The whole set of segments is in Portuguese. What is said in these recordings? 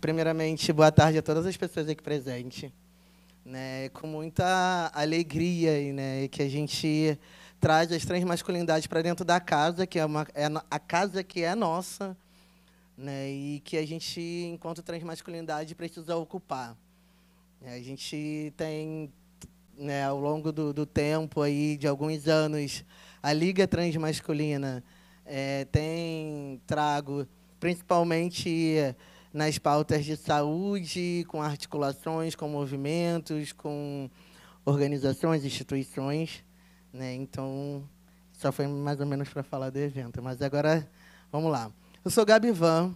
Primeiramente, boa tarde a todas as pessoas aqui presentes. Né, com muita alegria e né, que a gente traz as transmasculinidades para dentro da casa, que é, uma, é a casa que é nossa, né, e que a gente, enquanto transmasculinidade, precisa ocupar. É, a gente tem, né, ao longo do, do, tempo, aí, de alguns anos, a Liga Transmasculina é, tem trago, principalmente nas pautas de saúde, com articulações, com movimentos, com organizações, instituições. Né? Então, só foi mais ou menos para falar do evento. Mas agora, vamos lá. Eu sou Gabi Van,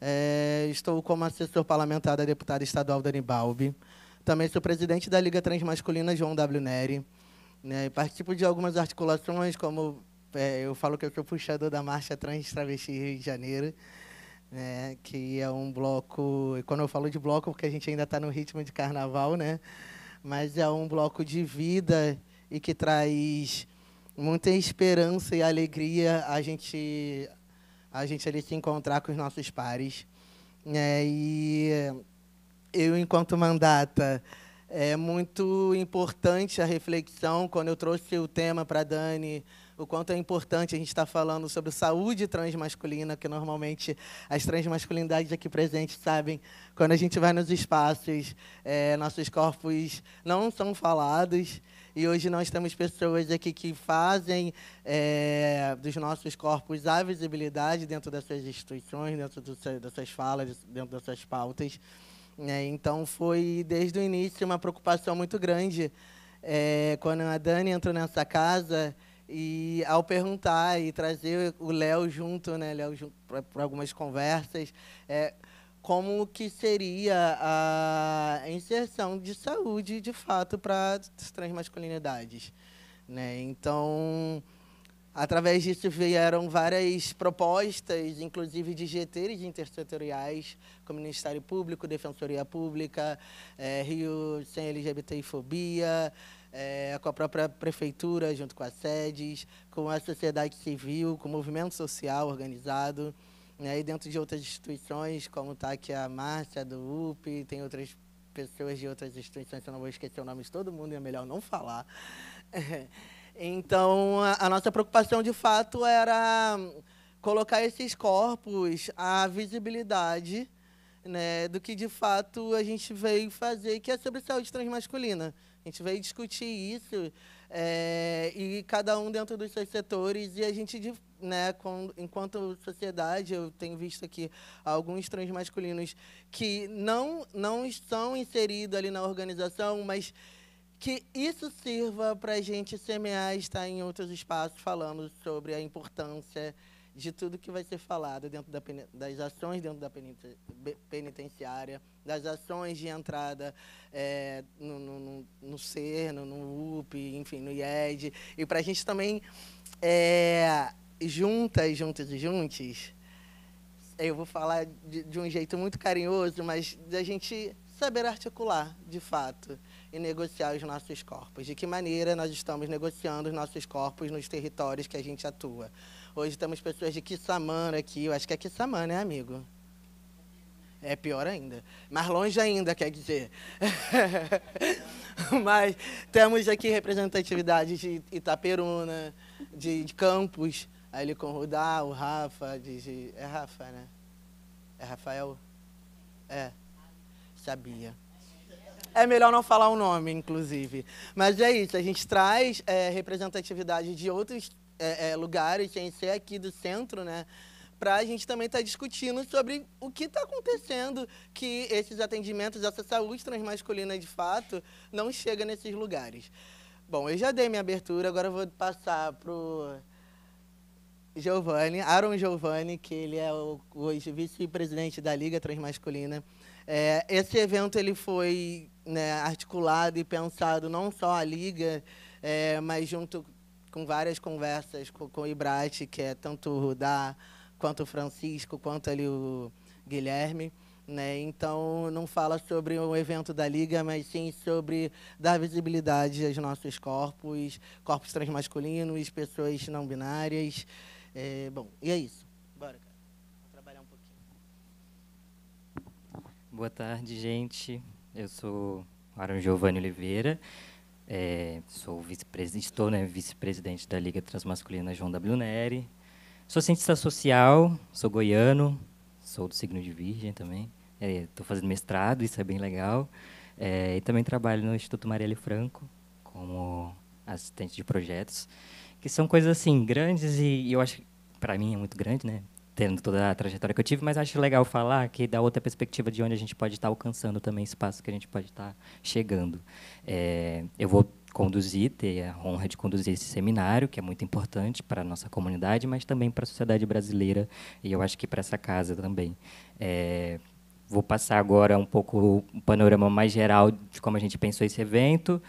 é, estou como assessor parlamentar da deputada estadual Dani Balbi. Também sou presidente da Liga Transmasculina João W. Neri. Né, participo de algumas articulações, como é, eu falo que eu sou puxador da Marcha Trans Travesti Rio de Janeiro, né, que é um bloco. E quando eu falo de bloco, porque a gente ainda está no ritmo de carnaval, né? mas é um bloco de vida e que traz muita esperança e alegria a gente a gente ali se encontrar com os nossos pares. É, e eu, enquanto mandata, é muito importante a reflexão quando eu trouxe o tema para a Dani, o quanto é importante a gente estar tá falando sobre saúde transmasculina, que normalmente as transmasculinidades aqui presentes sabem, quando a gente vai nos espaços, é, nossos corpos não são falados, e hoje nós temos pessoas aqui que fazem é, dos nossos corpos a visibilidade dentro das suas instituições, dentro do, das suas falas, dentro das suas pautas. Né? então, foi desde o início uma preocupação muito grande. É, quando a Dani entrou nessa casa, e ao perguntar e trazer o Léo junto, né, Léo para algumas conversas, é, como que seria a inserção de saúde, de fato, para as transmasculinidades. Né? Então, através disso vieram várias propostas, inclusive de GTs intersetoriais, com Ministério Público, Defensoria Pública, é, Rio Sem LGBT e Fobia, é, com a própria prefeitura, junto com as sedes, com a sociedade civil, com o movimento social organizado. Né? E dentro de outras instituições, como está aqui a Márcia do UP, tem outras pessoas de outras instituições, eu não vou esquecer o nome de todo mundo, é melhor não falar. Então, a, nossa preocupação, de fato, era hum, colocar esses corpos à visibilidade né, do que, de fato, a gente veio fazer, que é sobre saúde transmasculina. A gente veio discutir isso, é, e cada um dentro dos seus setores, e a gente, de né, quando, enquanto sociedade, eu tenho visto aqui alguns transmasculinos que não, não estão inseridos ali na organização, mas que isso sirva para a gente semear e estar em outros espaços falando sobre a importância de tudo que vai ser falado dentro da, das ações dentro da penitenciária, das ações de entrada é, no, no, no CERN, no UP, enfim, no IED. E para a gente também é, juntas, juntas e juntos, eu vou falar de, de um jeito muito carinhoso, mas da gente saber articular, de fato, e negociar os nossos corpos. De que maneira nós estamos negociando os nossos corpos nos territórios que a gente atua. Hoje temos pessoas de Kissamana aqui, eu acho que é Kissamã, né, amigo? É pior ainda. Mais longe ainda, quer dizer. Mas temos aqui representatividade de Itaperuna, de, de Campos, Aí ele o ah, o Rafa, diz, é Rafa, né? É Rafael? É. Sabia. É melhor não falar o nome, inclusive. Mas é isso, a gente traz é, representatividade de outros é, é, lugares, sem ser aqui do centro, né? Para a gente também estar tá discutindo sobre o que está acontecendo, que esses atendimentos, essa saúde transmasculina de fato, não chega nesses lugares. Bom, eu já dei minha abertura, agora eu vou passar para o Giovanni, Aaron Giovanni, que ele é hoje vice-presidente da Liga Transmasculina. É, esse evento ele foi né, articulado e pensado não só a Liga, é, mas junto com várias conversas com, com o Ibrate, que é tanto o Rudá, quanto o Francisco, quanto ali o Guilherme. Né? Então, não fala sobre o evento da Liga, mas sim sobre dar visibilidade aos nossos corpos, corpos transmasculinos, pessoas não binárias. É, bom, e é isso. Bora, cara. Vou trabalhar um pouquinho. Boa tarde, gente. Eu sou Aaron Giovanni Oliveira. É, sou vice-presidente, estou né, vice-presidente da Liga Transmasculina João W. Neri. Sou cientista social, sou goiano, sou do signo de Virgem também. Estou é, fazendo mestrado, isso é bem legal. É, e também trabalho no Instituto Marielle Franco como assistente de projetos que são coisas assim grandes e, e eu acho para mim é muito grande, né? Tendo toda a trajetória que eu tive, mas acho legal falar que dá outra perspectiva de onde a gente pode estar alcançando também espaço que a gente pode estar chegando. É, eu vou conduzir, ter a honra de conduzir esse seminário, que é muito importante para a nossa comunidade, mas também para a sociedade brasileira e eu acho que para essa casa também. É, vou passar agora um pouco um panorama mais geral de como a gente pensou esse evento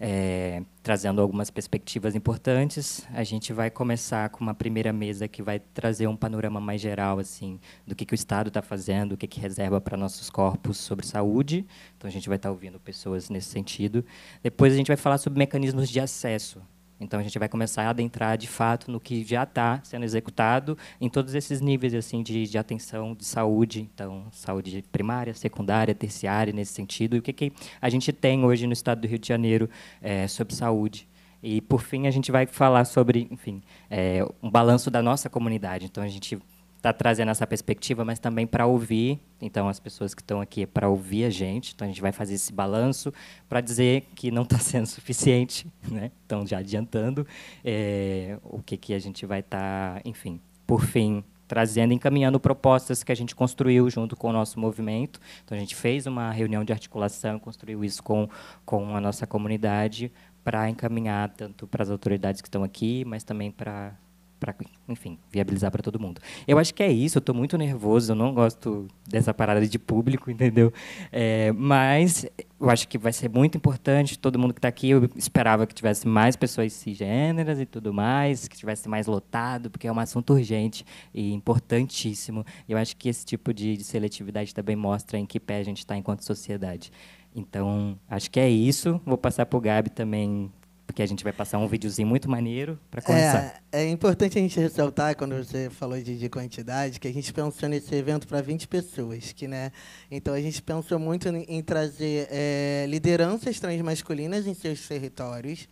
é, trazendo algumas perspectivas importantes. A gente vai começar com uma primeira mesa que vai trazer um panorama mais geral assim do que, que o Estado está fazendo, o que, que reserva para nossos corpos sobre saúde. Então, a gente vai estar tá ouvindo pessoas nesse sentido. Depois, a gente vai falar sobre mecanismos de acesso então a gente vai começar a adentrar de fato no que já está sendo executado em todos esses níveis assim de, de, atenção de saúde, então saúde primária, secundária, terciária nesse sentido e o que, que a gente tem hoje no Estado do Rio de Janeiro é, sobre saúde. E por fim a gente vai falar sobre, enfim, é, um balanço da nossa comunidade. Então a gente está trazendo essa perspectiva, mas também para ouvir. Então, as pessoas que estão aqui é para ouvir a gente. Então, a gente vai fazer esse balanço para dizer que não está sendo suficiente. Né? Então, já adiantando é, o que, que a gente vai estar, tá, enfim, por fim, trazendo, encaminhando propostas que a gente construiu junto com o nosso movimento. Então, a gente fez uma reunião de articulação, construiu isso com, com a nossa comunidade para encaminhar tanto para as autoridades que estão aqui, mas também para para, enfim, viabilizar para todo mundo. Eu acho que é isso. Eu estou muito nervoso. Eu não gosto dessa parada de público, entendeu? É, mas eu acho que vai ser muito importante. Todo mundo que está aqui, eu esperava que tivesse mais pessoas cisgêneras e tudo mais, que tivesse mais lotado, porque é um assunto urgente e importantíssimo. Eu acho que esse tipo de, de seletividade também mostra em que pé a gente está enquanto sociedade. Então, acho que é isso. Vou passar para o Gabi também porque a gente vai passar um videozinho muito maneiro para começar. É, é, importante a gente ressaltar, quando você falou de, de quantidade, que a gente pensou nesse evento para 20 pessoas. Que, né, então, a gente pensou muito em, trazer é, lideranças transmasculinas em seus territórios,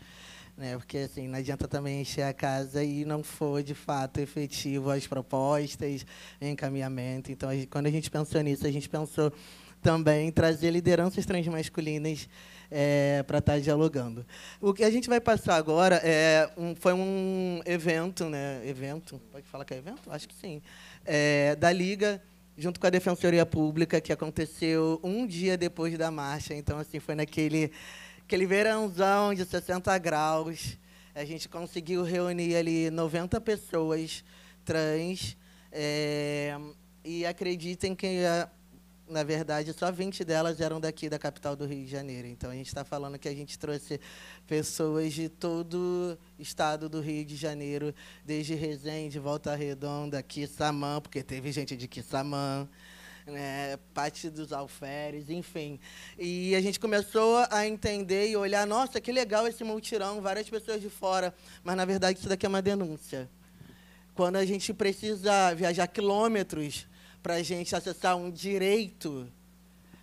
né, porque assim, não adianta também encher a casa e não for, de fato, efetivo as propostas, encaminhamento. Então, a gente, quando a gente pensou nisso, a gente pensou também em trazer lideranças transmasculinas é, para estar tá dialogando. O que a gente vai passar agora é um, foi um evento, né? Evento, pode falar que é evento? Acho que sim. É, da Liga junto com a Defensoria Pública, que aconteceu um dia depois da marcha. Então, assim, foi naquele aquele verãozão de 60 graus. A gente conseguiu reunir ali 90 pessoas trans. É, e acreditem que a, na verdade, só 20 delas eram daqui da capital do Rio de Janeiro. Então, a gente está falando que a gente trouxe pessoas de todo o estado do Rio de Janeiro, desde Resende, Volta Redonda, Quissamã, porque teve gente de Quissamã, né, parte dos alferes, enfim. E a gente começou a entender e olhar, nossa, que legal esse multirão, várias pessoas de fora. Mas, na verdade, isso daqui é uma denúncia. Quando a gente precisa viajar quilômetros para a gente acessar um direito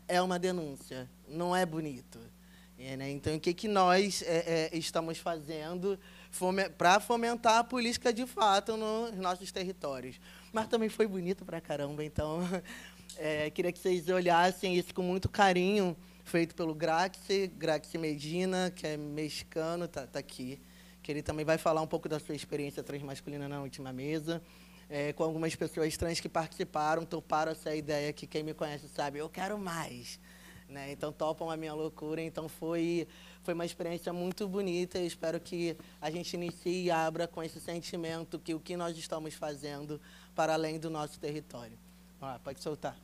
é uma denúncia, não é bonito. É, né? Então, o que, que nós é, é, estamos fazendo fome para fomentar a política de fato nos nossos territórios? Mas também foi bonito para caramba, então é, queria que vocês olhassem isso com muito carinho, feito pelo Graxi, Graxi Medina, que é mexicano, está tá aqui, que ele também vai falar um pouco da sua experiência transmasculina na última mesa é, com algumas pessoas trans que participaram, toparam essa ideia que quem me conhece sabe, eu quero mais. Né? Então topam a minha loucura. Então foi, foi uma experiência muito bonita e espero que a gente inicie e abra com esse sentimento que o que nós estamos fazendo para além do nosso território. Vamos lá, pode soltar.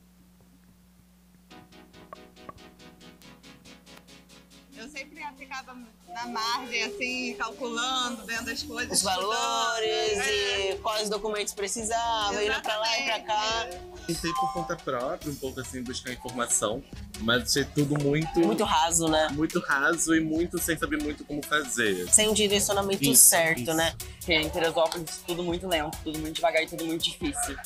acaba na margem, assim, calculando, vendo as coisas. Os valores é. e quais documentos precisava, indo pra lá e pra cá. Tentei por conta própria, um pouco assim, buscar informação, mas achei tudo muito. Muito raso, né? Muito raso e muito sem saber muito como fazer. Sem um direcionamento isso, certo, isso. né? Porque em Teresópolis tudo muito lento, tudo muito devagar e tudo muito difícil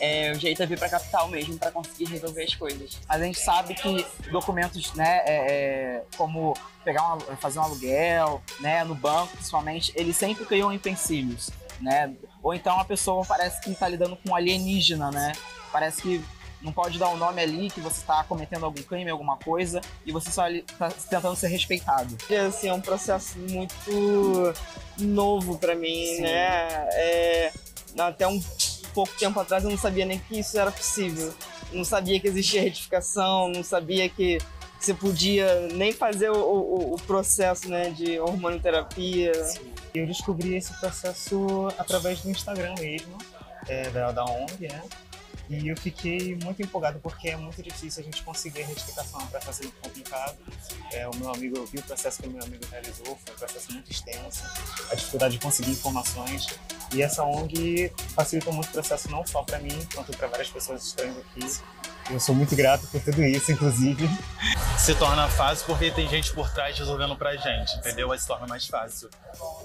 é, o jeito é vir para a capital mesmo para conseguir resolver as coisas. Mas a gente sabe que documentos, né, é, é, como pegar um, fazer um aluguel, né, no banco, principalmente, eles sempre criam empecilhos, né? Ou então a pessoa parece que está lidando com um alienígena, né? Parece que não pode dar o um nome ali que você está cometendo algum crime, alguma coisa, e você só está tentando ser respeitado. É, assim, é um processo muito novo para mim, Sim. né? É até um pouco tempo atrás eu não sabia nem que isso era possível. Não sabia que existia retificação, não sabia que, você podia nem fazer o, o, o processo né, de hormonoterapia. Sim. Eu descobri esse processo através do Instagram mesmo, é, da, da ONG, né? E eu fiquei muito empolgado porque é muito difícil a gente conseguir a retificação, é um processo muito complicado. É, o meu amigo, eu vi o processo que o meu amigo realizou, foi um processo muito extenso, a dificuldade de conseguir informações. E essa ONG facilitou muito o processo não só para mim, quanto para várias pessoas estranhas aqui eu sou muito grato por tudo isso, inclusive. Se torna fácil porque tem gente por trás resolvendo pra gente, entendeu? Aí se torna mais fácil.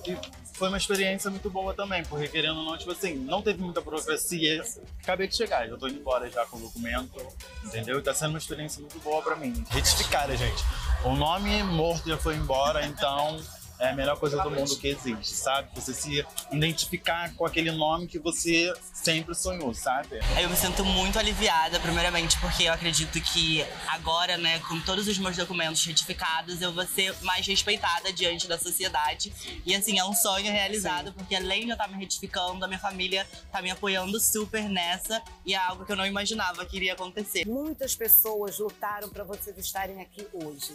E foi uma experiência muito boa também, porque querendo ou não, tipo assim, não teve muita burocracia. Acabei de chegar, já tô indo embora já com o documento, entendeu? E tá sendo uma experiência muito boa pra mim. Retificada, gente. O nome morto já foi embora, então é a melhor coisa do mundo que existe, sabe? Você se identificar com aquele nome que você sempre sonhou, sabe? Eu me sinto muito aliviada, primeiramente, porque eu acredito que agora, né, com todos os meus documentos certificados, eu vou ser mais respeitada diante da sociedade. E assim, é um sonho realizado, Sim. porque além de eu estar me retificando, a minha família tá me apoiando super nessa e é algo que eu não imaginava que iria acontecer. Muitas pessoas lutaram para vocês estarem aqui hoje.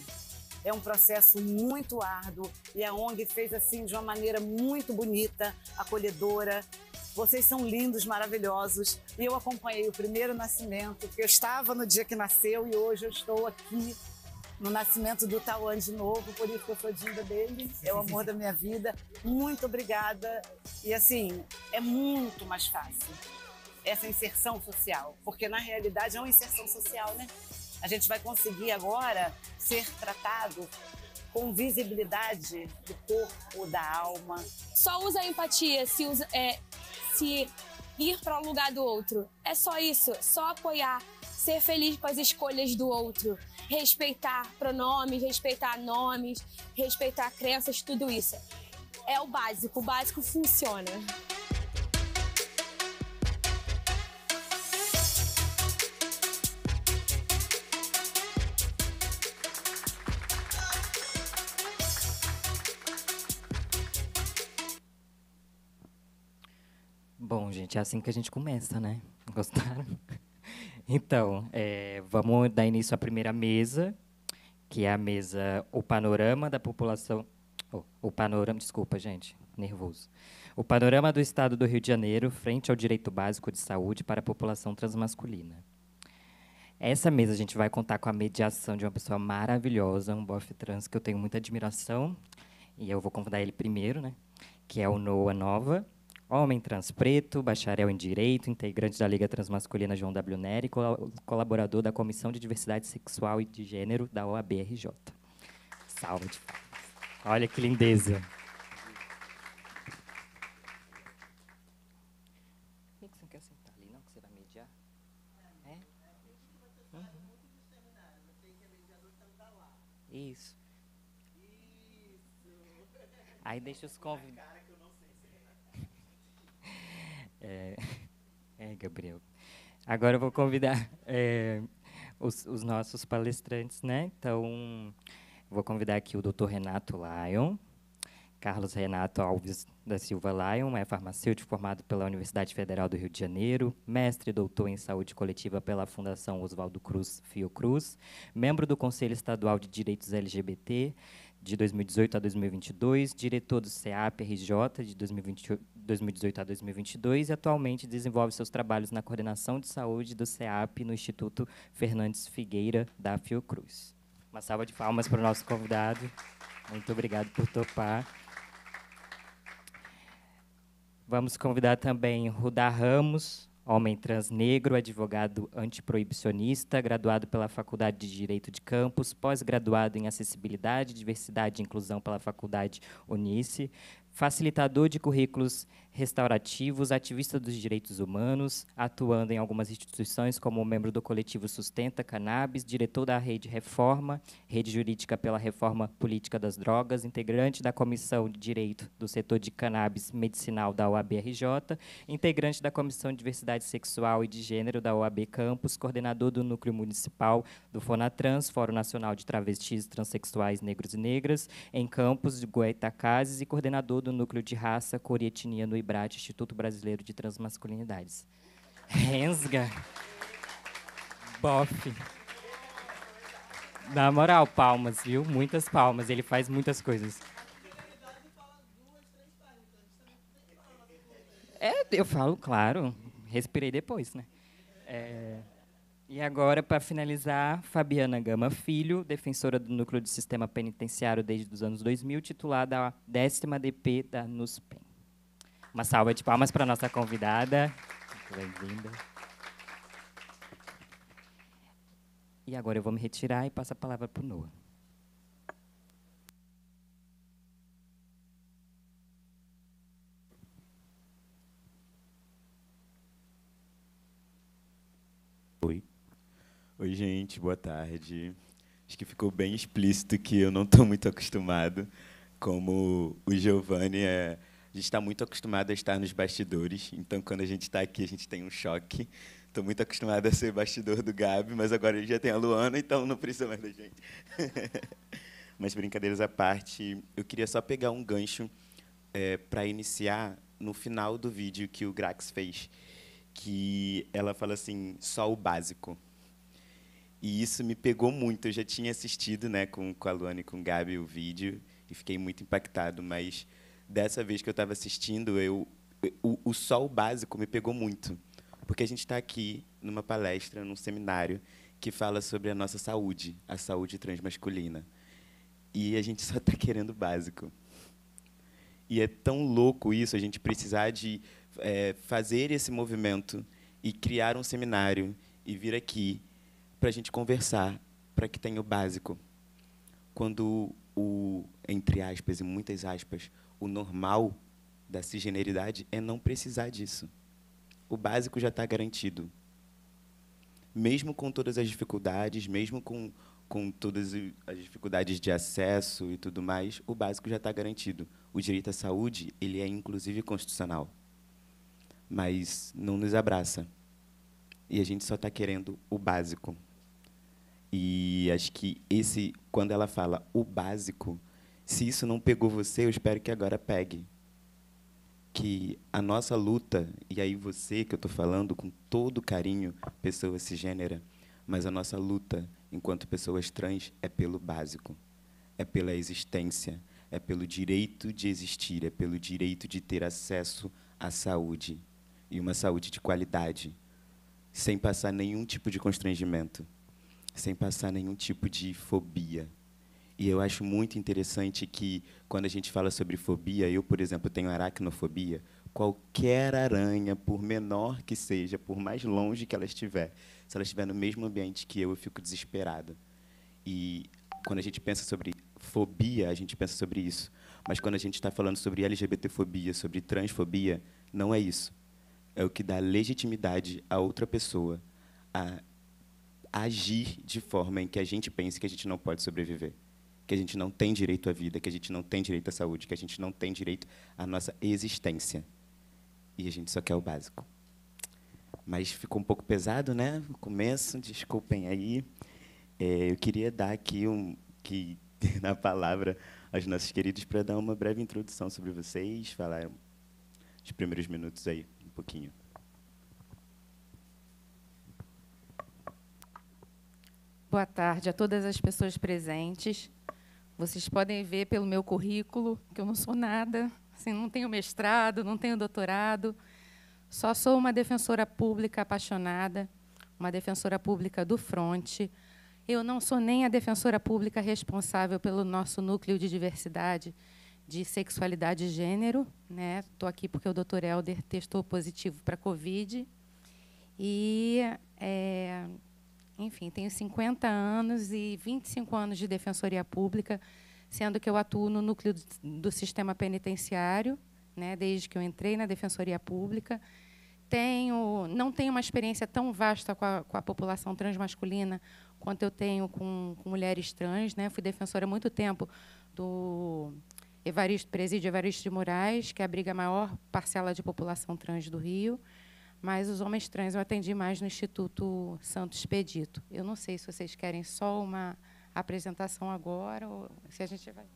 É um processo muito árduo e a ONG fez assim de uma maneira muito bonita, acolhedora. Vocês são lindos, maravilhosos. E eu acompanhei o primeiro nascimento, eu estava no dia que nasceu e hoje eu estou aqui no nascimento do Tauan de novo, por isso que eu sou dinda dele, é o amor da minha vida. Muito obrigada. E assim, é muito mais fácil essa inserção social, porque na realidade é uma inserção social, né? A gente vai conseguir agora ser tratado com visibilidade do corpo, da alma. Só usa a empatia se, usa, é, se ir para o lugar do outro. É só isso, só apoiar, ser feliz com as escolhas do outro, respeitar pronomes, respeitar nomes, respeitar crenças, tudo isso. É o básico, o básico funciona. Bom, gente, é assim que a gente começa, né? Gostaram? Então, é, vamos dar início à primeira mesa, que é a mesa O Panorama da População. Oh, o Panorama, desculpa, gente, nervoso. O Panorama do Estado do Rio de Janeiro frente ao Direito Básico de Saúde para a População Transmasculina. Essa mesa a gente vai contar com a mediação de uma pessoa maravilhosa, um bofe trans que eu tenho muita admiração, e eu vou convidar ele primeiro, né? Que é o Noah Nova homem trans preto, bacharel em Direito, integrante da Liga Transmasculina João W. Nery, col colaborador da Comissão de Diversidade Sexual e de Gênero da OAB-RJ. Salve de Olha que lindeza. Nixon quer sentar ali, não? Que você vai mediar? É? Uhum. Isso. Aí deixa os convidados. É, é Gabriel. Agora eu vou convidar é, os, os, nossos palestrantes, né? Então, vou convidar aqui o Dr. Renato Lyon, Carlos Renato Alves da Silva Lyon, é farmacêutico formado pela Universidade Federal do Rio de Janeiro, mestre e doutor em saúde coletiva pela Fundação Oswaldo Cruz Fiocruz, membro do Conselho Estadual de Direitos LGBT, de 2018 a 2022, diretor do CEAP-RJ de 2018 a 2022 e atualmente desenvolve seus trabalhos na coordenação de saúde do CEAP no Instituto Fernandes Figueira da Fiocruz. Uma salva de palmas para o nosso convidado. Muito obrigado por topar. Vamos convidar também Rudar Ramos, homem trans negro, advogado antiproibicionista, graduado pela Faculdade de Direito de Campos, pós-graduado em Acessibilidade, Diversidade e Inclusão pela Faculdade Unice, facilitador de currículos restaurativos, ativista dos direitos humanos, atuando em algumas instituições como membro do coletivo Sustenta Cannabis, diretor da Rede Reforma, Rede Jurídica pela Reforma Política das Drogas, integrante da Comissão de Direito do Setor de Cannabis Medicinal da OAB-RJ, integrante da Comissão de Diversidade Sexual e de Gênero da OAB Campus, coordenador do Núcleo Municipal do Fonatrans, Fórum Nacional de Travestis, Transsexuais, Negros e Negras, em Campos de Goitacazes e coordenador do Núcleo de Raça, Cor e Etnia no IBRAT, Instituto Brasileiro de Transmasculinidades. Rensga. Bof. Na moral, palmas, viu? Muitas palmas. Ele faz muitas coisas. É, eu falo, claro. Respirei depois, né? É... E agora, para finalizar, Fabiana Gama Filho, defensora do Núcleo de Sistema Penitenciário desde os anos 2000, titulada a décima DP da NUSPEN. Uma salva de palmas para a nossa convidada. bem-vinda. E agora eu vou me retirar e passo a palavra para o Noah. Oi, gente, boa tarde. Acho que ficou bem explícito que eu não estou muito acostumado, como o Giovanni é. A gente está muito acostumado a estar nos bastidores, então quando a gente está aqui a gente tem um choque. Estou muito acostumado a ser bastidor do Gabi, mas agora ele já tem a Luana, então não precisa mais da gente. mas brincadeiras à parte, eu queria só pegar um gancho é, para iniciar no final do vídeo que o Grax fez, que ela fala assim, só o básico. E isso me pegou muito. Eu já tinha assistido né, com, com a Luana e com o Gabi o vídeo e fiquei muito impactado, mas dessa vez que eu estava assistindo, eu, o, o sol básico me pegou muito. Porque a gente está aqui numa palestra, num seminário, que fala sobre a nossa saúde, a saúde transmasculina. E a gente só está querendo o básico. E é tão louco isso, a gente precisar de é, fazer esse movimento e criar um seminário e vir aqui para a gente conversar, para que tenha o básico. Quando o, entre aspas e muitas aspas, o normal da cisgeneridade é não precisar disso. O básico já está garantido. Mesmo com todas as dificuldades, mesmo com, com todas as dificuldades de acesso e tudo mais, o básico já está garantido. O direito à saúde, ele é inclusive constitucional. Mas não nos abraça. E a gente só está querendo o básico. E acho que esse, quando ela fala o básico, se isso não pegou você, eu espero que agora pegue. Que a nossa luta, e aí você que eu estou falando com todo carinho, pessoa cisgênera, mas a nossa luta enquanto pessoas trans é pelo básico, é pela existência, é pelo direito de existir, é pelo direito de ter acesso à saúde e uma saúde de qualidade, sem passar nenhum tipo de constrangimento sem passar nenhum tipo de fobia. E eu acho muito interessante que, quando a gente fala sobre fobia, eu, por exemplo, tenho aracnofobia. Qualquer aranha, por menor que seja, por mais longe que ela estiver, se ela estiver no mesmo ambiente que eu, eu fico desesperado. E quando a gente pensa sobre fobia, a gente pensa sobre isso. Mas quando a gente está falando sobre LGBTfobia, sobre transfobia, não é isso. É o que dá legitimidade a outra pessoa a agir de forma em que a gente pense que a gente não pode sobreviver, que a gente não tem direito à vida, que a gente não tem direito à saúde, que a gente não tem direito à nossa existência. E a gente só quer o básico. Mas ficou um pouco pesado, né? O começo, desculpem aí. É, eu queria dar aqui um, que, na palavra aos nossos queridos para dar uma breve introdução sobre vocês, falar os primeiros minutos aí, um pouquinho. boa tarde a todas as pessoas presentes. Vocês podem ver pelo meu currículo que eu não sou nada, assim, não tenho mestrado, não tenho doutorado, só sou uma defensora pública apaixonada, uma defensora pública do fronte. Eu não sou nem a defensora pública responsável pelo nosso núcleo de diversidade, de sexualidade e gênero. Né? Estou aqui porque o doutor Helder testou positivo para a Covid. E é, enfim, tenho 50 anos e 25 anos de defensoria pública, sendo que eu atuo no núcleo do sistema penitenciário, né, desde que eu entrei na defensoria pública. Tenho, não tenho uma experiência tão vasta com a, com a população transmasculina quanto eu tenho com, com mulheres trans. Né? Fui defensora há muito tempo do Evaristo, Presídio Evaristo de Moraes, que abriga é a maior parcela de população trans do Rio. Mas os homens trans eu atendi mais no Instituto Santo Expedito. Eu não sei se vocês querem só uma apresentação agora ou se a gente vai.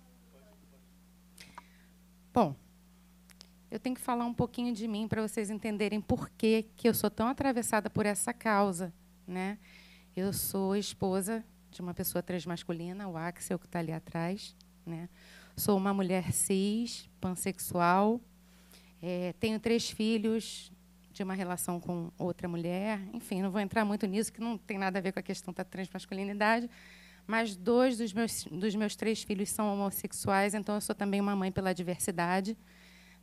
Bom, eu tenho que falar um pouquinho de mim para vocês entenderem por que, que eu sou tão atravessada por essa causa. Né? Eu sou esposa de uma pessoa transmasculina, o Axel, que está ali atrás. Né? Sou uma mulher cis, pansexual. É, tenho três filhos, de uma relação com outra mulher. Enfim, não vou entrar muito nisso, que não tem nada a ver com a questão da transmasculinidade. Mas dois dos meus, dos meus três filhos são homossexuais, então eu sou também uma mãe pela diversidade.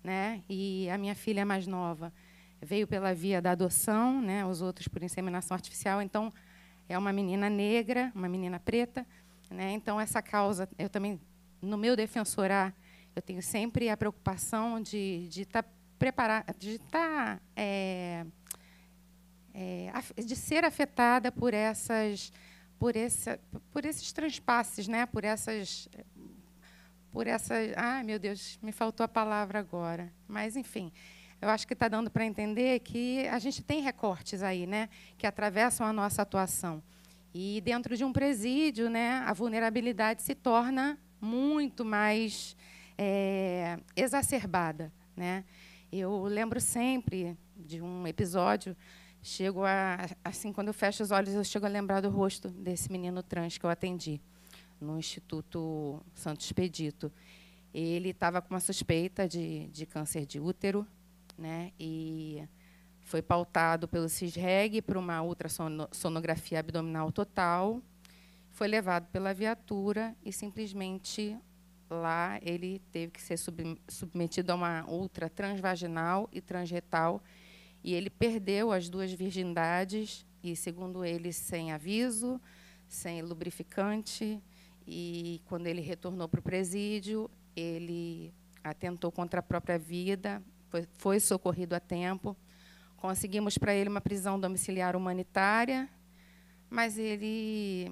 Né? E a minha filha mais nova veio pela via da adoção, né? os outros por inseminação artificial. Então, é uma menina negra, uma menina preta. Né? Então, essa causa, eu também, no meu defensorar, eu tenho sempre a preocupação de estar de tá preparar, de estar tá, é, é, de ser afetada por essas, por essa, por esses transpasses, né? Por essas, por essas. Ai, meu Deus, me faltou a palavra agora. Mas enfim, eu acho que está dando para entender que a gente tem recortes aí, né? Que atravessam a nossa atuação. E dentro de um presídio, né, a vulnerabilidade se torna muito mais é, exacerbada, né? Eu lembro sempre de um episódio, chego a assim quando eu fecho os olhos eu chego a lembrar do rosto desse menino trans que eu atendi no Instituto Santo Expedito. Ele estava com uma suspeita de, de câncer de útero, né? E foi pautado pelo CISREG para uma ultrassonografia abdominal total, foi levado pela viatura e simplesmente lá ele teve que ser submetido a uma ultra transvaginal e transretal, e ele perdeu as duas virgindades, e segundo ele, sem aviso, sem lubrificante, e quando ele retornou para o presídio, ele atentou contra a própria vida, foi, foi socorrido a tempo. Conseguimos para ele uma prisão domiciliar humanitária, mas ele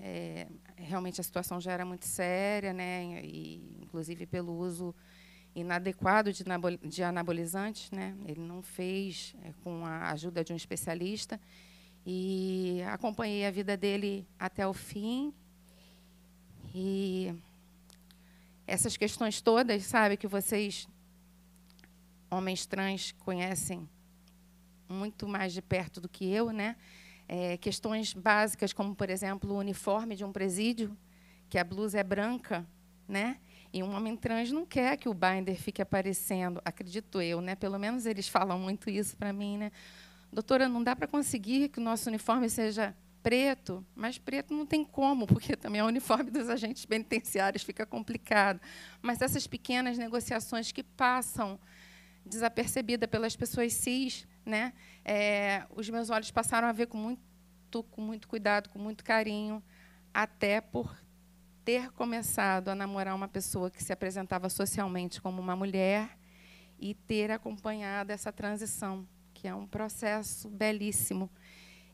é, realmente a situação já era muito séria, né, e, inclusive pelo uso inadequado de, de anabolizantes. Né, ele não fez é, com a ajuda de um especialista. E acompanhei a vida dele até o fim. E essas questões todas, sabe, que vocês, homens trans, conhecem muito mais de perto do que eu, né? é, questões básicas, como, por exemplo, o uniforme de um presídio, que a blusa é branca, né? E um homem trans não quer que o binder fique aparecendo, acredito eu, né? Pelo menos eles falam muito isso para mim, né? Doutora, não dá para conseguir que o nosso uniforme seja preto, mas preto não tem como, porque também o é uniforme dos agentes penitenciários fica complicado. Mas essas pequenas negociações que passam desapercebida pelas pessoas cis, né? É, os meus olhos passaram a ver com muito, com muito cuidado, com muito carinho, até por ter começado a namorar uma pessoa que se apresentava socialmente como uma mulher e ter acompanhado essa transição, que é um processo belíssimo,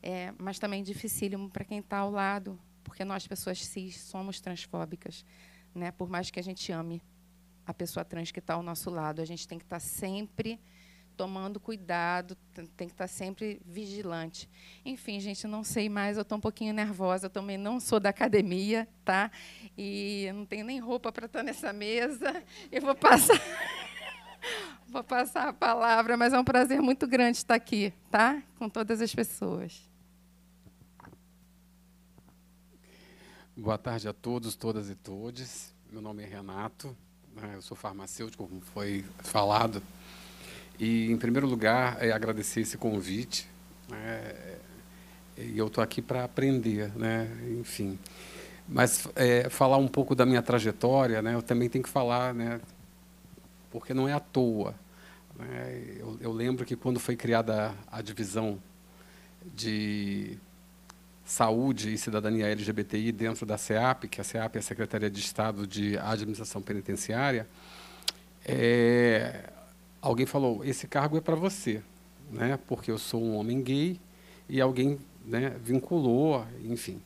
é, mas também dificílimo para quem está ao lado, porque nós, pessoas cis, somos transfóbicas, né? por mais que a gente ame a pessoa trans que está ao nosso lado. A gente tem que estar tá sempre tomando cuidado, tem que estar tá sempre vigilante. Enfim, gente, não sei mais, eu estou um pouquinho nervosa, eu também não sou da academia, tá? E não tenho nem roupa para estar tá nessa mesa. Eu vou passar. vou passar a palavra, mas é um prazer muito grande estar aqui, tá? Com todas as pessoas. Boa tarde a todos, todas e todes. Meu nome é Renato, né, eu sou farmacêutico, como foi falado, e em primeiro lugar é agradecer esse convite. Né, e eu estou aqui para aprender, né? Enfim, mas é, falar um pouco da minha trajetória, né? Eu também tenho que falar, né? Porque não é à toa. Né? Eu, eu lembro que quando foi criada a, a divisão de Saúde e Cidadania LGBTI dentro da SEAP, que a SEAP é a Secretaria de Estado de Administração Penitenciária, é, alguém falou, esse cargo é para você, né? porque eu sou um homem gay, e alguém né, vinculou, enfim.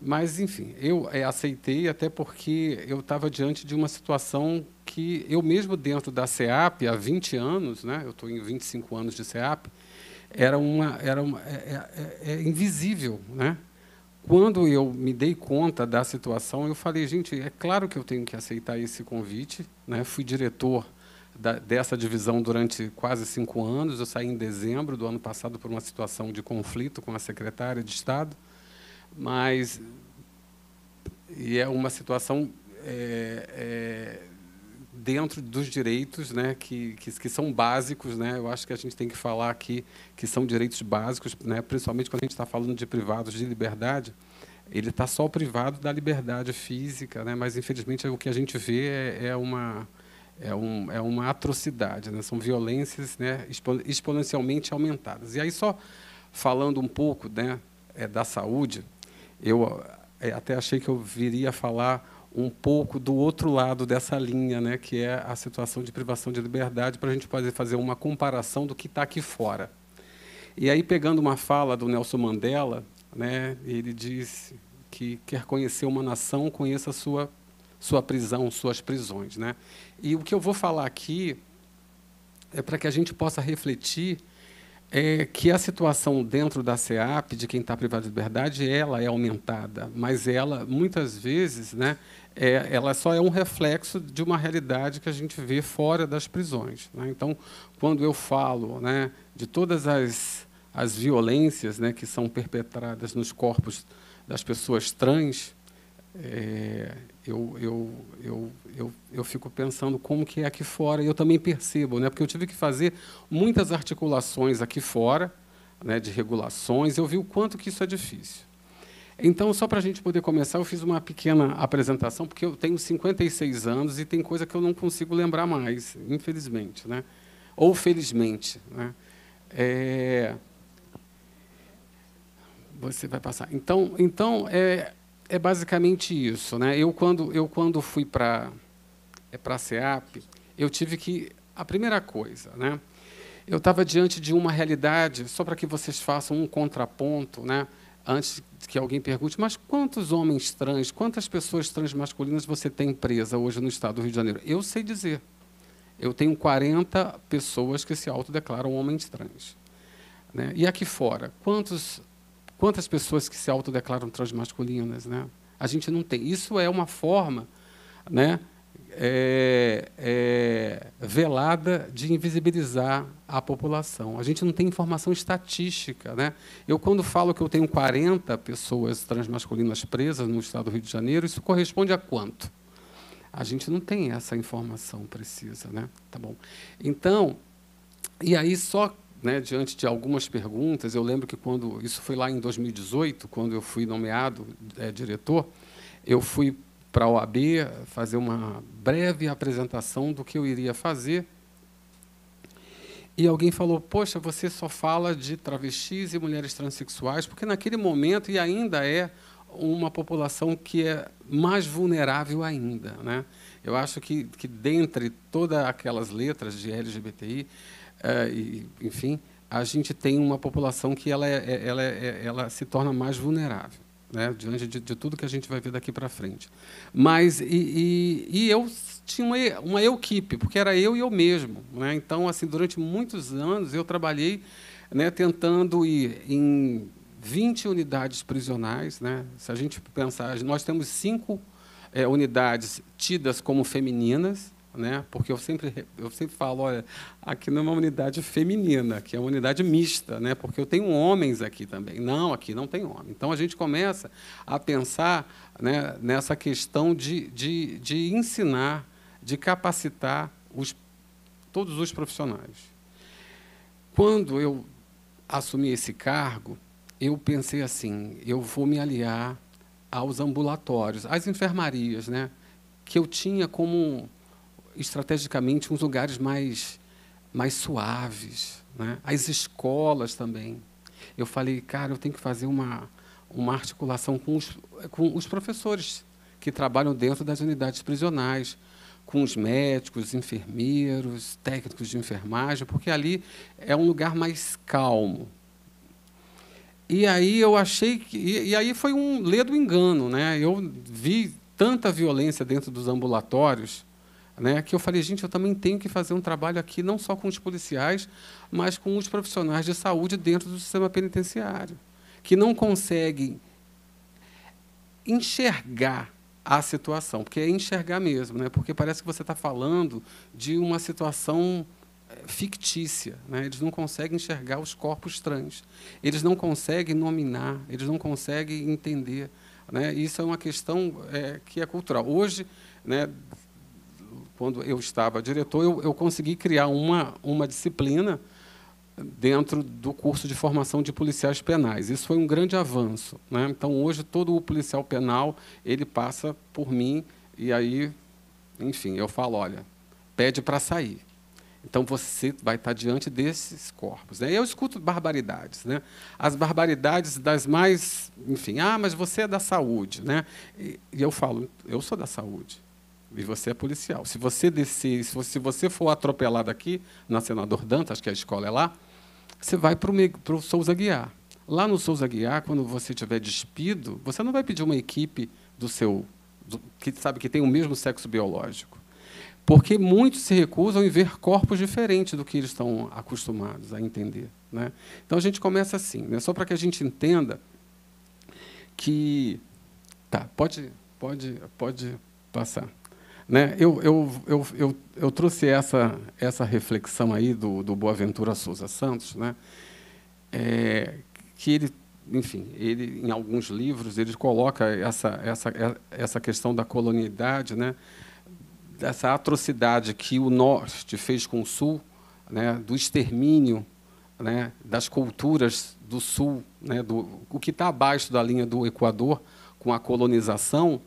Mas, enfim, eu é, aceitei até porque eu estava diante de uma situação que eu mesmo dentro da SEAP, há 20 anos, né, eu estou em 25 anos de SEAP, era uma era uma, é, é, é, é invisível, né? Quando eu me dei conta da situação, eu falei, gente, é claro que eu tenho que aceitar esse convite, né? Fui diretor da, dessa divisão durante quase cinco anos. Eu saí em dezembro do ano passado por uma situação de conflito com a secretária de Estado, mas e é uma situação é, é, dentro dos direitos né, que, que, que, são básicos. Né, eu acho que a gente tem que falar aqui que são direitos básicos, né, principalmente quando a gente está falando de privados de liberdade. Ele está só privado da liberdade física, né, mas infelizmente o que a gente vê é, é uma, é, um, é uma atrocidade, né, são violências né, exponencialmente aumentadas. E aí, só falando um pouco né, é, da saúde, eu é, até achei que eu viria falar um pouco do outro lado dessa linha, né, que é a situação de privação de liberdade, para a gente poder fazer uma comparação do que está aqui fora. E aí, pegando uma fala do Nelson Mandela, né, ele diz que quer conhecer uma nação, conheça a sua, sua prisão, suas prisões. Né? E o que eu vou falar aqui é para que a gente possa refletir é que a situação dentro da SEAP, de quem está privado de liberdade, ela é aumentada, mas ela, muitas vezes, né, é, ela só é um reflexo de uma realidade que a gente vê fora das prisões. Né? Então, quando eu falo né, de todas as, as violências né, que são perpetradas nos corpos das pessoas trans, é, eu, eu, eu, eu, eu fico pensando como que é aqui fora, e eu também percebo, né, porque eu tive que fazer muitas articulações aqui fora, né, de regulações, eu vi o quanto que isso é difícil. Então, só para a gente poder começar, eu fiz uma pequena apresentação, porque eu tenho 56 anos e tem coisa que eu não consigo lembrar mais, infelizmente, né? ou felizmente. Né? É... Você vai passar. Então, então é, é basicamente isso. Né? Eu, quando, eu, quando fui para é, a SEAP, eu tive que. A primeira coisa, né? eu estava diante de uma realidade, só para que vocês façam um contraponto, né? antes que alguém pergunte, mas quantos homens trans, quantas pessoas trans masculinas você tem presa hoje no estado do Rio de Janeiro? Eu sei dizer. Eu tenho 40 pessoas que se autodeclaram homens trans. Né? E aqui fora, quantos Quantas pessoas que se autodeclaram transmasculinas, né? A gente não tem. Isso é uma forma, né? É, é, velada de invisibilizar a população. A gente não tem informação estatística. Né? Eu, quando falo que eu tenho 40 pessoas transmasculinas presas no estado do Rio de Janeiro, isso corresponde a quanto? A gente não tem essa informação precisa. Né? Tá bom. Então, e aí só né, diante de algumas perguntas, eu lembro que quando isso foi lá em 2018, quando eu fui nomeado é, diretor, eu fui para a OAB fazer uma breve apresentação do que eu iria fazer. E alguém falou: Poxa, você só fala de travestis e mulheres transexuais, porque naquele momento, e ainda é, uma população que é mais vulnerável ainda. Né? Eu acho que, que dentre todas aquelas letras de LGBTI, é, enfim, a gente tem uma população que ela, é, é ela, é, é, ela se torna mais vulnerável. Né, diante de, de, tudo que a gente vai ver daqui para frente. Mas e, e, e, eu tinha uma, uma equipe, porque era eu e eu mesmo. Né? Então, assim, durante muitos anos eu trabalhei né, tentando ir em 20 unidades prisionais. Né, se a gente pensar, nós temos cinco é, unidades tidas como femininas, né? Porque eu sempre, eu sempre falo, olha, aqui não é uma unidade feminina, aqui é uma unidade mista, né? Porque eu tenho homens aqui também. Não, aqui não tem homem. Então a gente começa a pensar né, nessa questão de, de, de ensinar, de capacitar os, todos os profissionais. Quando eu assumi esse cargo, eu pensei assim, eu vou me aliar aos ambulatórios, às enfermarias, né? que eu tinha como estrategicamente uns lugares mais, mais suaves, né? as escolas também. Eu falei, cara, eu tenho que fazer uma, uma articulação com os, com os professores que trabalham dentro das unidades prisionais, com os médicos, enfermeiros, técnicos de enfermagem, porque ali é um lugar mais calmo. E aí eu achei que. E, e aí foi um ledo engano, né? Eu vi tanta violência dentro dos ambulatórios né, que eu falei, gente, eu também tenho que fazer um trabalho aqui, não só com os policiais, mas com os profissionais de saúde dentro do sistema penitenciário, que não conseguem enxergar a situação, porque é enxergar mesmo, né, porque parece que você está falando de uma situação eh, fictícia, né, eles não conseguem enxergar os corpos trans, eles não conseguem nominar, eles não conseguem entender. Né, isso é uma questão é, que é cultural. Hoje, né, quando eu estava diretor, eu, eu consegui criar uma, uma disciplina dentro do curso de formação de policiais penais. Isso foi um grande avanço. Né? Então, hoje, todo o policial penal ele passa por mim e aí, enfim, eu falo, olha, pede para sair. Então, você vai estar diante desses corpos. Né? Eu escuto barbaridades. Né? As barbaridades das mais... Enfim, ah, mas você é da saúde. Né? E, e eu falo, eu sou da saúde. E você é policial. Se você descer, se você, se você for atropelado aqui, na Senador Dantas, que é a escola é lá, você vai para o Souza Guiar. Lá no Souza Guiar, quando você tiver despido, você não vai pedir uma equipe do seu do, que sabe que tem o mesmo sexo biológico. Porque muitos se recusam em ver corpos diferentes do que eles estão acostumados a entender. Né? Então a gente começa assim, né? só para que a gente entenda que. Tá, pode, pode, pode passar. Né? Eu, eu, eu, eu, eu, trouxe essa, essa reflexão aí do, do Boaventura Souza Santos, né? É, que ele, enfim, ele, em alguns livros, ele coloca essa, essa, é, essa questão da colonialidade, né? dessa atrocidade que o Norte fez com o Sul, né? do extermínio né? das culturas do Sul, né? do, o que está abaixo da linha do Equador, com a colonização,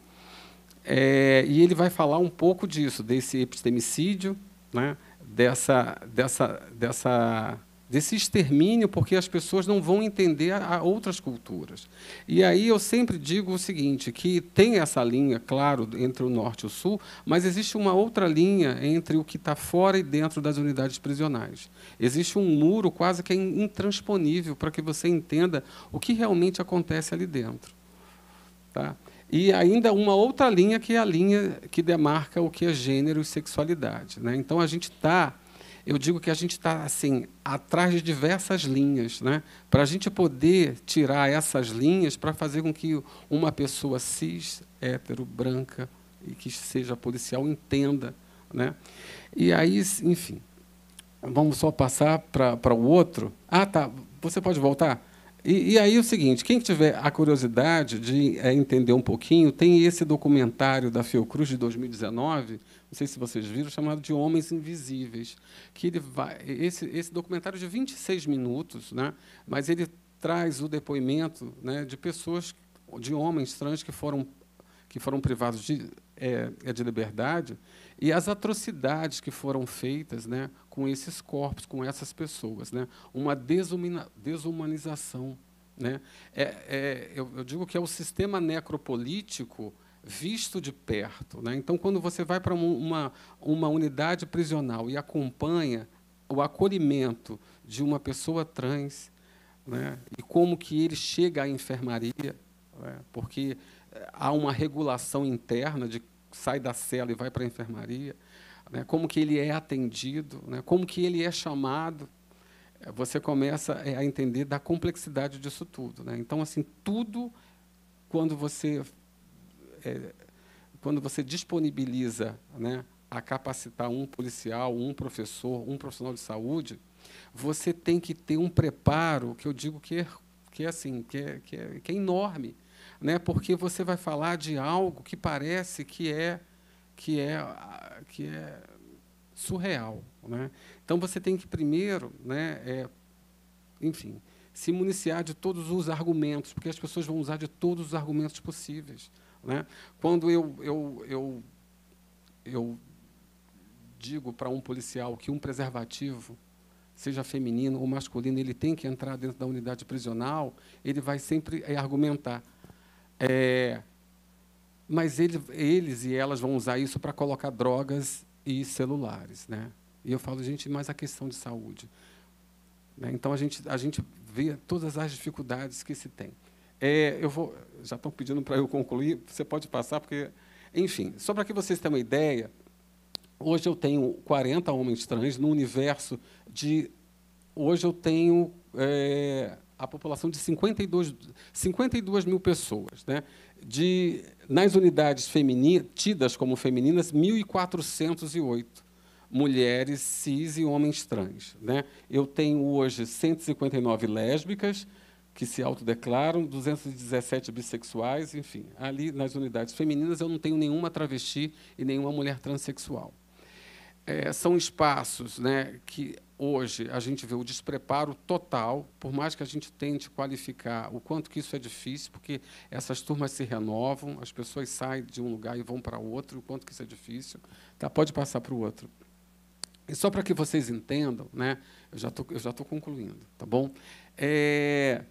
é, e ele vai falar um pouco disso, desse epistemicídio, né? dessa, dessa, dessa, desse extermínio, porque as pessoas não vão entender a, a outras culturas. E aí eu sempre digo o seguinte, que tem essa linha, claro, entre o norte e o sul, mas existe uma outra linha entre o que está fora e dentro das unidades prisionais. Existe um muro quase que é intransponível para que você entenda o que realmente acontece ali dentro. Tá? E ainda uma outra linha que é a linha que demarca o que é gênero e sexualidade. Né? Então a gente está, eu digo que a gente está assim atrás de diversas linhas, né? para a gente poder tirar essas linhas para fazer com que uma pessoa cis, hétero, branca e que seja policial entenda. Né? E aí, enfim, vamos só passar para o outro. Ah, tá. Você pode voltar? E, e, aí é o seguinte, quem tiver a curiosidade de é, entender um pouquinho, tem esse documentário da Fiocruz de 2019, não sei se vocês viram, chamado de Homens Invisíveis, que ele vai, esse, esse documentário é de 26 minutos, né, mas ele traz o depoimento né, de pessoas, de homens trans que foram, que foram privados de, é, é de liberdade e as atrocidades que foram feitas né, com esses corpos, com essas pessoas. Né? Uma desumanização. Né? É, é, eu, eu, digo que é o sistema necropolítico visto de perto. Né? Então, quando você vai para uma, uma unidade prisional e acompanha o acolhimento de uma pessoa trans, né? e como que ele chega à enfermaria, né? porque eh, há uma regulação interna de sai da cela e vai para a enfermaria, né, como que ele é atendido, né, como que ele é chamado, é, você começa é, a entender da complexidade disso tudo. Né? Então, assim, tudo quando você é, quando você disponibiliza né, a capacitar um policial, um professor, um profissional de saúde, você tem que ter um preparo que eu digo que é, que é assim, que é, que é, que é enorme né? Porque você vai falar de algo que parece que é que é que é surreal, né? Então você tem que primeiro, né? É, enfim, se municiar de todos os argumentos, porque as pessoas vão usar de todos os argumentos possíveis, né? Quando eu eu eu, eu digo para um policial que um preservativo seja feminino ou masculino, ele tem que entrar dentro da unidade prisional, ele vai sempre é, argumentar. É, mas ele, eles e elas vão usar isso para colocar drogas e celulares. Né? E eu falo, gente, mas a questão de saúde. Né? Então a gente, a gente vê todas as dificuldades que se tem. É, eu vou, já estão pedindo para eu concluir, você pode passar, porque. Enfim, só para que vocês tenham uma ideia, hoje eu tenho 40 homens trans no universo de. Hoje eu tenho. É, a população de 52, 52 mil pessoas. Né? De, nas unidades femininas, tidas como femininas, 1.408 mulheres cis e homens trans. Né? Eu tenho hoje 159 lésbicas, que se autodeclaram, 217 bissexuais, enfim. Ali, nas unidades femininas, eu não tenho nenhuma travesti e nenhuma mulher transexual. É, são espaços né, que hoje a gente vê o despreparo total, por mais que a gente tente qualificar o quanto que isso é difícil, porque essas turmas se renovam, as pessoas saem de um lugar e vão para outro, o quanto que isso é difícil. Tá, pode passar para o outro. E só para que vocês entendam, né, eu já tô, eu já estou concluindo, tá bom? É,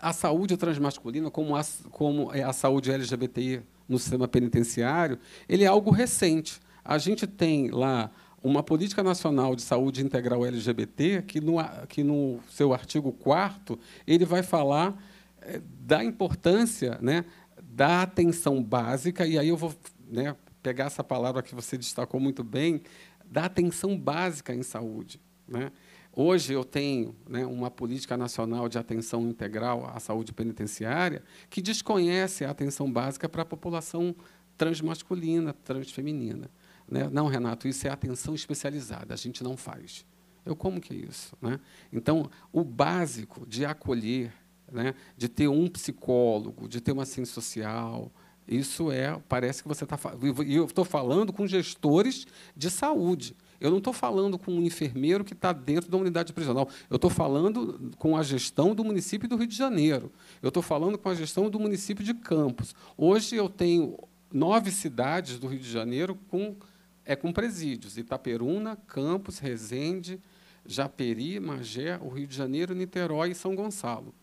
a saúde transmasculina, como a, como é a saúde LGBTI no sistema penitenciário, ele é algo recente. A gente tem lá uma política nacional de saúde integral LGBT, que no, que no seu artigo 4 ele vai falar eh, da importância né, da atenção básica, e aí eu vou né, pegar essa palavra que você destacou muito bem, da atenção básica em saúde. Né? Hoje eu tenho né, uma política nacional de atenção integral à saúde penitenciária que desconhece a atenção básica para a população transmasculina, transfeminina. Né? Não, Renato, isso é atenção especializada, a gente não faz. Eu, como que é isso? Né? Então, o básico de acolher, né? de ter um psicólogo, de ter uma ciência social, isso é, parece que você está... E eu estou falando com gestores de saúde. Eu não estou falando com um enfermeiro que está dentro da unidade prisional. Eu estou falando com a gestão do município do Rio de Janeiro. Eu estou falando com a gestão do município de Campos. Hoje eu tenho nove cidades do Rio de Janeiro com é com presídios: Itaperuna, Campos, Resende, Japeri, Magé, o Rio de Janeiro, Niterói e São Gonçalo.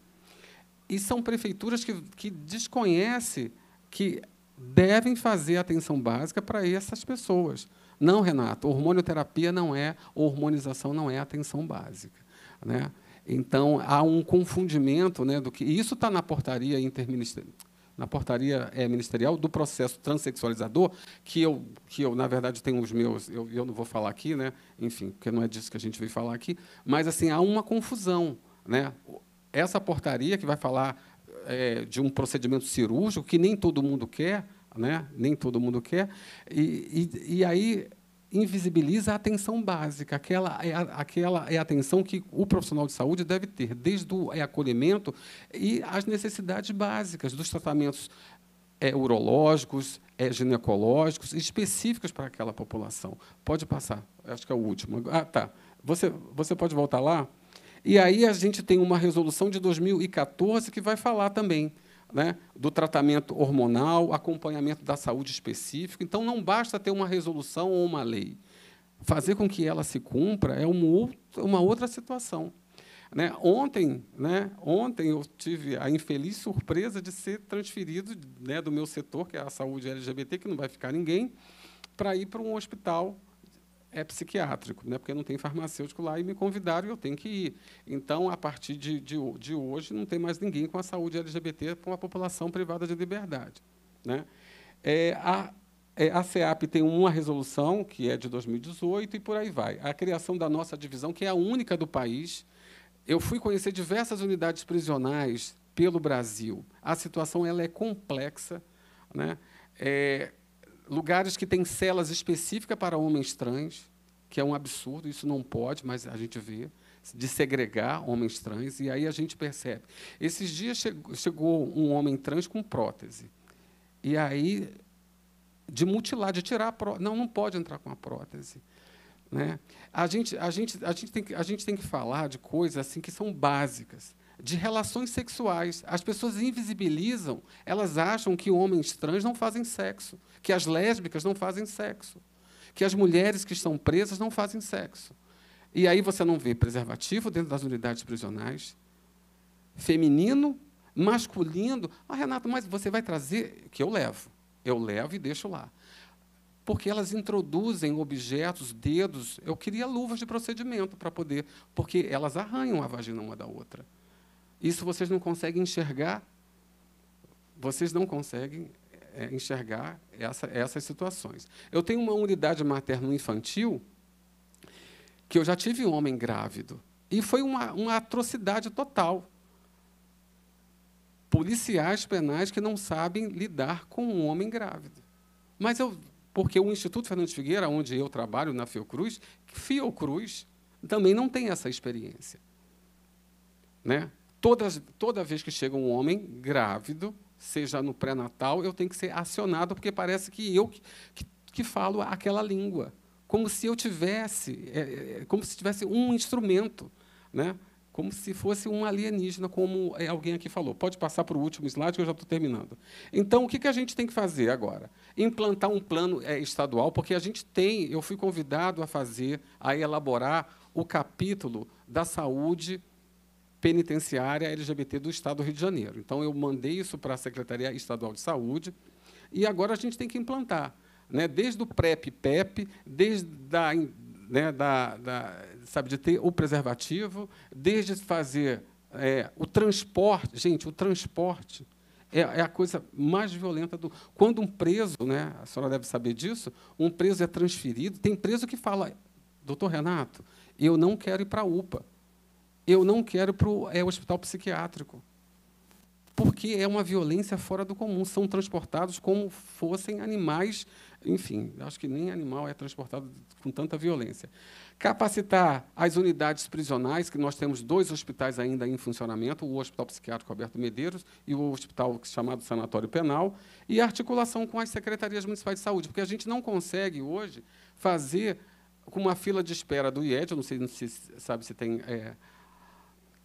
E são prefeituras que, que desconhecem que devem fazer atenção básica para essas pessoas. Não, Renato, hormonioterapia não é, hormonização não é atenção básica. Né? Então, há um confundimento né, do que. E isso está na portaria interministerial na portaria é, ministerial do processo transexualizador, que eu, que eu, na verdade, tenho os meus, eu, eu não vou falar aqui, né? enfim, porque não é disso que a gente veio falar aqui, mas assim há uma confusão. Né? Essa portaria que vai falar é, de um procedimento cirúrgico que nem todo mundo quer, né? nem todo mundo quer, e, e, e aí invisibiliza a atenção básica, aquela é a, aquela é a atenção que o profissional de saúde deve ter, desde o é, acolhimento e as necessidades básicas dos tratamentos é, urológicos, é, ginecológicos, específicos para aquela população. Pode passar, acho que é o último. Ah, tá. Você, você pode voltar lá? E aí a gente tem uma resolução de 2014 que vai falar também né, do tratamento hormonal, acompanhamento da saúde específica. Então, não basta ter uma resolução ou uma lei. Fazer com que ela se cumpra é uma outra situação. Né? Ontem, né? Ontem eu tive a infeliz surpresa de ser transferido né, do meu setor, que é a saúde LGBT, que não vai ficar ninguém, para ir para um hospital é psiquiátrico, né? porque não tem farmacêutico lá e me convidaram e eu tenho que ir. Então, a partir de, de, de hoje, não tem mais ninguém com a saúde LGBT com a população privada de liberdade. Né? É, a, é, a CEAP tem uma resolução, que é de 2018, e por aí vai. A criação da nossa divisão, que é a única do país. Eu fui conhecer diversas unidades prisionais pelo Brasil. A situação ela é complexa. Né? É, lugares que têm celas específicas para homens trans, que é um absurdo, isso não pode, mas a gente vê, de segregar homens trans, e aí a gente percebe. Esses dias chegou um homem trans com prótese, e aí de mutilar, de tirar a prótese. Não, não pode entrar com a prótese. Né? A, gente, a, gente, a, gente tem que, a gente tem que falar de coisas assim que são básicas de relações sexuais. As pessoas invisibilizam, elas acham que homens trans não fazem sexo, que as lésbicas não fazem sexo, que as mulheres que estão presas não fazem sexo. E aí você não vê preservativo dentro das unidades prisionais, feminino, masculino. Ah, Renato, mas você vai trazer que eu levo. Eu levo e deixo lá. Porque elas introduzem objetos, dedos. Eu queria luvas de procedimento para poder, porque elas arranham a vagina uma da outra. Isso vocês não conseguem enxergar. Vocês não conseguem é, enxergar essa, essas situações. Eu tenho uma unidade materno-infantil que eu já tive um homem grávido. E foi uma, uma atrocidade total. Policiais penais que não sabem lidar com um homem grávido. Mas eu, porque o Instituto Fernandes Figueira, onde eu trabalho na Fiocruz, Fiocruz também não tem essa experiência. Né? Todas, toda vez que chega um homem grávido, seja no pré-natal, eu tenho que ser acionado, porque parece que eu que, que, que falo aquela língua. Como se eu tivesse, é, é como se tivesse um instrumento, né? como se fosse um alienígena, como é, alguém aqui falou. Pode passar para o último slide, que eu já estou terminando. Então, o que, que a gente tem que fazer agora? Implantar um plano é, estadual, porque a gente tem, eu fui convidado a fazer, a elaborar o capítulo da saúde penitenciária LGBT do Estado do Rio de Janeiro. Então, eu mandei isso para a Secretaria Estadual de Saúde e agora a gente tem que implantar, né? desde o PrEP PEP, desde da, né, da, da, sabe, de ter o preservativo, desde fazer é, o transporte. Gente, o transporte é, é, a coisa mais violenta do. Quando um preso, né, a senhora deve saber disso, um preso é transferido. Tem preso que fala, doutor Renato, eu não quero ir para a UPA eu não quero para é, o é, hospital psiquiátrico. Porque é uma violência fora do comum. São transportados como fossem animais. Enfim, acho que nem animal é transportado com tanta violência. Capacitar as unidades prisionais, que nós temos dois hospitais ainda em funcionamento, o Hospital Psiquiátrico Alberto Medeiros e o hospital chamado Sanatório Penal, e articulação com as secretarias municipais de saúde, porque a gente não consegue hoje fazer com uma fila de espera do IED, eu não sei, não sabe se tem é,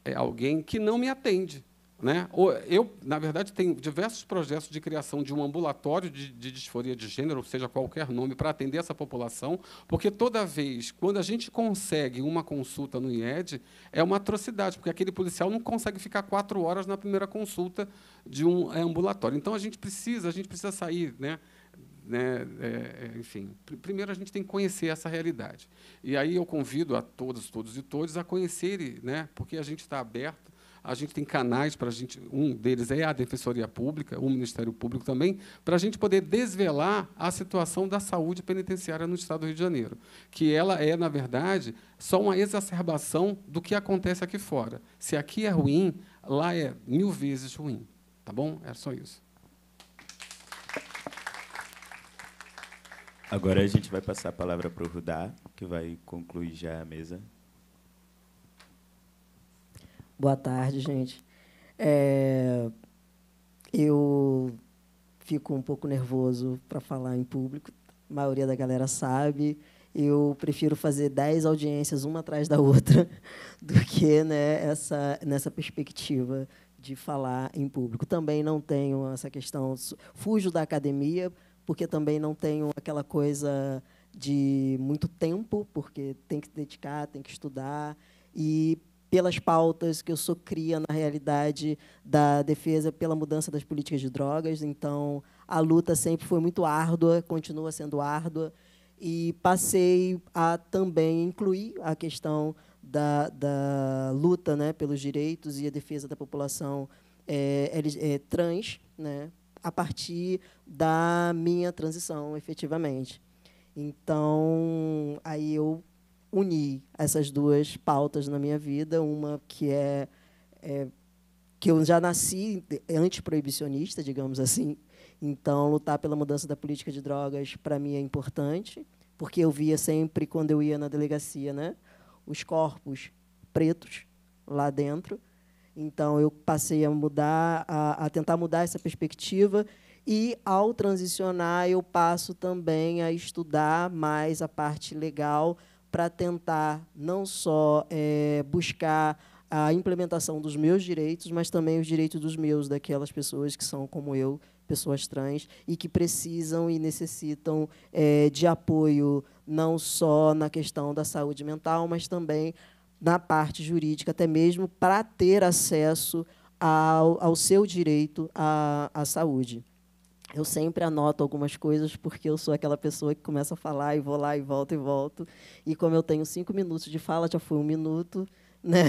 é alguém que não me atende. Né? Eu, na verdade, tenho diversos projetos de criação de um ambulatório de, de disforia de gênero, ou seja, qualquer nome, para atender essa população, porque toda vez, quando a gente consegue uma consulta no IED, é uma atrocidade, porque aquele policial não consegue ficar quatro horas na primeira consulta de um é, ambulatório. Então, a gente precisa, a gente precisa sair. Né? Né? É, é enfim, pr primeiro a gente tem que conhecer essa realidade. E aí eu convido a todas, todos e todos a conhecerem, né? porque a gente está aberto, a gente tem canais para a gente, um deles é a Defensoria Pública, o Ministério Público também, para a gente poder desvelar a situação da saúde penitenciária no Estado do Rio de Janeiro, que ela é, na verdade, só uma exacerbação do que acontece aqui fora. Se aqui é ruim, lá é mil vezes ruim. Tá bom? Era é só isso. Agora a gente vai passar a palavra para o Rudá, que vai concluir já a mesa. Boa tarde, gente. É, eu fico um pouco nervoso para falar em público, a maioria da galera sabe. Eu prefiro fazer dez audiências uma atrás da outra do que né, essa, nessa perspectiva de falar em público. Também não tenho essa questão, fujo da academia porque também não tenho aquela coisa de muito tempo, porque tem que dedicar, tem que estudar. E pelas pautas que eu sou cria na realidade da defesa pela mudança das políticas de drogas. Então, a luta sempre foi muito árdua, continua sendo árdua. E passei a também incluir a questão da, da luta né, pelos direitos e a defesa da população é, é, trans, né, a partir da minha transição, efetivamente. Então, aí eu uni essas duas pautas na minha vida, uma que é, é que eu já nasci antiproibicionista, digamos assim. Então, lutar pela mudança da política de drogas para mim é importante, porque eu via sempre quando eu ia na delegacia, né, os corpos pretos lá dentro então, eu passei a mudar, a, a tentar mudar essa perspectiva e, ao transicionar, eu passo também a estudar mais a parte legal para tentar não só é, buscar a implementação dos meus direitos, mas também os direitos dos meus, daquelas pessoas que são como eu, pessoas trans, e que precisam e necessitam é, de apoio, não só na questão da saúde mental, mas também na parte jurídica, até mesmo para ter acesso ao, ao seu direito à, à saúde. Eu sempre anoto algumas coisas porque eu sou aquela pessoa que começa a falar e vou lá e volto e volto. E como eu tenho cinco minutos de fala, já foi um minuto, né?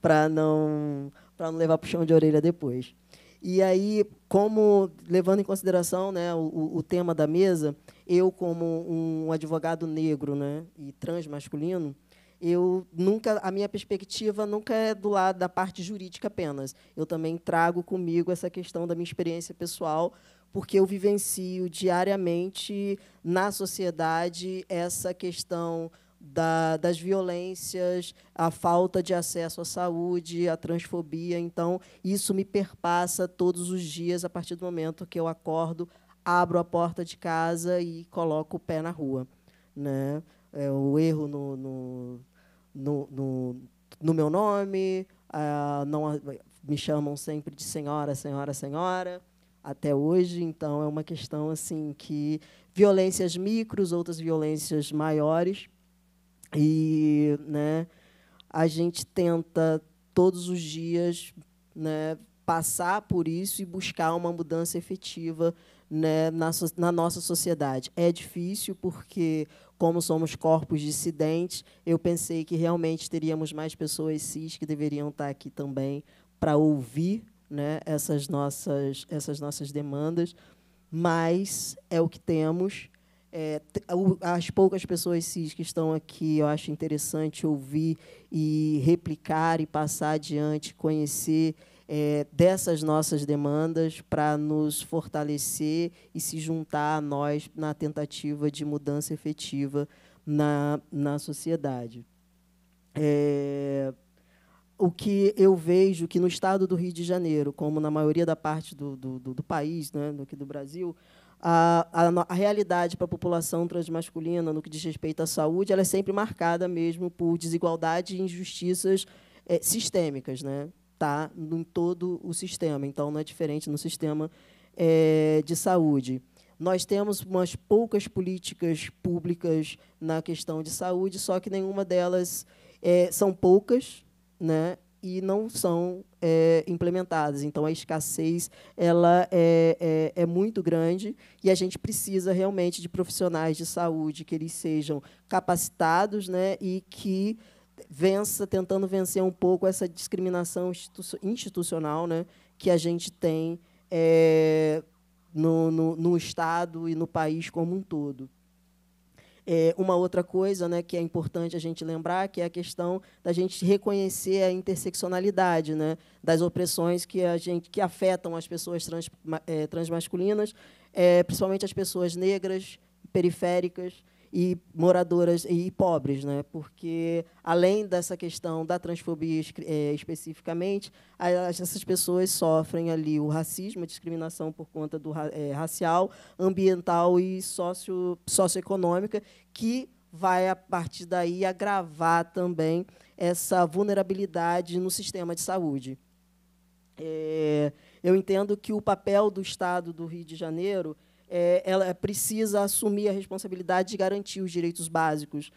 para não para não levar chão de orelha depois. E aí, como levando em consideração né, o, o tema da mesa, eu como um advogado negro né, e transmasculino, masculino eu nunca a minha perspectiva nunca é do lado da parte jurídica apenas. Eu também trago comigo essa questão da minha experiência pessoal, porque eu vivencio diariamente na sociedade essa questão da, das violências, a falta de acesso à saúde, a transfobia. Então, isso me perpassa todos os dias a partir do momento que eu acordo, abro a porta de casa e coloco o pé na rua, né? é, o erro no, no, no, no, no meu nome, não, me chamam sempre de senhora, senhora, senhora, até hoje. Então, é uma questão assim que violências micros, outras violências maiores, e né, a gente tenta todos os dias né, passar por isso e buscar uma mudança efetiva né, na, so na nossa sociedade. É difícil porque como somos corpos dissidentes, eu pensei que realmente teríamos mais pessoas cis que deveriam estar aqui também para ouvir né, essas, nossas, essas nossas demandas, mas é o que temos. É, as poucas pessoas cis que estão aqui, eu acho interessante ouvir e replicar e passar adiante, conhecer é, dessas nossas demandas para nos fortalecer e se juntar a nós na tentativa de mudança efetiva na, na sociedade. É, o que eu vejo que no estado do Rio de Janeiro, como na maioria da parte do, do, do, do país, né, aqui do Brasil, a, a, a, realidade para a população transmasculina no que diz respeito à saúde ela é sempre marcada mesmo por desigualdade e injustiças é, sistêmicas. Né? está em todo o sistema, então não é diferente no sistema é, de saúde. Nós temos umas poucas políticas públicas na questão de saúde, só que nenhuma delas é, são poucas né, e não são é, implementadas. Então, a escassez ela é, é, é, muito grande e a gente precisa realmente de profissionais de saúde que eles sejam capacitados né, e que vença, tentando vencer um pouco essa discriminação institucional né, que a gente tem é, no, no, no, Estado e no país como um todo. É, uma outra coisa né, que é importante a gente lembrar que é a questão da gente reconhecer a interseccionalidade né, das opressões que, a gente, que afetam as pessoas trans, é, transmasculinas, é, principalmente as pessoas negras, periféricas, e moradoras e pobres, né? Porque além dessa questão da transfobia é, especificamente, essas pessoas sofrem ali o racismo, a discriminação por conta do é, racial, ambiental e socio, socioeconômica, que vai a partir daí agravar também essa vulnerabilidade no sistema de saúde. É, eu entendo que o papel do Estado do Rio de Janeiro é, ela precisa assumir a responsabilidade de garantir os direitos básicos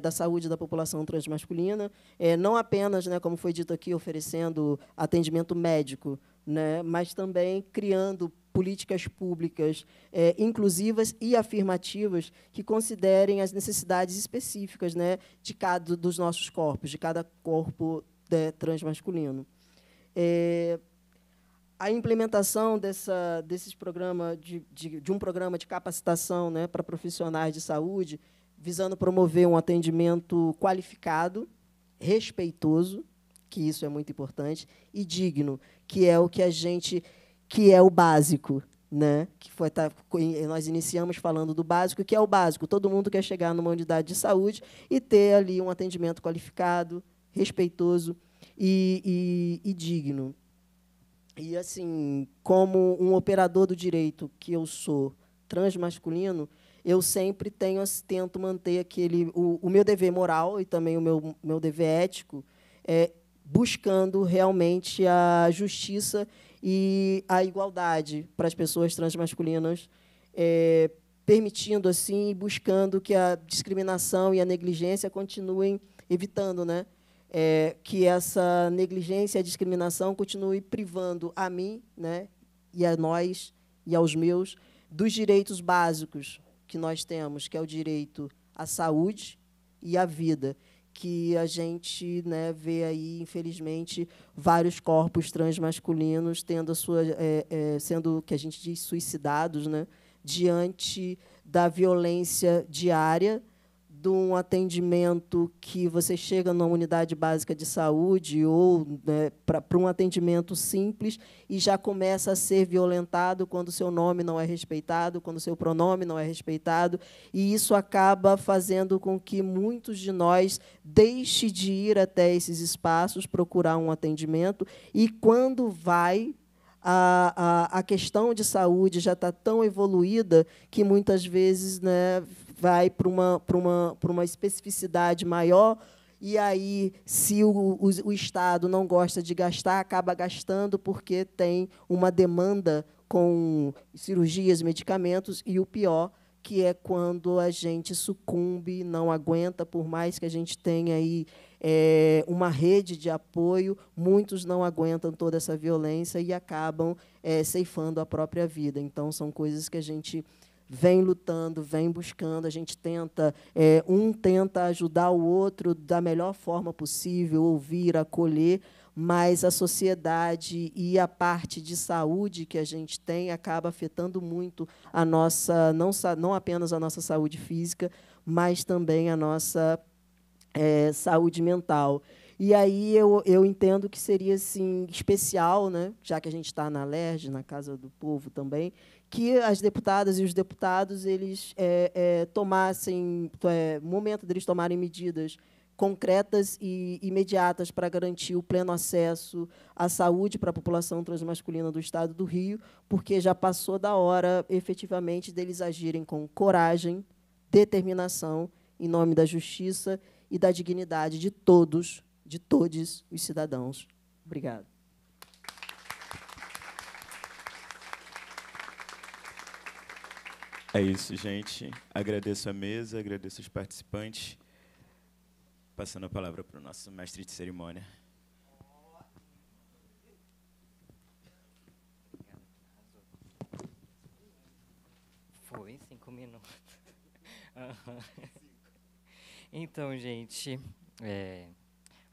da, saúde da população transmasculina, é, não apenas, né, como foi dito aqui, oferecendo atendimento médico, né, mas também criando políticas públicas é, inclusivas e afirmativas que considerem as necessidades específicas né, de cada dos nossos corpos, de cada corpo de né, transmasculino. É, a implementação dessa, desses programas de, de, de um programa de capacitação né, para profissionais de saúde, visando promover um atendimento qualificado, respeitoso, que isso é muito importante, e digno, que é o que a gente, que é o básico, né? Que foi tá, nós iniciamos falando do básico, que é o básico. Todo mundo quer chegar numa unidade de saúde e ter ali um atendimento qualificado, respeitoso e, e, e digno. E, assim, como um operador do direito que eu sou transmasculino, eu sempre tenho, assim, tento manter aquele o, o meu dever moral e também o meu, meu dever ético, é, buscando realmente a justiça e a igualdade para as pessoas transmasculinas, é, permitindo assim, buscando que a discriminação e a negligência continuem evitando, né? é, que essa negligência e discriminação continue privando a mim né, e a nós e aos meus dos direitos básicos que nós temos, que é o direito à saúde e à vida, que a gente né, vê aí, infelizmente, vários corpos transmasculinos tendo a sua, é, é, sendo, que a gente diz, suicidados, né, diante da violência diária, de um atendimento que você chega numa unidade básica de saúde ou né, para um atendimento simples e já começa a ser violentado quando seu nome não é respeitado, quando seu pronome não é respeitado, e isso acaba fazendo com que muitos de nós deixe de ir até esses espaços procurar um atendimento e quando vai a, a, a questão de saúde já está tão evoluída que muitas vezes né, vai para uma, para uma, para uma especificidade maior. E aí, se o, o, o Estado não gosta de gastar, acaba gastando porque tem uma demanda com cirurgias, medicamentos, e o pior, que é quando a gente sucumbe, não aguenta, por mais que a gente tenha aí é, uma rede de apoio, muitos não aguentam toda essa violência e acabam é, ceifando a própria vida. Então, são coisas que a gente vem lutando, vem buscando, a gente tenta, é, um tenta ajudar o outro da melhor forma possível, ouvir, acolher, mas a sociedade e a parte de saúde que a gente tem acaba afetando muito a nossa, não, não apenas a nossa saúde física, mas também a nossa é, saúde mental. E aí eu, eu entendo que seria assim, especial, né? já que a gente está na LERJ, na Casa do Povo também, que as deputadas e os deputados eles é, é, tomassem é, momento deles tomarem medidas concretas e imediatas para garantir o pleno acesso à saúde para a população transmasculina do Estado do Rio, porque já passou da hora efetivamente deles agirem com coragem, determinação em nome da justiça e da dignidade de todos, de todos os cidadãos. Obrigado. É isso, gente. Agradeço a mesa, agradeço os participantes. Passando a palavra para o nosso mestre de cerimônia. Foi cinco minutos. Então, gente, é,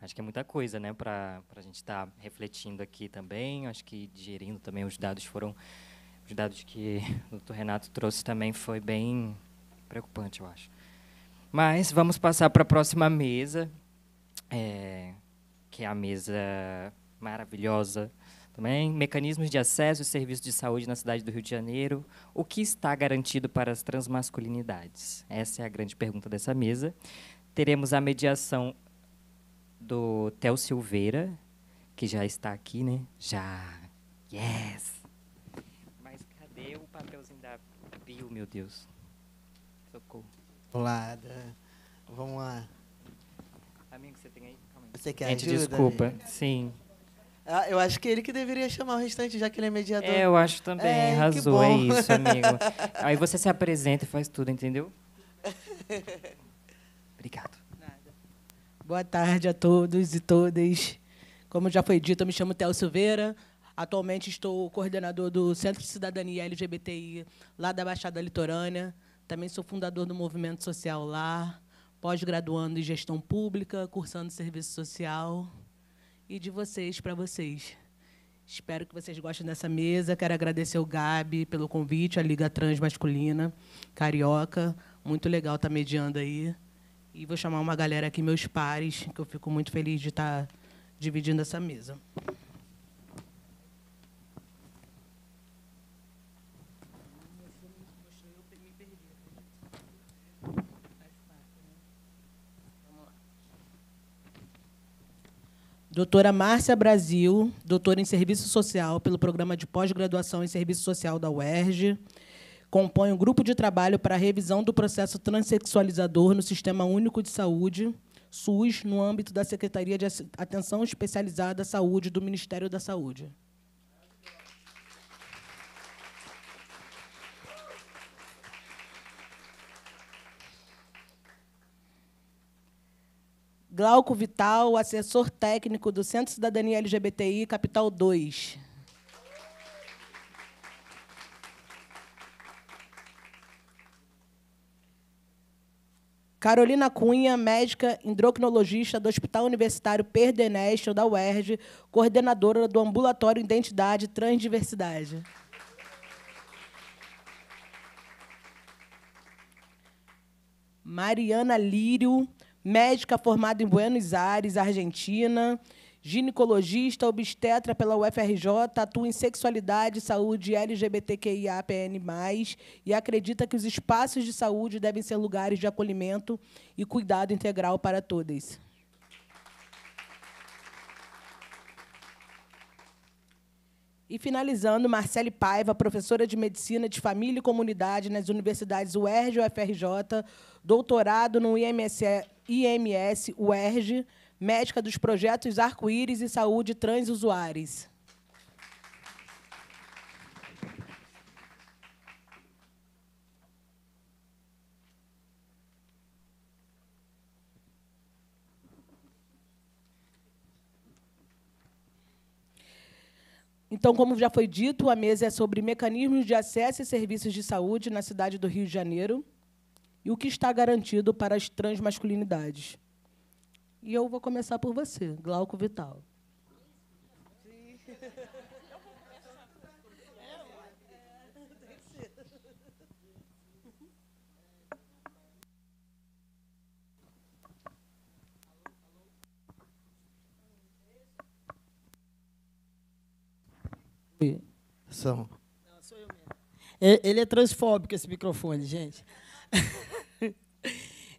acho que é muita coisa, né, para a gente estar tá refletindo aqui também. Acho que digerindo também os dados foram os dados que o doutor Renato trouxe também foi bem preocupante, eu acho. Mas vamos passar para a próxima mesa, é, que é a mesa maravilhosa também. Mecanismos de acesso e serviços de saúde na cidade do Rio de Janeiro. O que está garantido para as transmasculinidades? Essa é a grande pergunta dessa mesa. Teremos a mediação do Tel Silveira, que já está aqui, né? Já. Yes! arrepio, meu Deus. Socorro. Olá, vamos lá. Amigo, você tem aí? Calma aí. Você quer Gente, é ajuda, desculpa. Amigo? Sim. Ah, eu acho que ele que deveria chamar o restante, já que ele é mediador. É, eu acho também. É, arrasou, é isso, amigo. aí você se apresenta e faz tudo, entendeu? Obrigado. Nada. Boa tarde a todos e todas. Como já foi dito, eu me chamo Theo Silveira, Atualmente estou coordenador do Centro de Cidadania LGBTI, lá da Baixada Litorânea. Também sou fundador do Movimento Social lá, pós-graduando em Gestão Pública, cursando Serviço Social. E de vocês para vocês. Espero que vocês gostem dessa mesa. Quero agradecer o Gabi pelo convite, a Liga Trans Masculina Carioca. Muito legal estar tá mediando aí. E vou chamar uma galera aqui, meus pares, que eu fico muito feliz de estar tá dividindo essa mesa. Doutora Márcia Brasil, doutora em Serviço Social pelo Programa de Pós-Graduação em Serviço Social da UERJ. Compõe um grupo de trabalho para a revisão do processo transexualizador no Sistema Único de Saúde, SUS, no âmbito da Secretaria de Atenção Especializada à Saúde do Ministério da Saúde. Glauco Vital, assessor técnico do Centro Cidadania LGBTI Capital 2. Carolina Cunha, médica endocrinologista do Hospital Universitário Perdenestel, da UERJ, coordenadora do Ambulatório Identidade e Transdiversidade. Mariana Lírio, médica formada em Buenos Aires, Argentina, ginecologista, obstetra pela UFRJ, atua em sexualidade, saúde PN+, e acredita que os espaços de saúde devem ser lugares de acolhimento e cuidado integral para todas. E finalizando, Marcele Paiva, professora de Medicina de Família e Comunidade nas universidades UERJ e UFRJ, doutorado no IMS, IMS UERJ, médica dos projetos Arco-Íris e Saúde Transusuários. Então, como já foi dito, a mesa é sobre mecanismos de acesso e serviços de saúde na cidade do Rio de Janeiro e o que está garantido para as transmasculinidades. E eu vou começar por você, Glauco Vital. São. Ele é transfóbico, esse microfone, gente.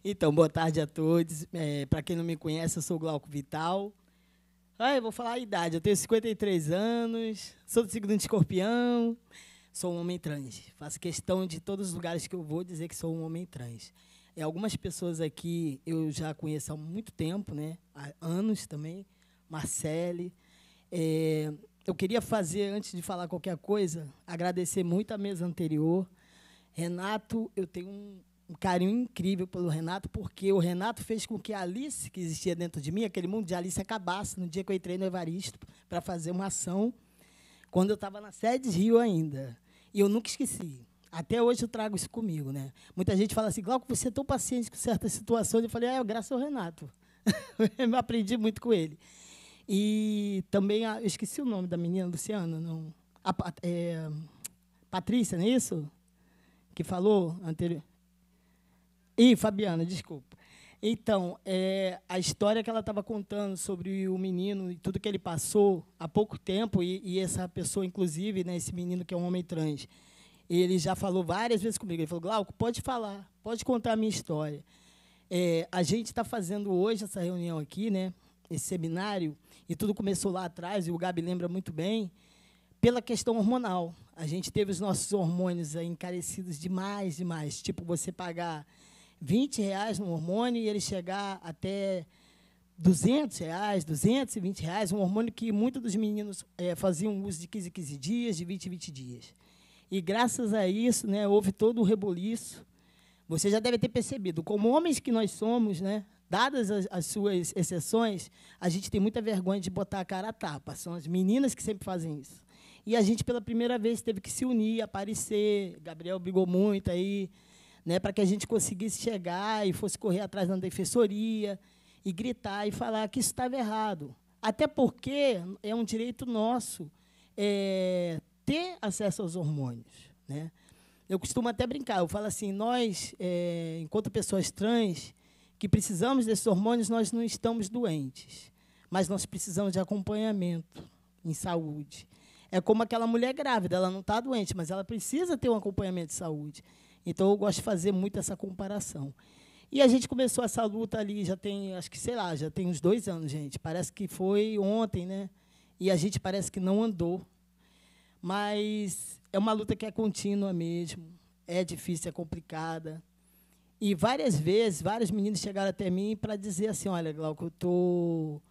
então, boa tarde a todos. É, Para quem não me conhece, eu sou Glauco Vital. Ah, vou falar a idade. Eu tenho 53 anos, sou do signo de escorpião, sou um homem trans. Faço questão de todos os lugares que eu vou dizer que sou um homem trans. E é, algumas pessoas aqui eu já conheço há muito tempo, né? há anos também. Marcele. É, eu queria fazer, antes de falar qualquer coisa, agradecer muito a mesa anterior. Renato, eu tenho um, um carinho incrível pelo Renato, porque o Renato fez com que a Alice, que existia dentro de mim, aquele mundo de Alice, acabasse no dia que eu entrei no Evaristo para fazer uma ação, quando eu estava na sede Rio ainda. E eu nunca esqueci. Até hoje eu trago isso comigo. Né? Muita gente fala assim, Glauco, você é tão paciente com certas situações. Eu falei, ah, é, graças ao Renato. eu aprendi muito com ele. E também, a, eu esqueci o nome da menina, Luciana, não. A, é, Patrícia, não é isso? Que falou anterior. E Fabiana, desculpa. Então, é, a história que ela estava contando sobre o menino e tudo que ele passou há pouco tempo, e, e, essa pessoa, inclusive, né, esse menino que é um homem trans, ele já falou várias vezes comigo. Ele falou: Glauco, pode falar, pode contar a minha história. É, a gente está fazendo hoje essa reunião aqui, né? esse seminário, e tudo começou lá atrás, e o Gabi lembra muito bem, pela questão hormonal. A gente teve os nossos hormônios encarecidos demais, demais. Tipo, você pagar 20 reais no hormônio e ele chegar até 200 reais, 220 reais, um hormônio que muitos dos meninos é, faziam uso de 15 15 dias, de 20 20 dias. E graças a isso, né, houve todo o um reboliço. Você já deve ter percebido, como homens que nós somos, né, dadas as, as, suas exceções, a gente tem muita vergonha de botar a cara a tapa. São as meninas que sempre fazem isso. E a gente, pela primeira vez, teve que se unir, aparecer. Gabriel brigou muito aí, né, para que a gente conseguisse chegar e fosse correr atrás da defensoria e gritar e falar que isso estava errado. Até porque é um direito nosso é, ter acesso aos hormônios. Né? Eu costumo até brincar, eu falo assim, nós, é, enquanto pessoas trans, que precisamos desses hormônios, nós não estamos doentes, mas nós precisamos de acompanhamento em saúde. É como aquela mulher grávida, ela não está doente, mas ela precisa ter um acompanhamento de saúde. Então, eu gosto de fazer muito essa comparação. E a gente começou essa luta ali, já tem, acho que, sei lá, já tem uns dois anos, gente. Parece que foi ontem, né? E a gente parece que não andou. Mas é uma luta que é contínua mesmo. É difícil, é complicada. E várias vezes, vários meninos chegaram até mim para dizer assim, olha, Glauco, eu, tô,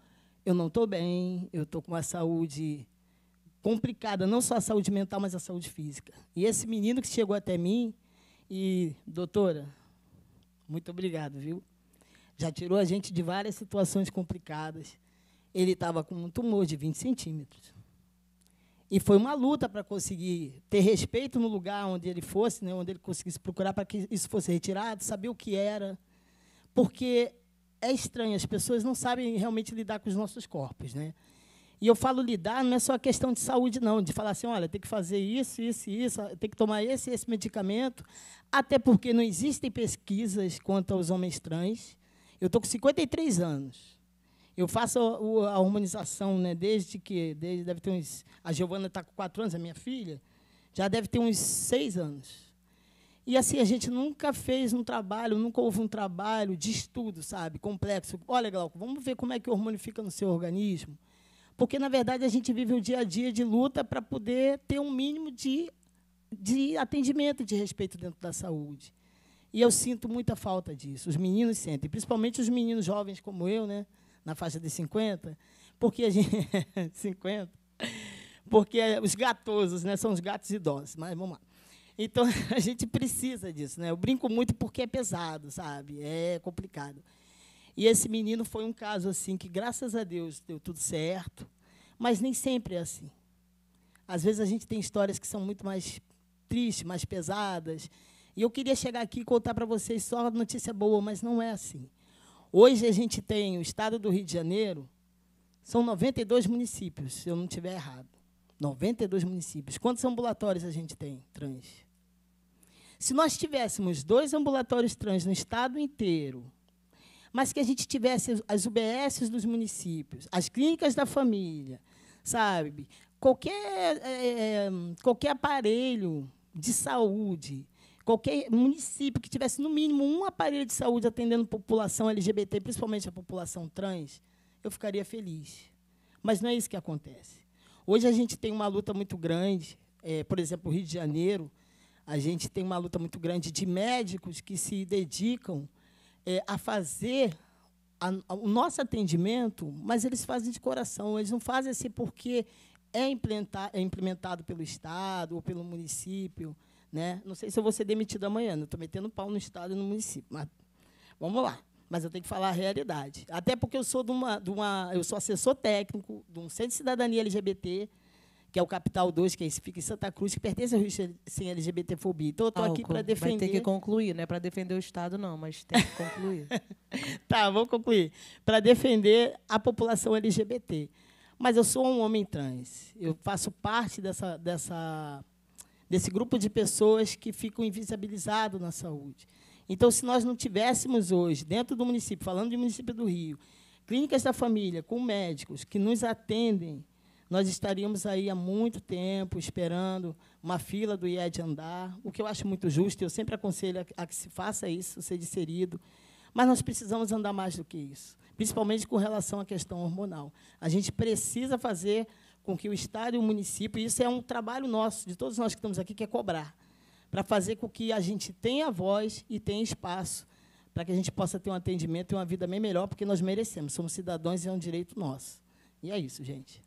eu não estou bem, eu estou com uma saúde complicada, não só a saúde mental, mas a saúde física. E esse menino que chegou até mim e, doutora, muito obrigado, viu? Já tirou a gente de várias situações complicadas. Ele estava com um tumor de 20 centímetros. E foi uma luta para conseguir ter respeito no lugar onde ele fosse, né, onde ele conseguisse procurar para que isso fosse retirado, saber o que era. Porque é estranho, as pessoas não sabem realmente lidar com os nossos corpos. Né? E eu falo lidar, não é só questão de saúde, não, de falar assim, olha, tem que fazer isso, isso e isso, tem que tomar esse esse medicamento, até porque não existem pesquisas quanto aos homens trans. Eu estou com 53 anos. Eu faço a, a harmonização, né? Desde que. Desde, deve ter uns. A Giovana está com quatro anos, a minha filha, já deve ter uns seis anos. E assim, a gente nunca fez um trabalho, nunca houve um trabalho de estudo, sabe? Complexo. Olha, Glauco, vamos ver como é que o hormônio fica no seu organismo. Porque, na verdade, a gente vive o um dia a dia de luta para poder ter um mínimo de, de atendimento de respeito dentro da saúde. E eu sinto muita falta disso. Os meninos sentem, principalmente os meninos jovens como eu, né? na faixa de 50, porque a gente 50, porque os gatosos, né, são os gatos idosos, mas vamos lá. Então a gente precisa disso, né? Eu brinco muito porque é pesado, sabe? É complicado. E esse menino foi um caso assim que graças a Deus deu tudo certo, mas nem sempre é assim. Às vezes a gente tem histórias que são muito mais tristes, mais pesadas. E eu queria chegar aqui e contar para vocês só notícia boa, mas não é assim. Hoje a gente tem o estado do Rio de Janeiro, são 92 municípios, se eu não estiver errado. 92 municípios. Quantos ambulatórios a gente tem trans? Se nós tivéssemos dois ambulatórios trans no estado inteiro, mas que a gente tivesse as UBSs dos municípios, as clínicas da família, sabe? Qualquer, é, qualquer aparelho de saúde qualquer município que tivesse, no mínimo, um aparelho de saúde atendendo população LGBT, principalmente a população trans, eu ficaria feliz. Mas não é isso que acontece. Hoje a gente tem uma luta muito grande, é, por exemplo, o Rio de Janeiro, a gente tem uma luta muito grande de médicos que se dedicam é, a fazer a, a, o nosso atendimento, mas eles fazem de coração, eles não fazem assim porque é, é, implementado pelo Estado ou pelo município. Né? Não sei se eu vou ser demitido amanhã, né? estou metendo pau no Estado e no município. Mas vamos lá. Mas eu tenho que falar a realidade. Até porque eu sou de uma, de uma. Eu sou assessor técnico de um centro de cidadania LGBT, que é o Capital 2, que é fica em Santa Cruz, que pertence ao Rio sem LGBTfobia. Então, eu estou aqui ah, para defender. Vai ter que concluir, não é para defender o Estado, não, mas tem que concluir. tá, vou concluir. Para defender a população LGBT. Mas eu sou um homem trans. Eu faço parte dessa, dessa desse grupo de pessoas que ficam invisibilizados na saúde. Então, se nós não tivéssemos hoje, dentro do município, falando de município do Rio, clínicas da família com médicos que nos atendem, nós estaríamos aí há muito tempo esperando uma fila do IED andar, o que eu acho muito justo, eu sempre aconselho a que se faça isso, ser inserido, mas nós precisamos andar mais do que isso, principalmente com relação à questão hormonal. A gente precisa fazer com que o Estado e o município, e isso é um trabalho nosso, de todos nós que estamos aqui, que é cobrar, para fazer com que a gente tenha voz e tenha espaço para que a gente possa ter um atendimento e uma vida bem melhor, porque nós merecemos, somos cidadãos e é um direito nosso. E é isso, gente.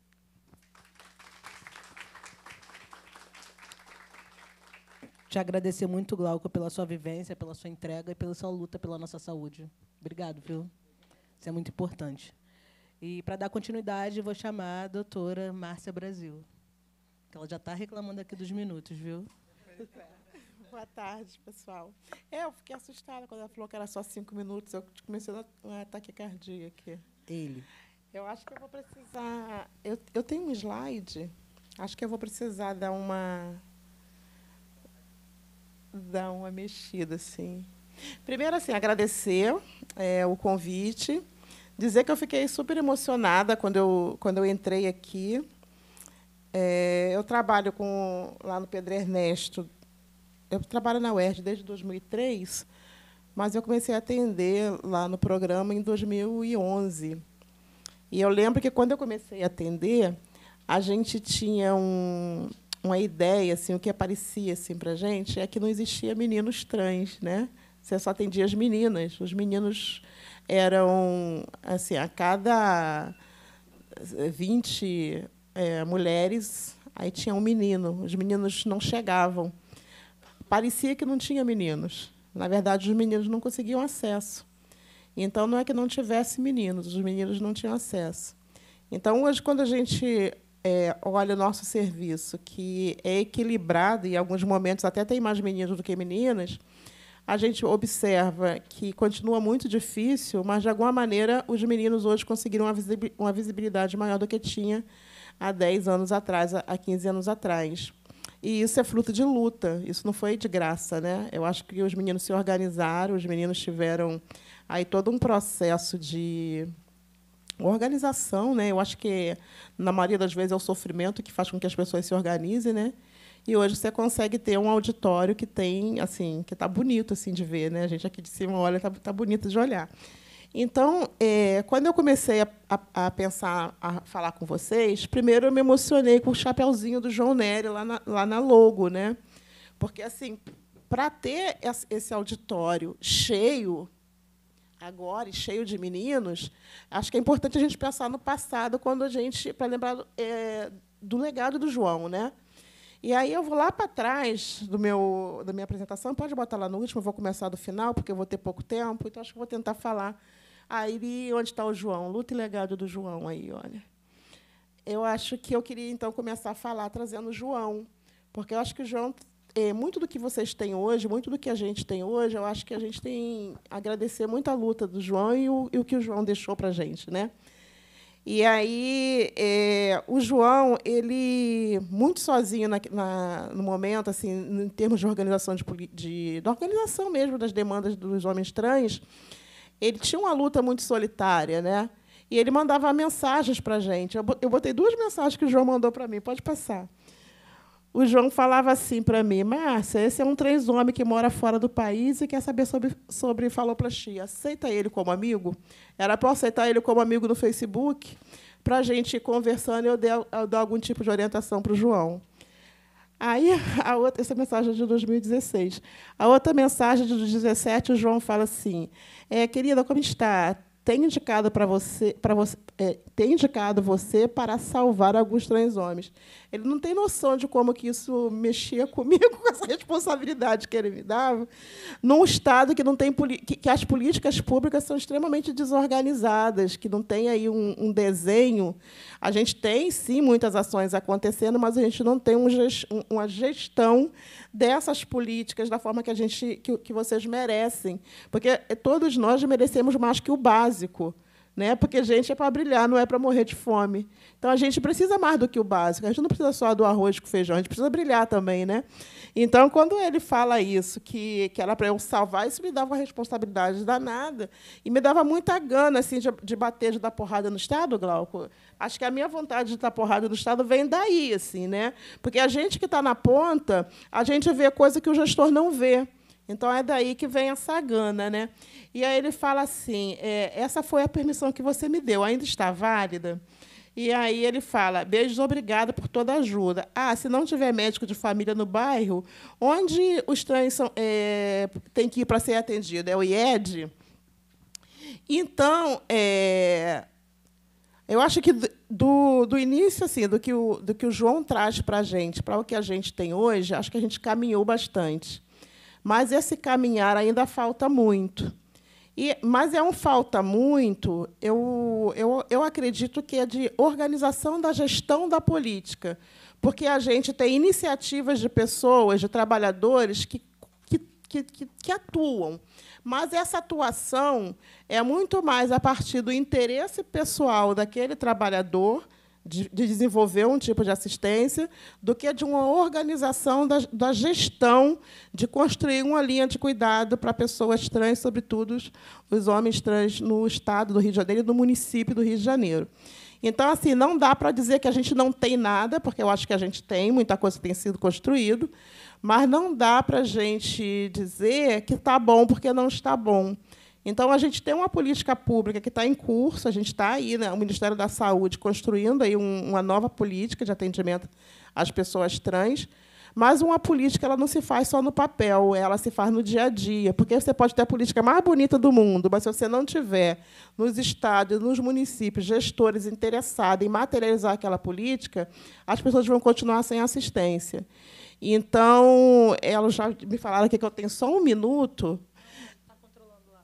Te agradecer muito, Glauco, pela sua vivência, pela sua entrega e pela sua luta pela nossa saúde. Obrigado, viu? Isso é muito importante. E, para dar continuidade, vou chamar a doutora Márcia Brasil. Ela já está reclamando aqui dos minutos, viu? Boa tarde, pessoal. É, eu fiquei assustada quando ela falou que era só cinco minutos. Eu comecei a ataque cardíaco aqui. Ele. Eu acho que eu vou precisar. Eu, eu tenho um slide. Acho que eu vou precisar dar uma. dar uma mexida, assim. Primeiro, assim, agradecer é, o convite dizer que eu fiquei super emocionada quando eu, quando eu entrei aqui. É, eu trabalho com, lá no Pedro Ernesto. Eu trabalho na UERJ desde 2003, mas eu comecei a atender lá no programa em 2011. E eu lembro que, quando eu comecei a atender, a gente tinha um, uma ideia, assim, o que aparecia assim, para a gente é que não existia meninos trans. Né? Você só atendia as meninas. Os meninos eram assim a cada 20 é, mulheres aí tinha um menino os meninos não chegavam parecia que não tinha meninos na verdade os meninos não conseguiam acesso então não é que não tivesse meninos os meninos não tinham acesso então hoje quando a gente é, olha o nosso serviço que é equilibrado e em alguns momentos até tem mais meninos do que meninas a gente observa que continua muito difícil, mas de alguma maneira os meninos hoje conseguiram uma visibilidade maior do que tinha há 10 anos atrás, há 15 anos atrás. E isso é fruto de luta, isso não foi de graça. Né? Eu acho que os meninos se organizaram, os meninos tiveram aí todo um processo de organização. Né? Eu acho que, na maioria das vezes, é o sofrimento que faz com que as pessoas se organizem. Né? E hoje você consegue ter um auditório que tem, assim, que está bonito assim de ver, né? A gente aqui de cima olha, está tá bonito de olhar. Então, é, quando eu comecei a, a, a, pensar, a falar com vocês, primeiro eu me emocionei com o chapéuzinho do João Nery lá na, lá na logo, né? Porque assim, para ter esse auditório cheio agora e cheio de meninos, acho que é importante a gente pensar no passado quando a gente para lembrar é, do legado do João, né? E aí eu vou lá para trás do meu, da minha apresentação, pode botar lá no último, vou começar do final, porque eu vou ter pouco tempo, então acho que vou tentar falar. Aí, onde está o João? Luta e legado do João aí, olha. Eu acho que eu queria, então, começar a falar trazendo o João, porque eu acho que o João, é, muito do que vocês têm hoje, muito do que a gente tem hoje, eu acho que a gente tem a agradecer muito a luta do João e o, e o que o João deixou para a gente. Né? E aí é, o João, ele muito sozinho na, na, no momento, assim, em termos de organização de, de, de organização mesmo das demandas dos homens trans, ele tinha uma luta muito solitária, né? E ele mandava mensagens para a gente. Eu botei duas mensagens que o João mandou para mim. Pode passar. O João falava assim para mim, Márcia, esse é um três homem que mora fora do país e quer saber sobre, sobre faloplastia. Aceita ele como amigo? Era para aceitar ele como amigo no Facebook, para a gente ir conversando e eu dar algum tipo de orientação para o João. Aí, a outra, essa é a mensagem de 2016. A outra mensagem de 2017, o João fala assim: é, Querida, como está? tem indicado para você, para você, é, tem indicado você para salvar alguns homens. Ele não tem noção de como que isso mexia comigo com essa responsabilidade que ele me dava, num estado que não tem que, que as políticas públicas são extremamente desorganizadas, que não tem aí um, um, desenho. A gente tem sim muitas ações acontecendo, mas a gente não tem um, uma gestão dessas políticas da forma que a gente que, que vocês merecem, porque todos nós merecemos mais que o básico né? Porque gente é para brilhar, não é para morrer de fome. Então a gente precisa mais do que o básico. A gente não precisa só do arroz com feijão, a gente precisa brilhar também, né? Então quando ele fala isso, que que era para eu salvar, isso me dava uma responsabilidade danada e me dava muita gana assim de, de bater, de dar porrada no estado, Glauco. Acho que a minha vontade de dar porrada no estado vem daí, assim, né? Porque a gente que está na ponta, a gente vê coisa que o gestor não vê. Então é daí que vem essa gana, né? E aí ele fala assim: é, essa foi a permissão que você me deu, ainda está válida? E aí ele fala: beijos, obrigada por toda a ajuda. Ah, se não tiver médico de família no bairro, onde os trans são, é, tem que ir para ser atendido? É o IED? Então, é, eu acho que do, do início, assim, do que o, do que o João traz para a gente, para o que a gente tem hoje, acho que a gente caminhou bastante mas esse caminhar ainda falta muito. E, mas é um falta muito, eu, eu, eu acredito que é de organização da gestão da política, porque a gente tem iniciativas de pessoas, de trabalhadores que, que, que, que atuam, mas essa atuação é muito mais a partir do interesse pessoal daquele trabalhador de, desenvolver um tipo de assistência do que de uma organização da, da gestão de construir uma linha de cuidado para pessoas trans, sobretudo os homens trans no estado do Rio de Janeiro e no município do Rio de Janeiro. Então, assim, não dá para dizer que a gente não tem nada, porque eu acho que a gente tem, muita coisa tem sido construído, mas não dá para a gente dizer que está bom porque não está bom. Então, a gente tem uma política pública que está em curso, a gente está aí, né, o Ministério da Saúde, construindo aí um, uma nova política de atendimento às pessoas trans, mas uma política ela não se faz só no papel, ela se faz no dia a dia, porque você pode ter a política mais bonita do mundo, mas se você não tiver nos estados, nos municípios, gestores interessados em materializar aquela política, as pessoas vão continuar sem assistência. Então, elas já me falaram que eu tenho só um minuto,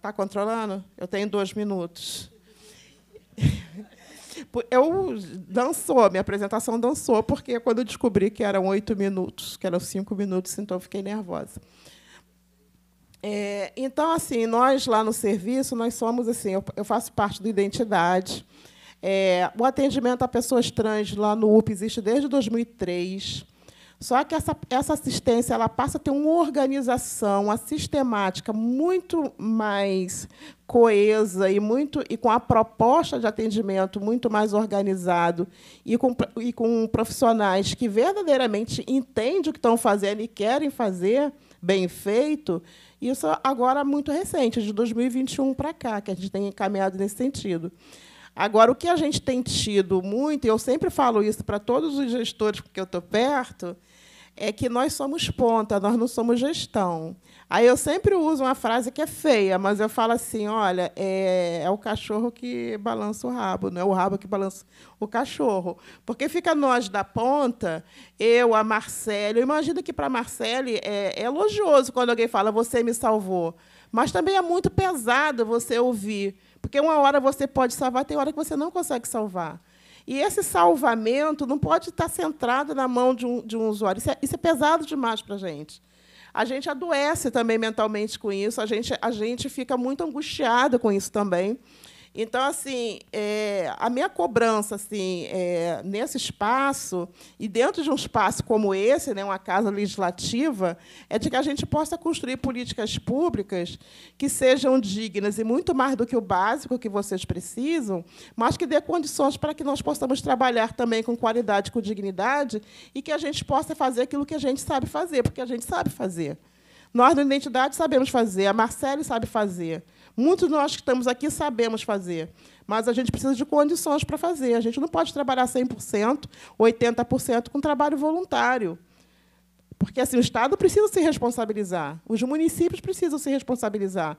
Está controlando? Eu tenho dois minutos. Eu dançou, minha apresentação dançou, porque quando eu descobri que eram oito minutos, que eram cinco minutos, então fiquei nervosa. É, então, assim, nós lá no serviço, nós somos assim, eu, eu faço parte do Identidade. É, o atendimento a pessoas trans lá no UP existe desde 2003. Só que essa, essa assistência ela passa a ter uma organização, uma sistemática muito mais coesa e muito e com a proposta de atendimento muito mais organizado e com, e com profissionais que verdadeiramente entendem o que estão fazendo e querem fazer bem feito. Isso agora é muito recente, de 2021 para cá, que a gente tem encaminhado nesse sentido. Agora, o que a gente tem tido muito, e eu sempre falo isso para todos os gestores que eu estou perto, é que nós somos ponta, nós não somos gestão. Aí eu sempre uso uma frase que é feia, mas eu falo assim: olha, é, é o cachorro que balança o rabo, não é o rabo que balança o cachorro. Porque fica nós da ponta, eu, a Eu Imagina que para Marcelo é, é elogioso quando alguém fala, você me salvou. Mas também é muito pesado você ouvir porque uma hora você pode salvar, tem hora que você não consegue salvar. E esse salvamento não pode estar centrado na mão de um, de um usuário. Isso é, isso é pesado demais para a gente. A gente adoece também mentalmente com isso, a gente, a gente fica muito angustiado com isso também. Então, assim, é, a minha cobrança assim, é, nesse espaço, e dentro de um espaço como esse, né, uma casa legislativa, é de que a gente possa construir políticas públicas que sejam dignas e muito mais do que o básico que vocês precisam, mas que dê condições para que nós possamos trabalhar também com qualidade, com dignidade, e que a gente possa fazer aquilo que a gente sabe fazer, porque a gente sabe fazer. Nós, na identidade, sabemos fazer, a Marcele sabe fazer. Muitos de nós que estamos aqui sabemos fazer, mas a gente precisa de condições para fazer. A gente não pode trabalhar 100%, 80% com trabalho voluntário. Porque assim, o Estado precisa se responsabilizar, os municípios precisam se responsabilizar.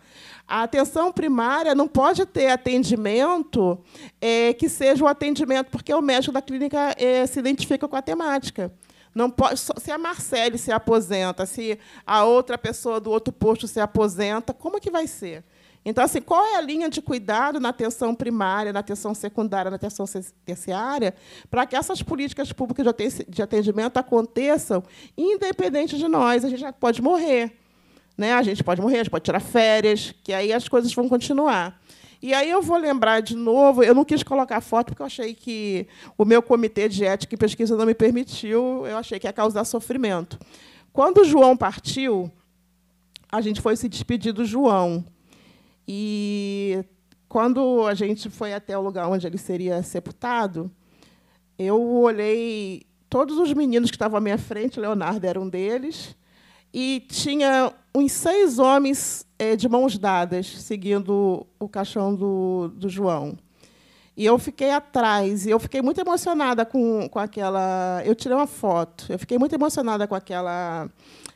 A atenção primária não pode ter atendimento é, que seja o um atendimento, porque o médico da clínica é, se identifica com a temática. Não pode, se a Marcele se aposenta, se a outra pessoa do outro posto se aposenta, como que vai ser? Então, assim, qual é a linha de cuidado na atenção primária, na atenção secundária, na atenção terciária, para que essas políticas públicas de atendimento aconteçam independente de nós? A gente já pode morrer. Né? A gente pode morrer, a gente pode tirar férias, que aí as coisas vão continuar. E aí eu vou lembrar de novo, eu não quis colocar foto porque eu achei que o meu comitê de ética e pesquisa não me permitiu, eu achei que ia causar sofrimento. Quando o João partiu, a gente foi se despedir do João. E quando a gente foi até o lugar onde ele seria sepultado, eu olhei todos os meninos que estavam à minha frente, Leonardo era um deles, e tinha uns seis homens é, de mãos dadas seguindo o caixão do, do João. E eu fiquei atrás, e eu fiquei muito emocionada com, com aquela. Eu tirei uma foto, eu fiquei muito emocionada com aquela,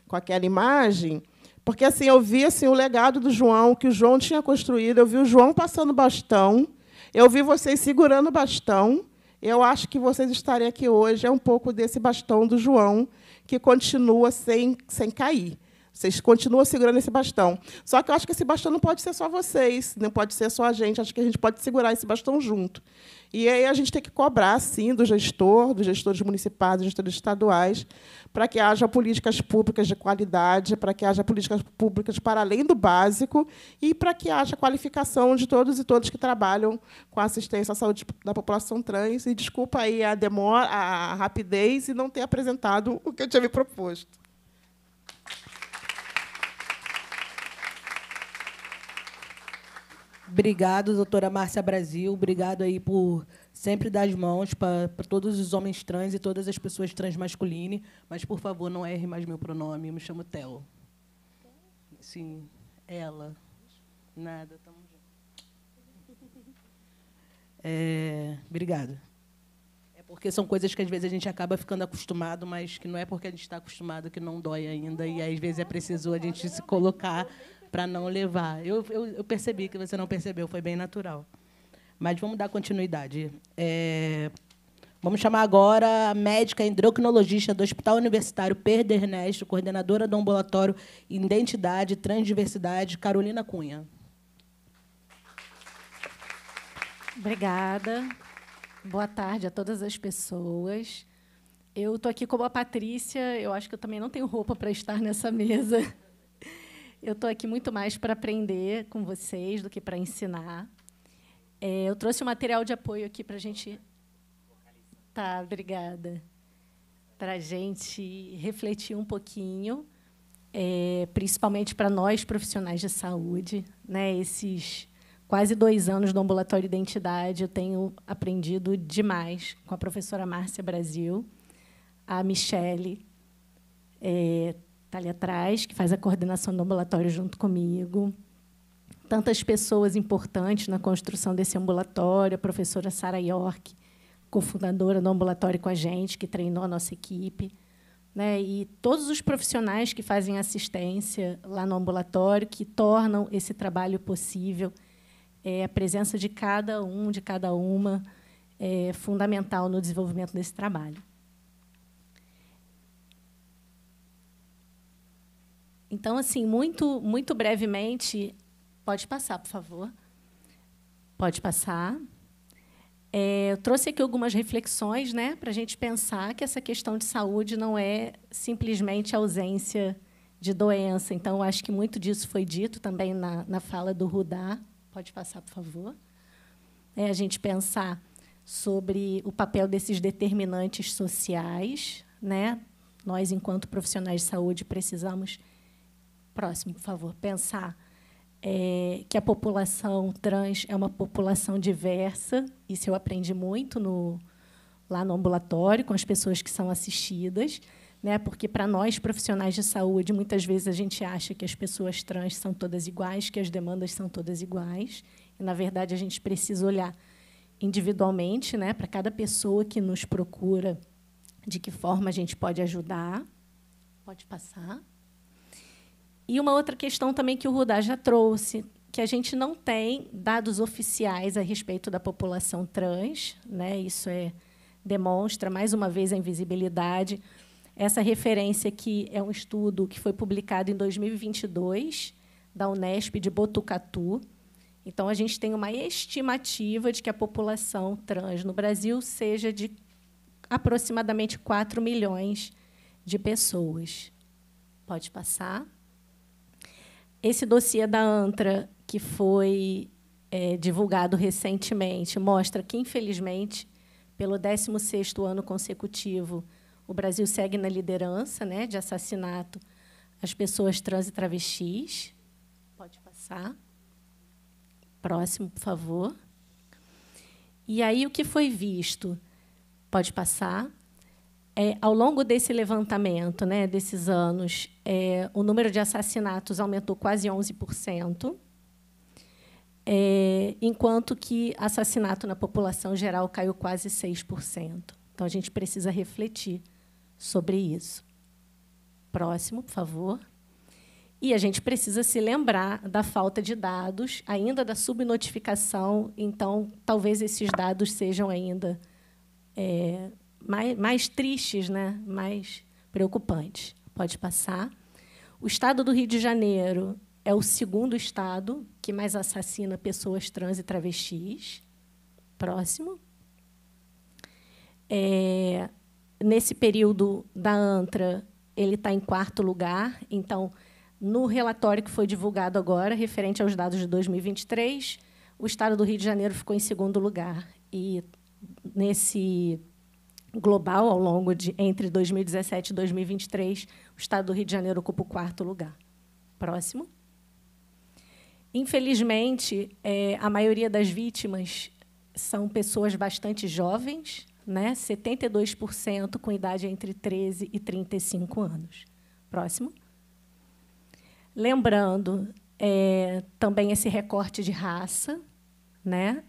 com aquela imagem, porque assim, eu vi assim, o legado do João, que o João tinha construído, eu vi o João passando bastão, eu vi vocês segurando o bastão. Eu acho que vocês estarem aqui hoje é um pouco desse bastão do João que continua sem, sem cair. Vocês continuam segurando esse bastão. Só que eu acho que esse bastão não pode ser só vocês, não pode ser só a gente. Acho que a gente pode segurar esse bastão junto. E aí a gente tem que cobrar, sim, do gestor, dos gestores municipais, dos gestores estaduais, para que haja políticas públicas de qualidade, para que haja políticas públicas para além do básico e para que haja qualificação de todos e todas que trabalham com assistência à saúde da população trans. E desculpa aí a demora, a rapidez e não ter apresentado o que eu tinha me proposto. Obrigado, doutora Márcia Brasil. Obrigado aí por sempre dar as mãos para todos os homens trans e todas as pessoas transmasculine. Mas, por favor, não erre mais meu pronome. Eu me chamo Theo. Sim, ela. Nada, É, obrigado. É porque são coisas que às vezes a gente acaba ficando acostumado, mas que não é porque a gente está acostumado que não dói ainda. E às vezes é preciso a gente se colocar para não levar. Eu, eu, eu, percebi que você não percebeu, foi bem natural. Mas vamos dar continuidade. É, vamos chamar agora a médica endocrinologista do Hospital Universitário Pedro Ernesto, coordenadora do ambulatório Identidade e Transdiversidade, Carolina Cunha. Obrigada. Boa tarde a todas as pessoas. Eu estou aqui como a Patrícia, eu acho que eu também não tenho roupa para estar nessa mesa. Eu estou aqui muito mais para aprender com vocês do que para ensinar. É, eu trouxe o um material de apoio aqui para a gente. Tá, obrigada. Para a gente refletir um pouquinho, é, principalmente para nós profissionais de saúde, né? Esses quase dois anos do ambulatório de identidade, eu tenho aprendido demais com a professora Márcia Brasil, a Michele. É, está ali atrás, que faz a coordenação do ambulatório junto comigo. Tantas pessoas importantes na construção desse ambulatório, a professora Sara York, cofundadora do ambulatório com a gente, que treinou a nossa equipe. Né? E todos os profissionais que fazem assistência lá no ambulatório, que tornam esse trabalho possível. É, a presença de cada um, de cada uma, é fundamental no desenvolvimento desse trabalho. Então, assim, muito, muito brevemente, pode passar, por favor. Pode passar. É, eu trouxe aqui algumas reflexões né, para a gente pensar que essa questão de saúde não é simplesmente ausência de doença. Então, acho que muito disso foi dito também na, na fala do Rudá. Pode passar, por favor. É, a gente pensar sobre o papel desses determinantes sociais. Né? Nós, enquanto profissionais de saúde, precisamos próximo, por favor, pensar é, que a população trans é uma população diversa, isso eu aprendi muito no, lá no ambulatório, com as pessoas que são assistidas, né? porque, para nós, profissionais de saúde, muitas vezes a gente acha que as pessoas trans são todas iguais, que as demandas são todas iguais, e, na verdade, a gente precisa olhar individualmente né, para cada pessoa que nos procura de que forma a gente pode ajudar. Pode passar. E uma outra questão também que o Rudá já trouxe, que a gente não tem dados oficiais a respeito da população trans, né? Isso é demonstra mais uma vez a invisibilidade. Essa referência aqui é um estudo que foi publicado em 2022 da Unesp de Botucatu. Então a gente tem uma estimativa de que a população trans no Brasil seja de aproximadamente 4 milhões de pessoas. Pode passar. Esse dossiê da ANTRA, que foi é, divulgado recentemente, mostra que, infelizmente, pelo 16º ano consecutivo, o Brasil segue na liderança né, de assassinato às pessoas trans e travestis. Pode passar. Próximo, por favor. E aí o que foi visto? Pode passar é, ao longo desse levantamento, né, desses anos, é, o número de assassinatos aumentou quase 11%, é, enquanto que assassinato na população geral caiu quase 6%. Então, a gente precisa refletir sobre isso. Próximo, por favor. E a gente precisa se lembrar da falta de dados, ainda da subnotificação. Então, talvez esses dados sejam ainda é, mais, mais tristes, né? mais preocupantes. Pode passar. O estado do Rio de Janeiro é o segundo estado que mais assassina pessoas trans e travestis. Próximo. É, nesse período da ANTRA, ele está em quarto lugar. Então, no relatório que foi divulgado agora, referente aos dados de 2023, o estado do Rio de Janeiro ficou em segundo lugar. E nesse global ao longo de entre 2017 e 2023, o estado do Rio de Janeiro ocupa o quarto lugar. Próximo. Infelizmente, é, a maioria das vítimas são pessoas bastante jovens, né? 72% com idade entre 13 e 35 anos. Próximo. Lembrando é, também esse recorte de raça, né?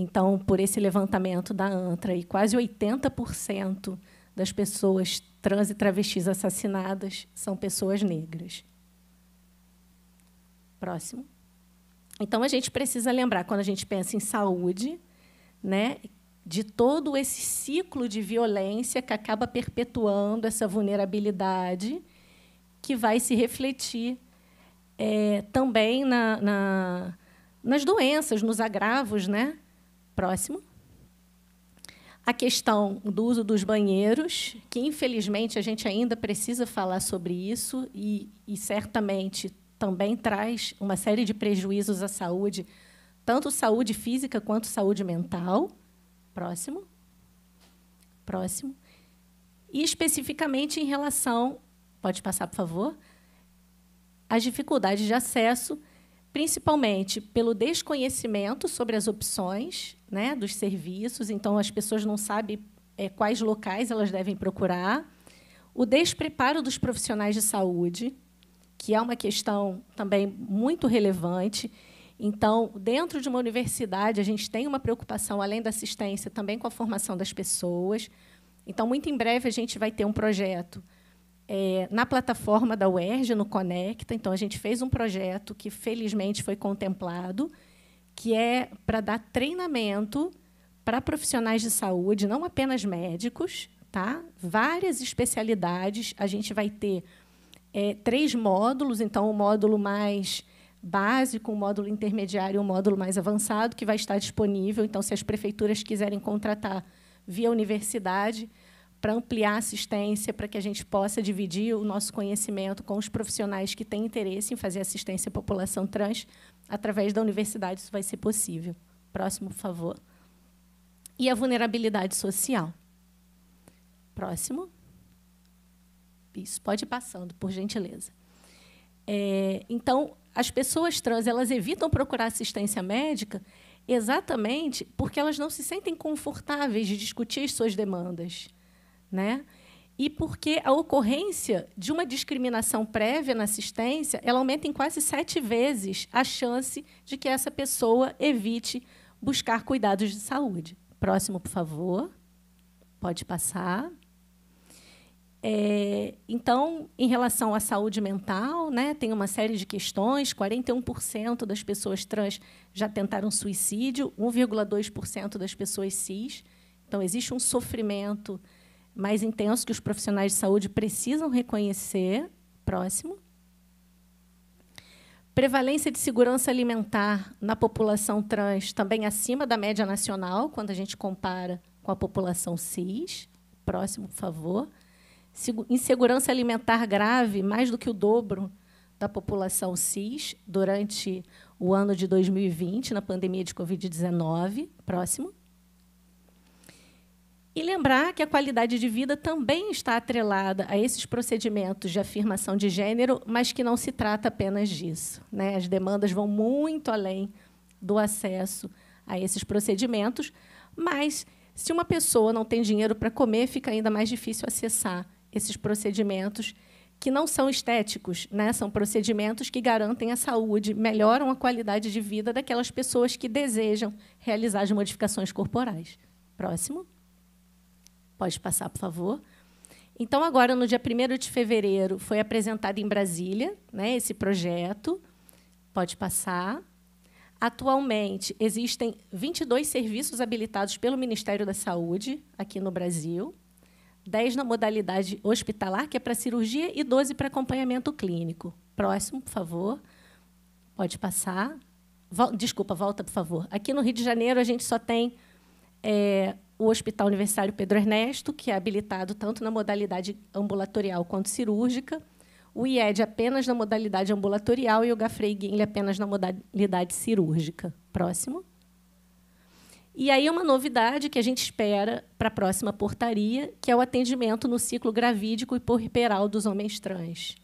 Então, por esse levantamento da ANTRA, e quase 80% das pessoas trans e travestis assassinadas são pessoas negras. Próximo. Então, a gente precisa lembrar, quando a gente pensa em saúde, né, de todo esse ciclo de violência que acaba perpetuando essa vulnerabilidade, que vai se refletir é, também na, na, nas doenças, nos agravos, né? Próximo. A questão do uso dos banheiros, que infelizmente a gente ainda precisa falar sobre isso e, e certamente também traz uma série de prejuízos à saúde, tanto saúde física quanto saúde mental. Próximo. Próximo. E especificamente em relação, pode passar, por favor, às dificuldades de acesso principalmente pelo desconhecimento sobre as opções né, dos serviços, então as pessoas não sabem é, quais locais elas devem procurar, o despreparo dos profissionais de saúde, que é uma questão também muito relevante. Então, dentro de uma universidade, a gente tem uma preocupação, além da assistência, também com a formação das pessoas. Então, muito em breve, a gente vai ter um projeto é, na plataforma da UERJ, no Conecta. Então, a gente fez um projeto que, felizmente, foi contemplado, que é para dar treinamento para profissionais de saúde, não apenas médicos, tá? várias especialidades. A gente vai ter é, três módulos, então, o um módulo mais básico, um módulo intermediário e um módulo mais avançado, que vai estar disponível. Então, se as prefeituras quiserem contratar via universidade, para ampliar a assistência, para que a gente possa dividir o nosso conhecimento com os profissionais que têm interesse em fazer assistência à população trans. Através da universidade, isso vai ser possível. Próximo, por favor. E a vulnerabilidade social. Próximo. Isso, pode ir passando, por gentileza. É, então, as pessoas trans elas evitam procurar assistência médica exatamente porque elas não se sentem confortáveis de discutir as suas demandas né? E porque a ocorrência de uma discriminação prévia na assistência, ela aumenta em quase sete vezes a chance de que essa pessoa evite buscar cuidados de saúde. Próximo, por favor. Pode passar. É, então, em relação à saúde mental, né, tem uma série de questões: 41% das pessoas trans já tentaram suicídio, 1,2% das pessoas cis. Então, existe um sofrimento mais intenso que os profissionais de saúde precisam reconhecer. Próximo. Prevalência de segurança alimentar na população trans também acima da média nacional, quando a gente compara com a população cis. Próximo, por favor. Insegurança alimentar grave, mais do que o dobro da população cis durante o ano de 2020, na pandemia de Covid-19. Próximo. E lembrar que a qualidade de vida também está atrelada a esses procedimentos de afirmação de gênero, mas que não se trata apenas disso. Né? As demandas vão muito além do acesso a esses procedimentos, mas se uma pessoa não tem dinheiro para comer, fica ainda mais difícil acessar esses procedimentos que não são estéticos, né? são procedimentos que garantem a saúde, melhoram a qualidade de vida daquelas pessoas que desejam realizar as modificações corporais. Próximo. Pode passar, por favor. Então, agora, no dia 1 de fevereiro, foi apresentado em Brasília né, esse projeto. Pode passar. Atualmente, existem 22 serviços habilitados pelo Ministério da Saúde aqui no Brasil, 10 na modalidade hospitalar, que é para cirurgia, e 12 para acompanhamento clínico. Próximo, por favor. Pode passar. Vol Desculpa, volta, por favor. Aqui no Rio de Janeiro, a gente só tem é, o Hospital Universitário Pedro Ernesto, que é habilitado tanto na modalidade ambulatorial quanto cirúrgica, o IED apenas na modalidade ambulatorial e o Gafrey Guinle apenas na modalidade cirúrgica. Próximo. E aí uma novidade que a gente espera para a próxima portaria, que é o atendimento no ciclo gravídico e porperal dos homens trans.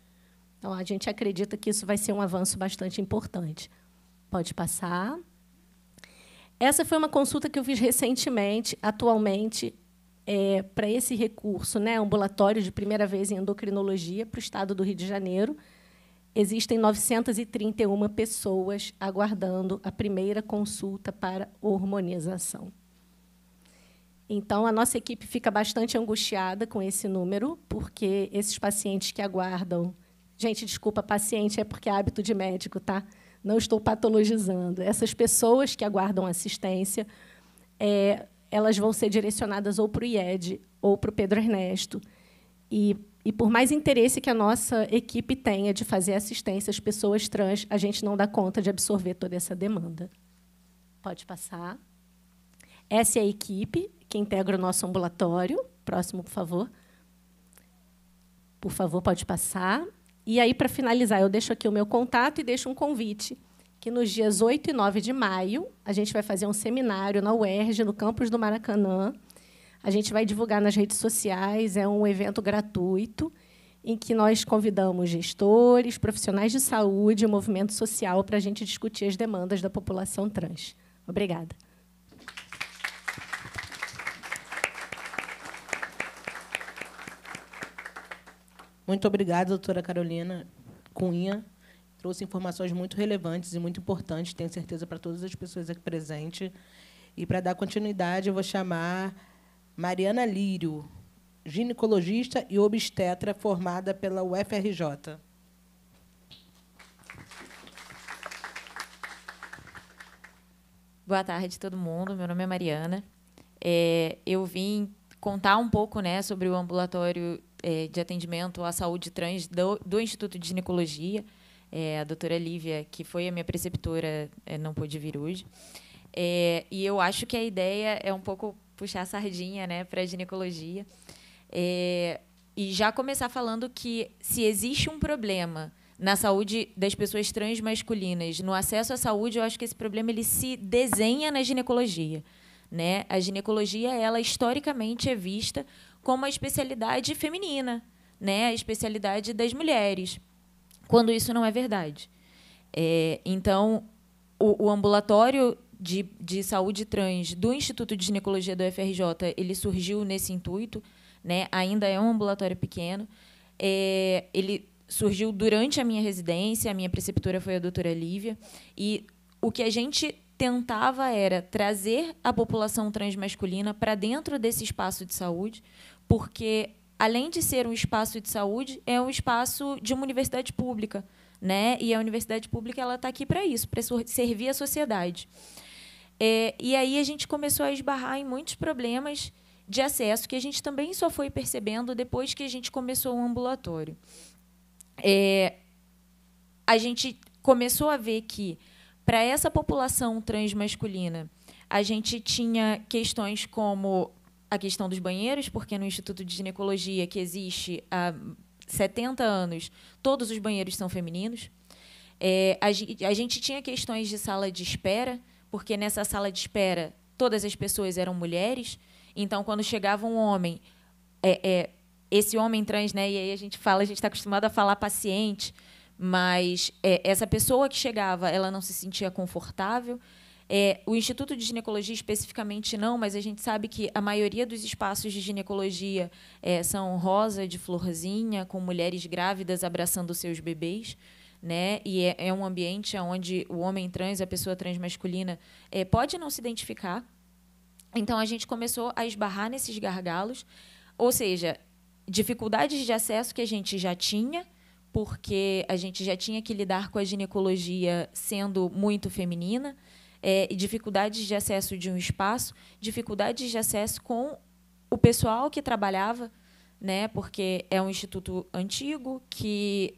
Então, a gente acredita que isso vai ser um avanço bastante importante. Pode passar. Essa foi uma consulta que eu fiz recentemente, atualmente, é, para esse recurso, né, ambulatório de primeira vez em endocrinologia para o estado do Rio de Janeiro. Existem 931 pessoas aguardando a primeira consulta para hormonização. Então, a nossa equipe fica bastante angustiada com esse número, porque esses pacientes que aguardam. Gente, desculpa, paciente é porque é hábito de médico, tá? não estou patologizando. Essas pessoas que aguardam assistência, é, elas vão ser direcionadas ou para o IED ou para o Pedro Ernesto. E, e, por mais interesse que a nossa equipe tenha de fazer assistência às pessoas trans, a gente não dá conta de absorver toda essa demanda. Pode passar. Essa é a equipe que integra o nosso ambulatório. Próximo, por favor. Por favor, pode passar. E aí, para finalizar, eu deixo aqui o meu contato e deixo um convite, que nos dias 8 e 9 de maio, a gente vai fazer um seminário na UERJ, no campus do Maracanã. A gente vai divulgar nas redes sociais, é um evento gratuito, em que nós convidamos gestores, profissionais de saúde e movimento social para a gente discutir as demandas da população trans. Obrigada. Muito obrigada, doutora Carolina Cunha. Trouxe informações muito relevantes e muito importantes, tenho certeza, para todas as pessoas aqui presentes. E, para dar continuidade, eu vou chamar Mariana Lírio, ginecologista e obstetra formada pela UFRJ. Boa tarde, todo mundo. Meu nome é Mariana. É, eu vim contar um pouco né, sobre o ambulatório é, de atendimento à saúde trans do, do Instituto de Ginecologia. É, a doutora Lívia, que foi a minha preceptora, é, não pôde vir hoje. É, e eu acho que a ideia é um pouco puxar a sardinha né, para a ginecologia. É, e já começar falando que, se existe um problema na saúde das pessoas trans masculinas, no acesso à saúde, eu acho que esse problema ele se desenha na ginecologia. Né? A ginecologia, ela historicamente é vista como a especialidade feminina, né? A especialidade das mulheres, quando isso não é verdade. É, então, o, o ambulatório de, de saúde trans do Instituto de Ginecologia do FRJ, ele surgiu nesse intuito, né? Ainda é um ambulatório pequeno. É, ele surgiu durante a minha residência, a minha preceptora foi a doutora Lívia, e o que a gente tentava era trazer a população transmasculina para dentro desse espaço de saúde, porque além de ser um espaço de saúde, é um espaço de uma universidade pública, né? E a universidade pública ela está aqui para isso, para servir a sociedade. É, e aí a gente começou a esbarrar em muitos problemas de acesso que a gente também só foi percebendo depois que a gente começou o ambulatório. É, a gente começou a ver que para essa população transmasculina a gente tinha questões como a questão dos banheiros, porque no Instituto de Ginecologia, que existe há 70 anos, todos os banheiros são femininos. É, a, a gente tinha questões de sala de espera, porque nessa sala de espera todas as pessoas eram mulheres. Então, quando chegava um homem, é, é, esse homem trans, né? E aí a gente fala, a gente está acostumado a falar paciente, mas é, essa pessoa que chegava, ela não se sentia confortável, é, o Instituto de Ginecologia especificamente não, mas a gente sabe que a maioria dos espaços de ginecologia é, são rosa de florzinha, com mulheres grávidas abraçando seus bebês. Né? E é, é um ambiente onde o homem trans, a pessoa transmasculina, é, pode não se identificar. Então a gente começou a esbarrar nesses gargalos, ou seja, dificuldades de acesso que a gente já tinha, porque a gente já tinha que lidar com a ginecologia sendo muito feminina é, dificuldades de acesso de um espaço, dificuldades de acesso com o pessoal que trabalhava, né? Porque é um instituto antigo que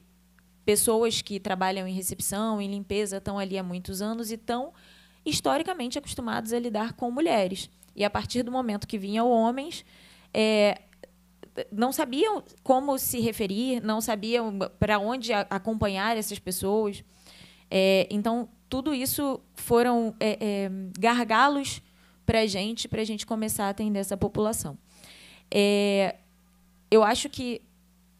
pessoas que trabalham em recepção, em limpeza, estão ali há muitos anos e estão historicamente acostumados a lidar com mulheres. E a partir do momento que vinham homens, é, não sabiam como se referir, não sabiam para onde acompanhar essas pessoas. É, então, tudo isso foram é, é, gargalos para a gente, para a gente começar a atender essa população. É, eu acho que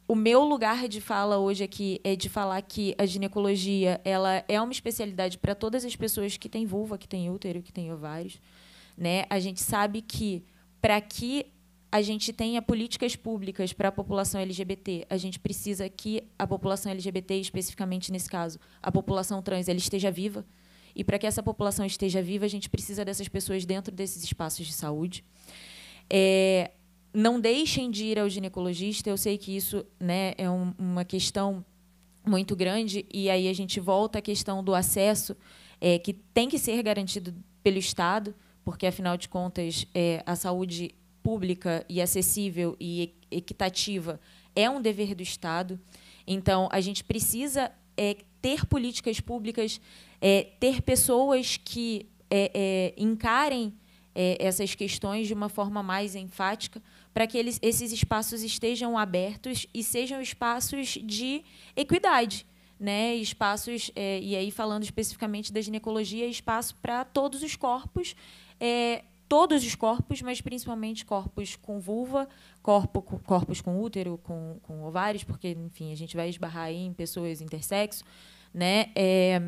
o meu lugar de fala hoje aqui é de falar que a ginecologia ela é uma especialidade para todas as pessoas que têm vulva, que têm útero, que têm ovários. Né? A gente sabe que para que a gente tenha políticas públicas para a população LGBT. A gente precisa que a população LGBT, especificamente nesse caso, a população trans, ela esteja viva. E para que essa população esteja viva, a gente precisa dessas pessoas dentro desses espaços de saúde. É, não deixem de ir ao ginecologista. Eu sei que isso né, é um, uma questão muito grande e aí a gente volta à questão do acesso é, que tem que ser garantido pelo Estado, porque afinal de contas é, a saúde pública e acessível e equitativa é um dever do Estado. Então, a gente precisa é, ter políticas públicas, é, ter pessoas que é, é encarem é, essas questões de uma forma mais enfática, para que eles, esses espaços estejam abertos e sejam espaços de equidade. Né, espaços, é, e aí falando especificamente da ginecologia, espaço para todos os corpos, todos os corpos, mas principalmente corpos com vulva, corpo, corpos com útero, com, com ovários, porque, enfim, a gente vai esbarrar em pessoas intersexo, né? É,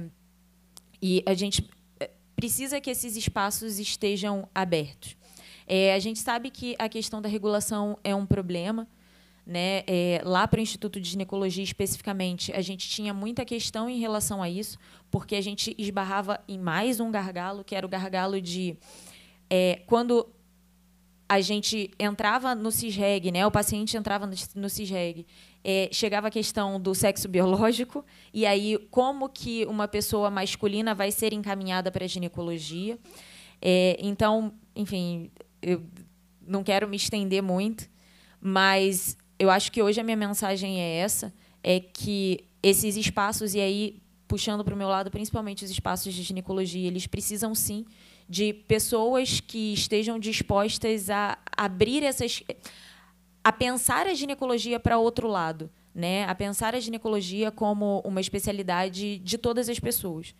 e a gente é, precisa que esses espaços estejam abertos. É, a gente sabe que a questão da regulação é um problema. Né? É, lá para o Instituto de Ginecologia especificamente, a gente tinha muita questão em relação a isso, porque a gente esbarrava em mais um gargalo, que era o gargalo de é, quando a gente entrava no CISREG, né? O paciente entrava no, CISREG. É, chegava a questão do sexo biológico, e aí como que uma pessoa masculina vai ser encaminhada para a ginecologia. É, então, enfim, eu não quero me estender muito, mas eu acho que hoje a minha mensagem é essa, é que esses espaços, e aí puxando para o meu lado, principalmente os espaços de ginecologia, eles precisam sim de pessoas que estejam dispostas a abrir essas. a pensar a ginecologia para outro lado, né? a pensar a ginecologia como uma especialidade de todas as pessoas.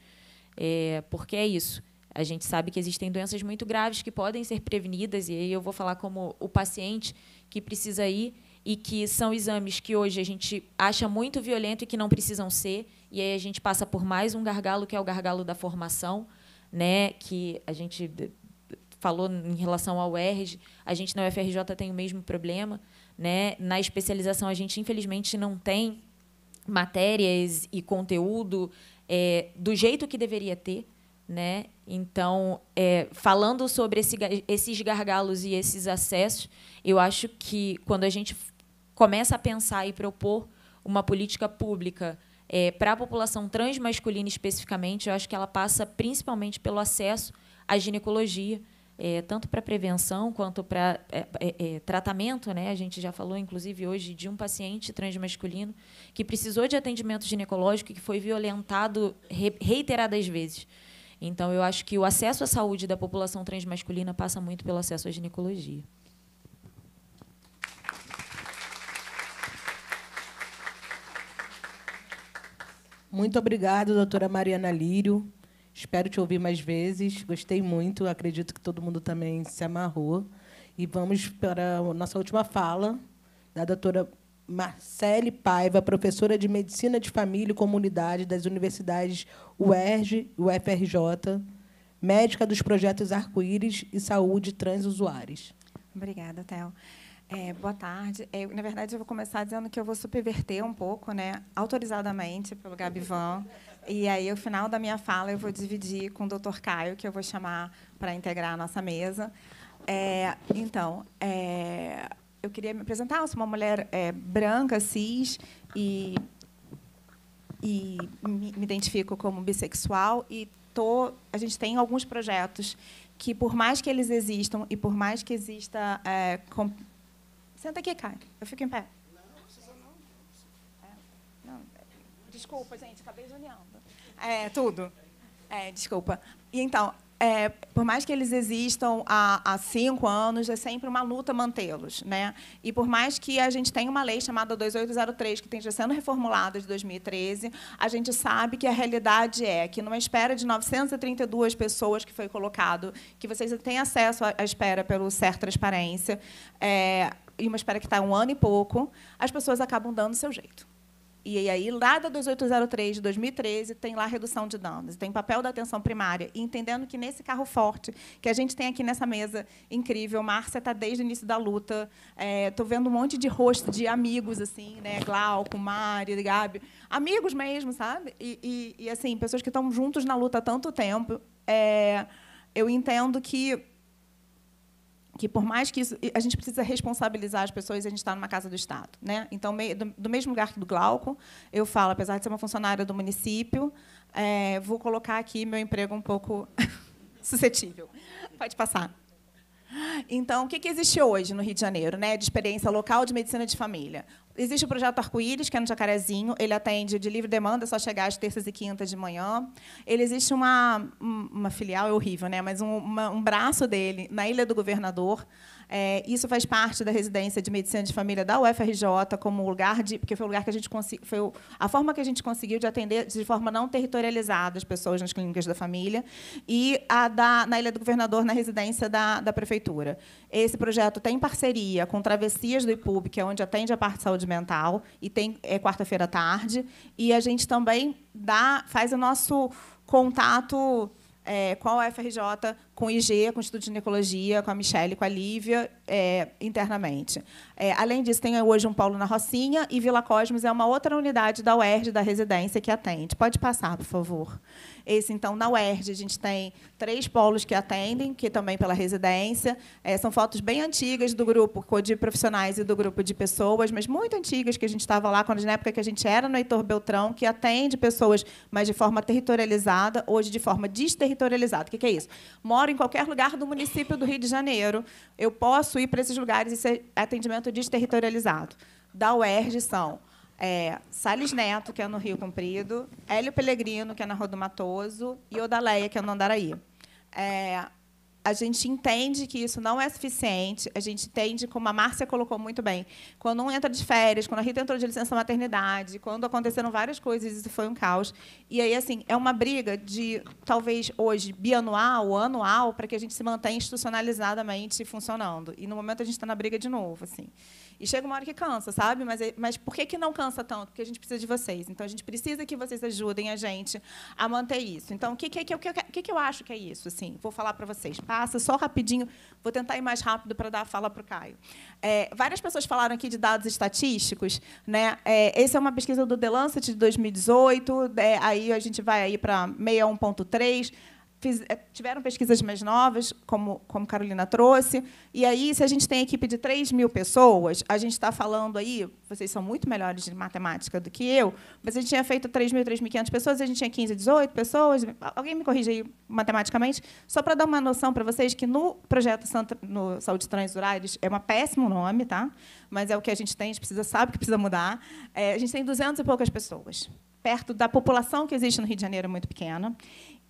É, porque é isso. A gente sabe que existem doenças muito graves que podem ser prevenidas, e aí eu vou falar como o paciente que precisa ir e que são exames que hoje a gente acha muito violento e que não precisam ser, e aí a gente passa por mais um gargalo, que é o gargalo da formação, né, que a gente falou em relação ao ERG, a gente na UFRJ tem o mesmo problema, né? Na especialização a gente infelizmente não tem matérias e conteúdo é, do jeito que deveria ter, né? Então, é, falando sobre esse, esses gargalos e esses acessos, eu acho que quando a gente começa a pensar e propor uma política pública é, para a população transmasculina especificamente, eu acho que ela passa principalmente pelo acesso à ginecologia, é, tanto para prevenção quanto para é, é, é, tratamento. Né? A gente já falou, inclusive, hoje de um paciente transmasculino que precisou de atendimento ginecológico e que foi violentado reiteradas vezes. Então, eu acho que o acesso à saúde da população transmasculina passa muito pelo acesso à ginecologia. Muito obrigado, doutora Mariana Lírio. Espero te ouvir mais vezes. Gostei muito. Acredito que todo mundo também se amarrou. E vamos para a nossa última fala da doutora Marcele Paiva, professora de Medicina de Família e Comunidade das universidades UERJ e UFRJ, médica dos projetos Arco-Íris e Saúde Transusuários. Obrigada, Théo. É, boa tarde. É, na verdade, eu vou começar dizendo que eu vou superverter um pouco, né, autorizadamente pelo Gabivan. E aí, o final da minha fala, eu vou dividir com o Dr. Caio, que eu vou chamar para integrar a nossa mesa. É, então, é, eu queria me apresentar. Eu sou uma mulher é, branca, cis, e, e me, me identifico como bissexual. E tô, a gente tem alguns projetos que, por mais que eles existam e por mais que exista é, Senta aqui, Caio. Eu fico em pé. Não, não precisa não. não desculpa, gente, acabei zoneando. É, tudo. É, desculpa. E então, é, por mais que eles existam há, há, cinco anos, é sempre uma luta mantê-los. Né? E por mais que a gente tenha uma lei chamada 2803, que está sendo reformulada de 2013, a gente sabe que a realidade é que, numa espera de 932 pessoas que foi colocado, que vocês têm acesso à espera pelo CER Transparência, é, e uma espera que está um ano e pouco, as pessoas acabam dando o seu jeito. E aí, lá da 2803 de 2013, tem lá redução de danos, tem papel da atenção primária. E entendendo que nesse carro forte, que a gente tem aqui nessa mesa incrível, Márcia está desde o início da luta, estou eh, é, vendo um monte de rosto de amigos, assim, né? Glauco, Mari, Gabi, amigos mesmo, sabe? E, e, e assim, pessoas que estão juntos na luta há tanto tempo. É, eu entendo que que por mais que isso, a gente precisa responsabilizar as pessoas, a gente está numa casa do Estado, né? Então, do, mesmo lugar que do Glauco, eu falo, apesar de ser uma funcionária do município, é, vou colocar aqui meu emprego um pouco suscetível. Pode passar. Então, o que, que existe hoje no Rio de Janeiro, né, de experiência local de medicina de família? Existe o projeto Arco-Íris, que é no Jacarezinho. Ele atende de livre demanda, só chegar às terças e quintas de manhã. Ele existe uma, uma filial, é horrível, né, mas um, uma, um braço dele na Ilha do Governador, é, isso faz parte da residência de medicina de família da UFRJ como lugar de, porque foi o lugar que a gente conseguiu, foi a forma que a gente conseguiu de atender de forma não territorializada as pessoas nas clínicas da família e a da na Ilha do Governador na residência da, da prefeitura. Esse projeto tem parceria com Travessias do IPUB, que é onde atende a parte de saúde mental e tem é quarta-feira à tarde e a gente também dá faz o nosso contato é, com a UFRJ com o IG, com o Instituto de Ginecologia, com a Michelle, com a Lívia, é, internamente. É, além disso, tem hoje um Paulo na Rocinha e Vila Cosmos é uma outra unidade da UERJ, da residência, que atende. Pode passar, por favor. Esse, então, na UERJ, a gente tem três polos que atendem, que também pela residência. É, são fotos bem antigas do grupo de profissionais e do grupo de pessoas, mas muito antigas, que a gente estava lá quando, na época que a gente era no Heitor Beltrão, que atende pessoas, mas de forma territorializada, hoje de forma desterritorializada. O que é isso? Mora moro em qualquer lugar do município do Rio de Janeiro, eu posso ir para esses lugares e ser atendimento desterritorializado. Da UERJ são é, Sales Neto, que é no Rio Comprido, Hélio Pellegrino, que é na Rua do Matoso, e Odaleia, que é no Andaraí. É, a gente entende que isso não é suficiente, a gente entende, como a Márcia colocou muito bem, quando um entra de férias, quando a Rita entrou de licença maternidade, quando aconteceram várias coisas, isso foi um caos. E aí, assim, é uma briga de, talvez hoje, bianual, anual, para que a gente se mantenha institucionalizadamente funcionando. E no momento a gente está na briga de novo, assim. E chega uma hora que cansa, sabe? Mas, é, mas por que, que não cansa tanto? Porque a gente precisa de vocês. Então, a gente precisa que vocês ajudem a gente a manter isso. Então, o que, que, que, que, que eu acho que é isso? Assim, vou falar para vocês. Passa só rapidinho. Vou tentar ir mais rápido para dar a fala para o Caio. É, várias pessoas falaram aqui de dados estatísticos. Né? É, essa é uma pesquisa do The Lancet de 2018. É, aí a gente vai aí para 61.3 Fiz, eh, tiveram pesquisas mais novas, como, como Carolina trouxe. E aí, se a gente tem equipe de 3 mil pessoas, a gente está falando aí, vocês são muito melhores de matemática do que eu, mas a gente tinha feito 3 mil, 3.500 pessoas, a gente tinha 15, 18 pessoas. Alguém me corrige aí matematicamente? Só para dar uma noção para vocês que no projeto Santa, no Saúde Trans Horários, é um péssimo nome, tá? mas é o que a gente tem, a gente precisa, sabe que precisa mudar. É, a gente tem 200 e poucas pessoas perto da população que existe no Rio de Janeiro é muito pequena.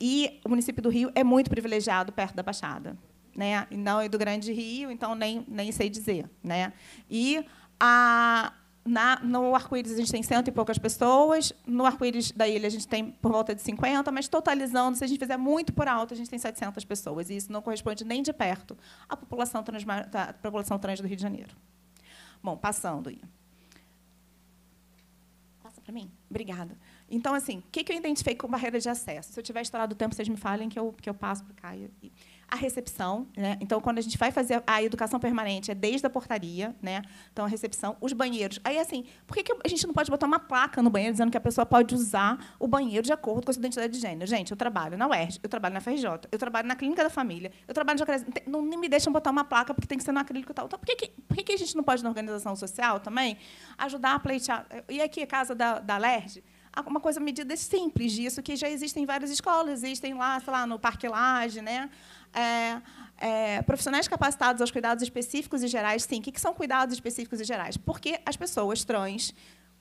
E o município do Rio é muito privilegiado perto da Baixada. Né? E não é do Grande Rio, então nem, nem sei dizer. Né? E a, na, no arco-íris a gente tem cento e poucas pessoas, no arco-íris da ilha a gente tem por volta de 50, mas totalizando, se a gente fizer muito por alto, a gente tem 700 pessoas, e isso não corresponde nem de perto à população trans, à população trans do Rio de Janeiro. Bom, passando. Passa para mim? Obrigada. Então, assim, o que, eu identifiquei com barreira de acesso? Se eu tiver estourado o tempo, vocês me falem que eu, que eu passo para cá. A recepção, né? Então, quando a gente vai fazer a educação permanente, é desde a portaria, né? Então, a recepção, os banheiros. Aí, assim, por que, a gente não pode botar uma placa no banheiro dizendo que a pessoa pode usar o banheiro de acordo com a sua identidade de gênero? Gente, eu trabalho na UERJ, eu trabalho na FRJ, eu trabalho na Clínica da Família, eu trabalho na Não me deixam botar uma placa porque tem que ser no acrílico e tal. Então, por que, por que a gente não pode, na organização social também, ajudar a pleitear? E aqui, a casa da, da LERJ, uma coisa medida simples disso, que já existem várias escolas, existem lá, sei lá, no Parque Laje, né? É, é, profissionais capacitados aos cuidados específicos e gerais, sim. O que, que são cuidados específicos e gerais? Porque as pessoas trans,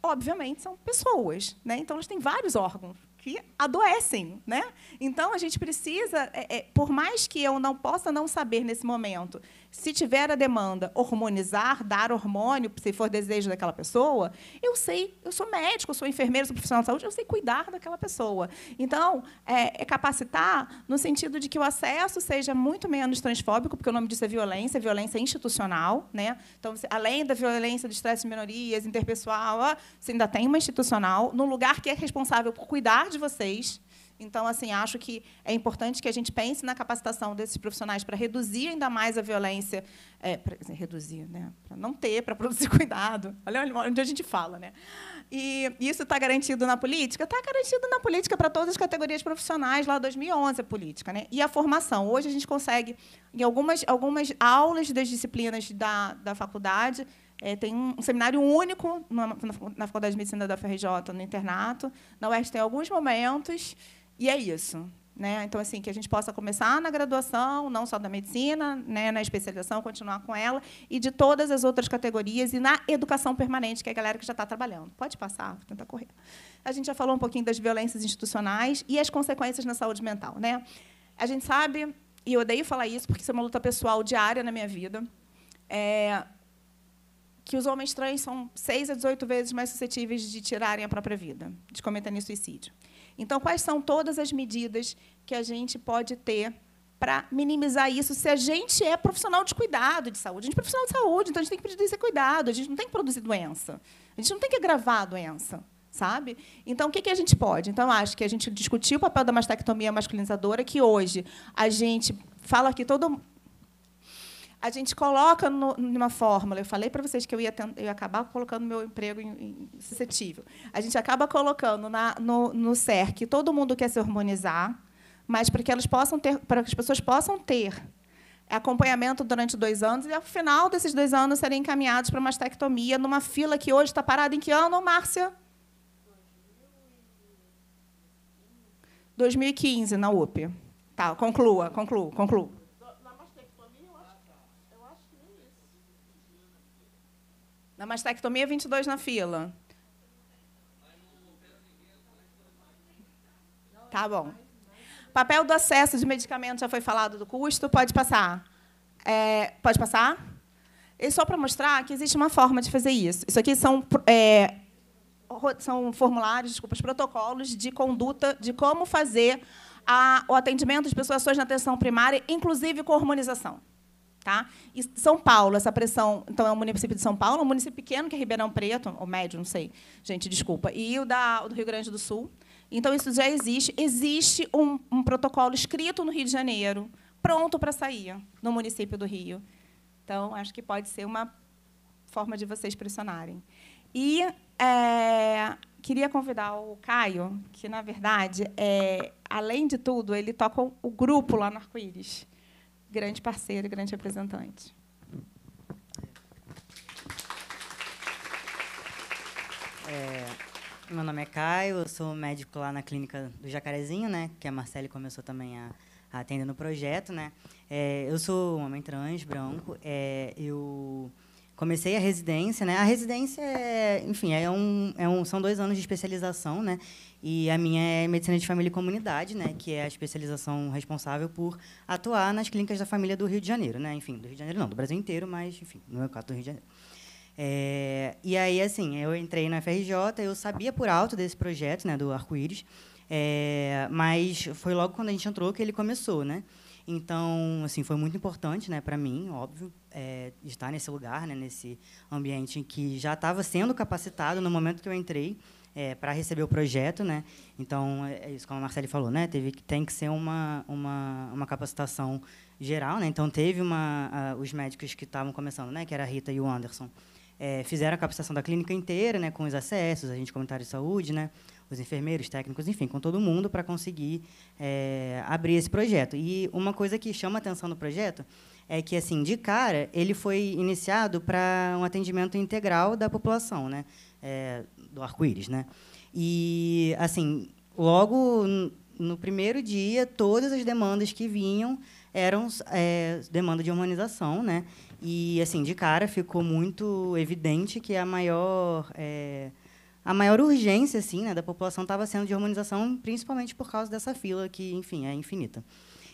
obviamente, são pessoas, né? Então elas têm vários órgãos que adoecem, né? Então a gente precisa, é, é por mais que eu não possa não saber nesse momento se tiver a demanda, hormonizar, dar hormônio, se for desejo daquela pessoa, eu sei, eu sou médico, eu sou enfermeiro, sou profissional de saúde, eu sei cuidar daquela pessoa. Então, é, é, capacitar no sentido de que o acesso seja muito menos transfóbico, porque o nome disso é violência, violência institucional. Né? Então, você, além da violência do estresse de minorias, interpessoal, você ainda tem uma institucional, num lugar que é responsável por cuidar de vocês, então, assim, acho que é importante que a gente pense na capacitação desses profissionais para reduzir ainda mais a violência, é, assim, reduzir, né? para não ter, para produzir cuidado. Olha onde a gente fala. Né? E isso está garantido na política? Está garantido na política para todas as categorias profissionais, lá 2011 a política. Né? E a formação. Hoje a gente consegue, em algumas, algumas aulas das disciplinas da, da faculdade, é, tem um, seminário único na, na Faculdade de Medicina da FRJ, no internato. Na UERJ tem alguns momentos e é isso. Né? Então, assim, que a gente possa começar na graduação, não só da medicina, né? na especialização, continuar com ela, e de todas as outras categorias, e na educação permanente, que é a galera que já está trabalhando. Pode passar, vou tentar correr. A gente já falou um pouquinho das violências institucionais e as consequências na saúde mental. Né? A gente sabe, e eu odeio falar isso, porque isso é uma luta pessoal diária na minha vida, é, que os homens trans são 6 a 18 vezes mais suscetíveis de tirarem a própria vida, de cometerem suicídio. Então, quais são todas as medidas que a gente pode ter para minimizar isso se a gente é profissional de cuidado de saúde? A gente é profissional de saúde, então a gente tem que pedir esse é cuidado, a gente não tem que produzir doença, a gente não tem que agravar a doença. Sabe? Então, o que, que a gente pode? Então, acho que a gente discutiu o papel da mastectomia masculinizadora, que hoje a gente fala que todo, a gente coloca no, numa fórmula. Eu falei para vocês que eu ia, eu ia acabar colocando meu emprego em, em, suscetível. A gente acaba colocando na, no, no CERC todo mundo quer se harmonizar, mas para que elas possam ter, para que as pessoas possam ter acompanhamento durante dois anos e, ao final desses dois anos, serem encaminhados para uma mastectomia numa fila que hoje está parada em que ano, Márcia? 2015, na UP. Tá, conclua, conclua, conclua. Na mastectomia, 22 na fila. Tá bom. Papel do acesso de medicamento já foi falado do custo. Pode passar. É, pode passar? E só para mostrar que existe uma forma de fazer isso. Isso aqui são, é, são formulários, desculpa, os protocolos de conduta de como fazer a, o atendimento de pessoas na atenção primária, inclusive com hormonização. Tá? E São Paulo, essa pressão. Então, é o um município de São Paulo, um município pequeno, que é Ribeirão Preto, ou médio, não sei, gente, desculpa. E o, da, o do Rio Grande do Sul. Então, isso já existe. Existe um, um protocolo escrito no Rio de Janeiro, pronto para sair, no município do Rio. Então, acho que pode ser uma forma de vocês pressionarem. E é, queria convidar o Caio, que, na verdade, é, além de tudo, ele toca o grupo lá no Arco-Íris grande parceiro, grande representante. É, meu nome é Caio, eu sou médico lá na clínica do Jacarezinho, né? Que a Marcele começou também a, a atender no projeto, né? É, eu sou um homem trans, branco. É, eu comecei a residência, né? A residência, é, enfim, é um, é um, são dois anos de especialização, né? E a minha é medicina de família e comunidade, né? Que é a especialização responsável por atuar nas clínicas da família do Rio de Janeiro, né? Enfim, do Rio de Janeiro não, do Brasil inteiro, mas enfim, no meu caso do Rio de Janeiro. É, e aí, assim, eu entrei na FRJ, eu sabia por alto desse projeto, né? Do Arco-Íris, é, mas foi logo quando a gente entrou que ele começou, né? Então, assim, foi muito importante, né, para mim, óbvio, é, estar nesse lugar, né, nesse ambiente em que já estava sendo capacitado no momento que eu entrei é, eh, para receber o projeto, né. Então, é isso como a Marcele falou, né, teve que tem que ser uma uma, uma capacitação geral, né. Então, teve uma a, os médicos que estavam começando, né, que era a Rita e o Anderson. É, fizeram a capacitação da clínica inteira, né, com os acessos, a gente comentário de saúde, né, os enfermeiros, técnicos, enfim, com todo mundo para conseguir é, abrir esse projeto. E uma coisa que chama a atenção do projeto é que, assim, de cara, ele foi iniciado para um atendimento integral da população, né? É, do arco-íris, né? E, assim, logo no primeiro dia, todas as demandas que vinham eram é, demanda de humanização, né? E, assim, de cara ficou muito evidente que a maior... É, a maior urgência assim, né, da população estava sendo de hormonização, principalmente por causa dessa fila que, enfim, é infinita.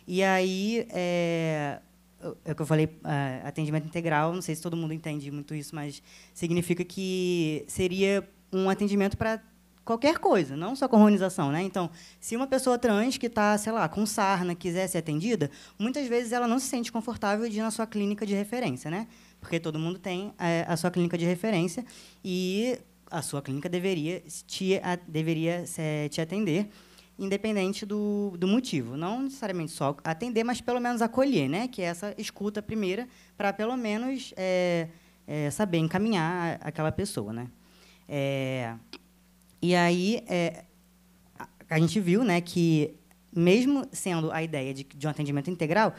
E aí, eh, é, é o que eu falei, eh, atendimento integral, não sei se todo mundo entende muito isso, mas significa que seria um atendimento para qualquer coisa, não só com hormonização, né? Então, se uma pessoa trans que está, sei lá, com sarna quiser ser atendida, muitas vezes ela não se sente confortável de ir na sua clínica de referência, né? Porque todo mundo tem é, a sua clínica de referência e a sua clínica deveria te, a, deveria, eh, te atender, independente do, do motivo. Não necessariamente só atender, mas pelo menos acolher, né? que é essa escuta primeira, para pelo menos é, é, saber encaminhar aquela pessoa. Né? e aí a gente viu né, que, mesmo sendo a ideia de, de um atendimento integral,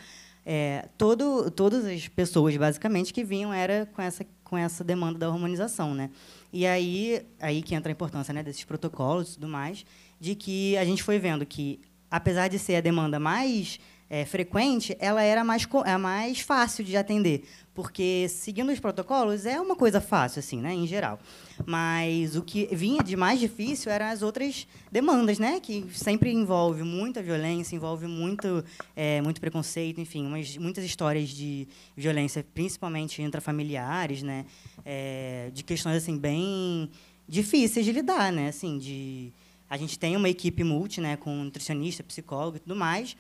é, todo, todas as pessoas, basicamente, que vinham era com essa, com essa demanda da hormonização. Né? E aí, aí que entra a importância né, desses protocolos e tudo mais, de que a gente foi vendo que, apesar de ser a demanda mais é, frequente, ela era mais, é mais fácil de atender, porque seguindo os protocolos é uma coisa fácil, assim, né, em geral. Mas o que vinha de mais difícil eram as outras demandas, né, que sempre envolve muita violência, envolve muito, é, muito preconceito, enfim, umas, muitas histórias de violência, principalmente intrafamiliares, né, é, de questões assim bem difíceis de lidar, né, assim, de a gente tem uma equipe multi, né, com nutricionista, psicólogo e tudo mais,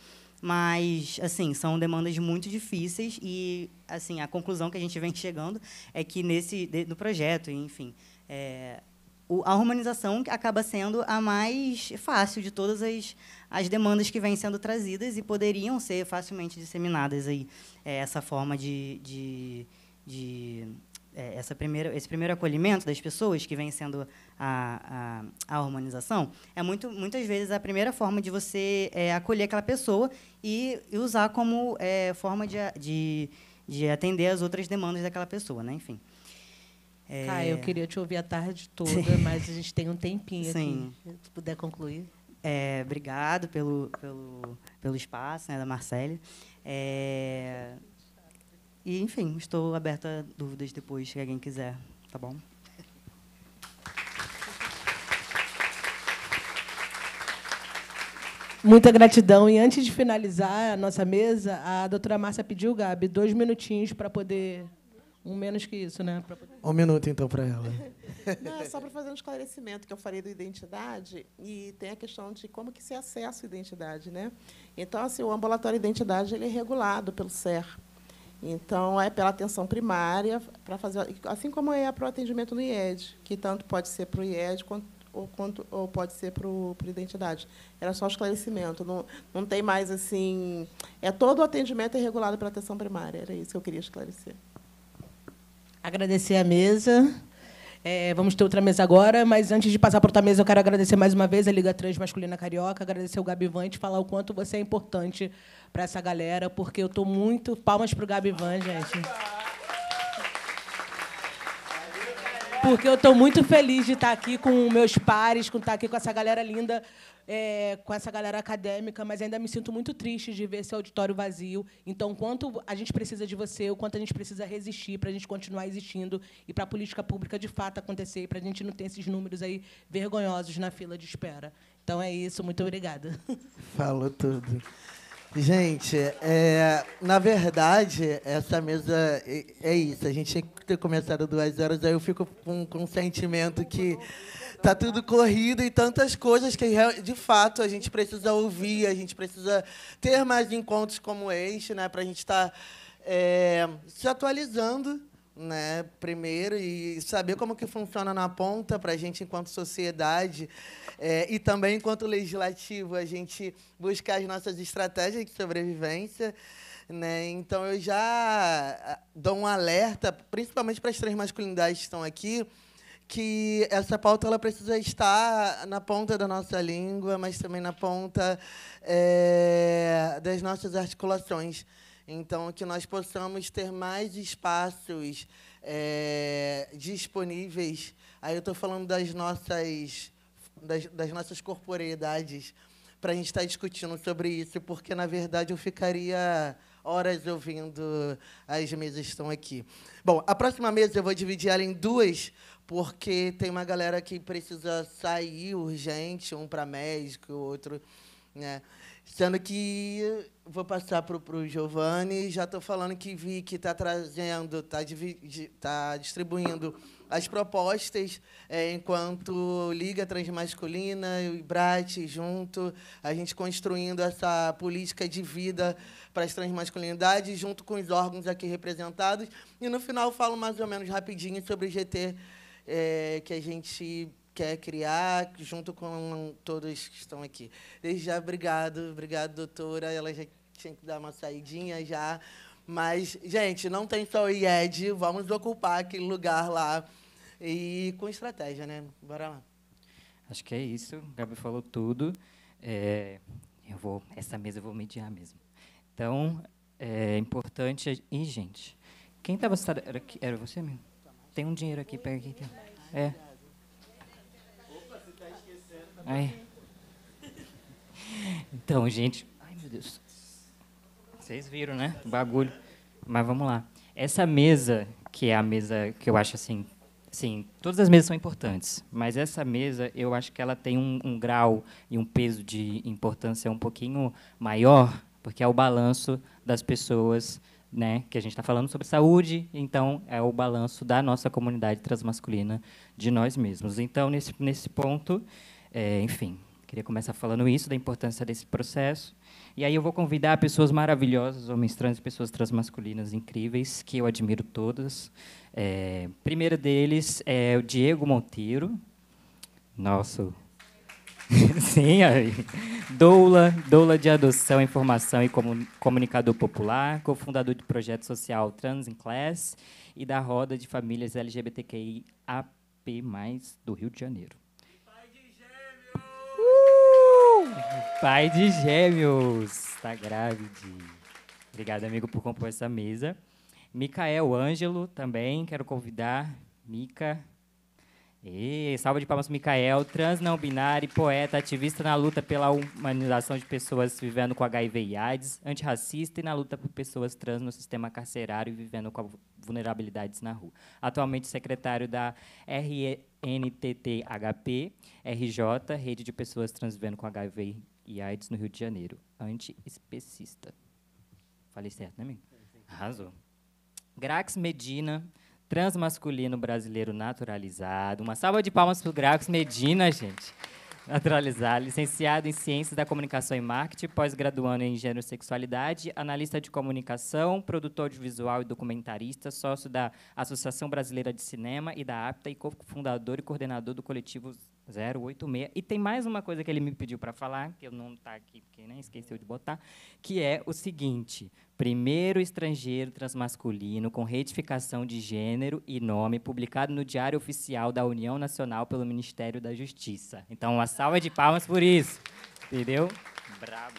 mas, assim, são demandas muito difíceis e, assim, a conclusão que a gente vem chegando é que nesse no projeto, enfim, é, a humanização acaba sendo a mais fácil de todas as, as demandas que vêm sendo trazidas e poderiam ser facilmente disseminadas aí é, essa forma de, de, de é, essa primeira, esse primeiro acolhimento das pessoas que vem sendo a, a, a harmonização é muito, muitas vezes a primeira forma de você é, acolher aquela pessoa e, e usar como é, forma de, de, de, atender as outras demandas daquela pessoa, né? Enfim. É... eu queria te ouvir a tarde toda, Sim. mas a gente tem um tempinho Sim. aqui. Se puder concluir. É, obrigado pelo, pelo, pelo espaço né, da Marcele. É, e, enfim, estou aberta a dúvidas depois, se alguém quiser, tá bom? Muita gratidão. E antes de finalizar a nossa mesa, a doutora Márcia pediu, Gabi, dois minutinhos para poder. Um menos que isso, né? Poder... Um minuto, então, para ela. Não, é só para fazer um esclarecimento que eu falei do identidade e tem a questão de como que se acessa a identidade, né? Então, assim, o ambulatório identidade ele é regulado pelo SER. Então, é pela atenção primária, para fazer, assim como é para o atendimento no IED, que tanto pode ser para o IED quanto, ou, quanto, ou pode ser para, o, a identidade. Era só esclarecimento, não, não tem mais assim. É todo o atendimento é regulado pela atenção primária, era isso que eu queria esclarecer. Agradecer a mesa. É, vamos ter outra mesa agora, mas antes de passar para outra mesa, eu quero agradecer mais uma vez a Liga Transmasculina Masculina Carioca, agradecer o Gabi Vante, falar o quanto você é importante para essa galera, porque eu estou muito. Palmas para o Gabivan, gente. Porque eu estou muito feliz de estar tá aqui com meus pares, com estar tá aqui com essa galera linda, é, com essa galera acadêmica, mas ainda me sinto muito triste de ver esse auditório vazio. Então, quanto a gente precisa de você, o quanto a gente precisa resistir para a gente continuar existindo e para a política pública de fato acontecer, e para a gente não ter esses números aí vergonhosos na fila de espera. Então é isso, muito obrigada. Falou tudo. Gente, é, na verdade, essa mesa é, é, isso. A gente tinha que ter começado duas horas, aí eu fico com, com um sentimento que tá tudo corrido e tantas coisas que, de fato, a gente precisa ouvir, a gente precisa ter mais encontros como este, né, para a gente estar tá, é, se atualizando né, primeiro e saber como que funciona na ponta para a gente enquanto sociedade é, e também enquanto legislativo a gente buscar as nossas estratégias de sobrevivência, né? Então eu já ah, dou um alerta, principalmente para as três masculinidades que estão aqui, que essa pauta ela precisa estar na ponta da nossa língua, mas também na ponta é, das nossas articulações então, que nós possamos ter mais espaços é, disponíveis. Aí eu estou falando das nossas, das, das nossas corporeidades, para a gente estar tá discutindo sobre isso, porque, na verdade, eu ficaria horas ouvindo as mesas estão aqui. Bom, a próxima mesa eu vou dividir ela em duas, porque tem uma galera que precisa sair urgente, um para médico, o outro. Né? Sendo que eh, vou passar para o Giovanni, já estou falando que vi que está trazendo, está tá distribuindo as propostas, é, enquanto Liga Transmasculina e Brat junto, a gente construindo essa política de vida para as transmasculinidades, junto com os órgãos aqui representados. E no final falo mais ou menos rapidinho sobre o GT é, que a gente quer criar junto com todos que estão aqui. Desde já, obrigado, obrigado, doutora. Ela já tinha que dar uma saidinha já. Mas, gente, não tem só o IED, vamos ocupar aquele lugar lá. E com estratégia, né? Bora lá. Acho que é isso. O Gabi falou tudo. É, eu vou, essa mesa eu vou mediar mesmo. Então, é importante. E, gente, quem estava. Era, era você mesmo? Tem um dinheiro aqui, pega aqui. É. Ai. Então, gente. Ai, meu Deus. Vocês viram, né? O bagulho. Mas vamos lá. Essa mesa, que é a mesa que eu acho assim. Sim, todas as mesas são importantes, mas essa mesa eu acho que ela tem um, um grau e um peso de importância um pouquinho maior, porque é o balanço das pessoas né, que a gente está falando sobre saúde, então é o balanço da nossa comunidade transmasculina, de nós mesmos. Então, nesse, nesse ponto, é, enfim, queria começar falando isso, da importância desse processo. E aí eu vou convidar pessoas maravilhosas, homens trans, pessoas transmasculinas incríveis, que eu admiro todas. É, primeiro deles é o Diego Monteiro, nosso. Sim, aí. Doula, doula de adoção, informação e comunicador popular, cofundador do projeto social Trans in Class e da roda de famílias LGBTQIAP+, do Rio de Janeiro. Pai de gêmeos, está grávida. Obrigado, amigo, por compor essa mesa. Micael Ângelo também, quero convidar. Mica, e salva de palmas Micael, trans não binário, poeta, ativista na luta pela humanização de pessoas vivendo com HIV e AIDS, antirracista e na luta por pessoas trans no sistema carcerário e vivendo com vulnerabilidades na rua. Atualmente secretário da RNTTHP, RJ, Rede de Pessoas Trans Vivendo com HIV e AIDS no Rio de Janeiro, anti-especista. Falei certo, né, amigo? Arrasou. Grax Medina, transmasculino brasileiro naturalizado. Uma salva de palmas para o Gracos Medina, gente. Naturalizado, licenciado em Ciências da Comunicação e Marketing, pós-graduando em Gênero e Sexualidade, analista de comunicação, produtor de visual e documentarista, sócio da Associação Brasileira de Cinema e da APTA e cofundador e coordenador do coletivo 086. E tem mais uma coisa que ele me pediu para falar, que eu não está aqui porque nem né, esqueceu de botar, que é o seguinte: primeiro estrangeiro transmasculino com retificação de gênero e nome, publicado no Diário Oficial da União Nacional pelo Ministério da Justiça. Então, uma salva de palmas por isso. Entendeu? Bravo.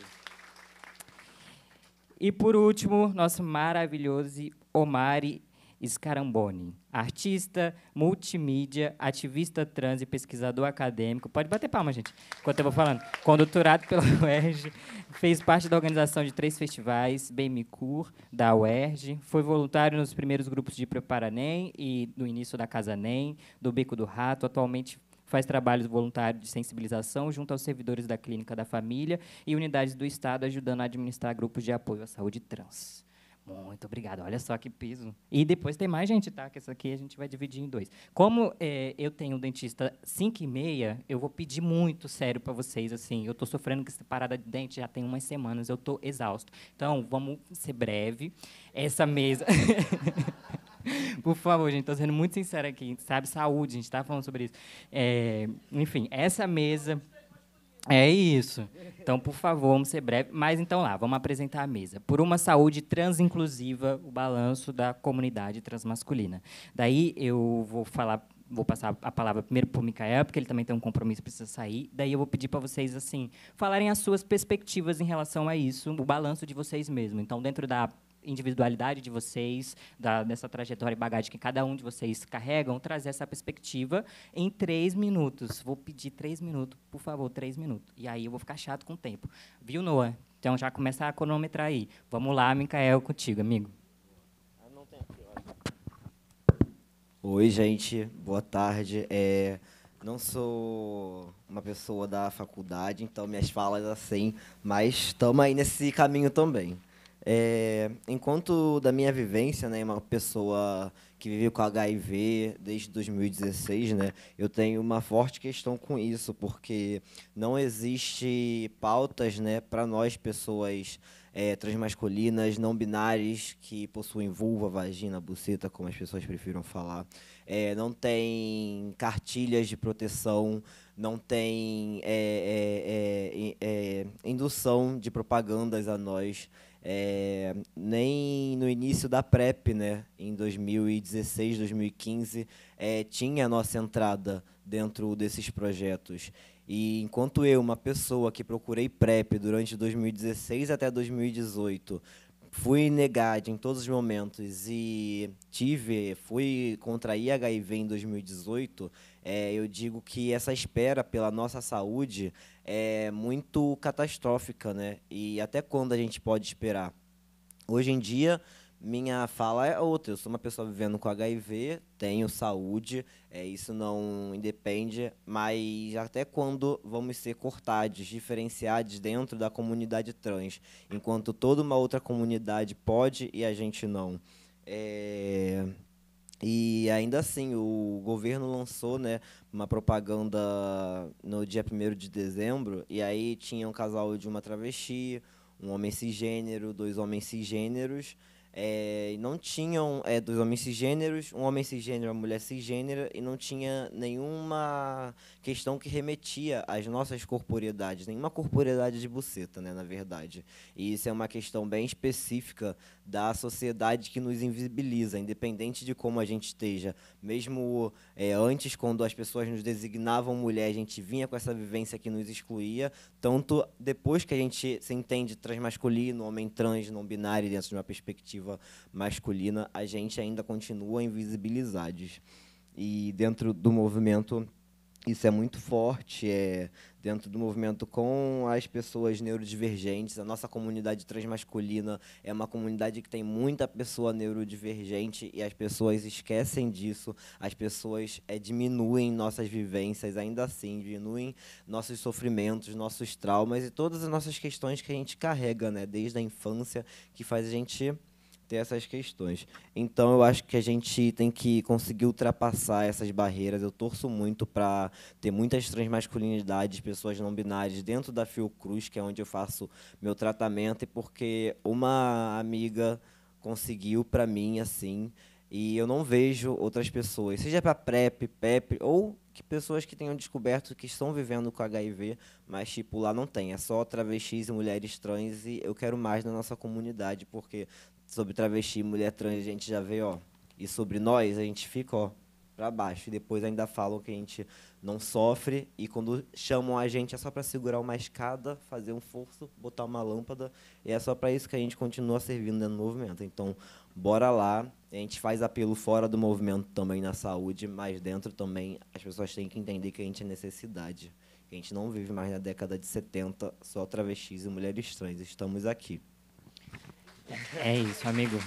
E por último, nosso maravilhoso Omari Scaramboni, artista, multimídia, ativista trans e pesquisador acadêmico. Pode bater palma, gente, enquanto eu vou falando. Condutorado pela UERJ, fez parte da organização de três festivais, Bemicur, da UERJ, foi voluntário nos primeiros grupos de Preparanem e no início da Casa NEM, do Beco do Rato, atualmente faz trabalhos voluntários de sensibilização junto aos servidores da Clínica da Família e unidades do Estado, ajudando a administrar grupos de apoio à saúde trans. Muito obrigado. Olha só que piso. E depois tem mais gente, tá? Que isso aqui a gente vai dividir em dois. Como é, eu tenho um dentista 5 e meia, eu vou pedir muito sério para vocês, assim. Eu estou sofrendo com essa parada de dente já tem umas semanas, eu estou exausto. Então, vamos ser breve. Essa mesa... Por favor, gente, estou sendo muito sincera aqui, sabe? Saúde, a gente está falando sobre isso. É, enfim, essa mesa é isso. Então, por favor, vamos ser breves. Mas então lá, vamos apresentar a mesa. Por uma saúde transinclusiva, o balanço da comunidade transmasculina. Daí eu vou falar, vou passar a palavra primeiro para o Micael, porque ele também tem um compromisso, precisa sair. Daí eu vou pedir para vocês assim, falarem as suas perspectivas em relação a isso, o balanço de vocês mesmos. Então, dentro da individualidade de vocês, da, dessa trajetória e bagagem que cada um de vocês carregam, trazer essa perspectiva em três minutos. Vou pedir três minutos, por favor, três minutos. E aí eu vou ficar chato com o tempo. Viu, Noah? Então já começa a cronometrar aí. Vamos lá, Micael, contigo, amigo. Oi, gente. Boa tarde. É, não sou uma pessoa da faculdade, então minhas falas assim, mas estamos aí nesse caminho também. É, enquanto da minha vivência, né, uma pessoa que vive com HIV desde 2016, né, eu tenho uma forte questão com isso, porque não existe pautas, né, para nós pessoas é, transmasculinas, não binárias que possuem vulva, vagina, buceta, como as pessoas prefiram falar, é, não tem cartilhas de proteção não tem é, é, é, é, é indução de propagandas a nós. É, nem no início da PrEP, né, em 2016, 2015, é, tinha a nossa entrada dentro desses projetos. E enquanto eu, uma pessoa que procurei PrEP durante 2016 até 2018, fui negada em todos os momentos e tive, fui contrair HIV em 2018, é, eu digo que essa espera pela nossa saúde é muito catastrófica, né? E até quando a gente pode esperar? Hoje em dia, minha fala é outra. Eu sou uma pessoa vivendo com HIV, tenho saúde, é, isso não independe, mas até quando vamos ser cortados, diferenciados dentro da comunidade trans, enquanto toda uma outra comunidade pode e a gente não? É, e ainda assim, o governo lançou né, uma propaganda no dia 1 de dezembro, e aí tinha um casal de uma travesti, um homem cisgênero, dois homens cisgêneros, é, não tinham é, dois homens cisgêneros, um homem cisgênero e uma mulher cisgênera, e não tinha nenhuma questão que remetia às nossas corporeidades, nenhuma corporeidade de buceta, né, na verdade. E isso é uma questão bem específica da sociedade que nos invisibiliza, independente de como a gente esteja. Mesmo é, antes, quando as pessoas nos designavam mulher, a gente vinha com essa vivência que nos excluía, tanto depois que a gente se entende transmasculino, homem trans, não binário, dentro de uma perspectiva masculina, a gente ainda continua invisibilizados. E dentro do movimento isso é muito forte, é dentro do movimento com as pessoas neurodivergentes. A nossa comunidade transmasculina é uma comunidade que tem muita pessoa neurodivergente e as pessoas esquecem disso, as pessoas é, diminuem nossas vivências, ainda assim, diminuem nossos sofrimentos, nossos traumas e todas as nossas questões que a gente carrega né, desde a infância, que faz a gente ter essas questões. Então eu acho que a gente tem que conseguir ultrapassar essas barreiras. Eu torço muito para ter muitas transmasculinidades, pessoas não binárias dentro da Fiocruz, que é onde eu faço meu tratamento, e porque uma amiga conseguiu para mim assim, e eu não vejo outras pessoas, seja para PrEP, PEP ou que pessoas que tenham descoberto que estão vivendo com HIV, mas tipo lá não tem, é só travestis e mulheres trans e eu quero mais na nossa comunidade porque sobre travesti, mulher trans, a gente já vê, ó. E sobre nós, a gente fica, ó, pra baixo. E depois ainda falam que a gente não sofre. E quando chamam a gente é só para segurar uma escada, fazer um forço, botar uma lâmpada. E é só para isso que a gente continua servindo dentro do movimento. Então, bora lá. A gente faz apelo fora do movimento também na saúde, mas dentro também as pessoas têm que entender que a gente é necessidade. Que a gente não vive mais na década de 70, só travestis e mulheres trans. Estamos aqui. É isso, amigo.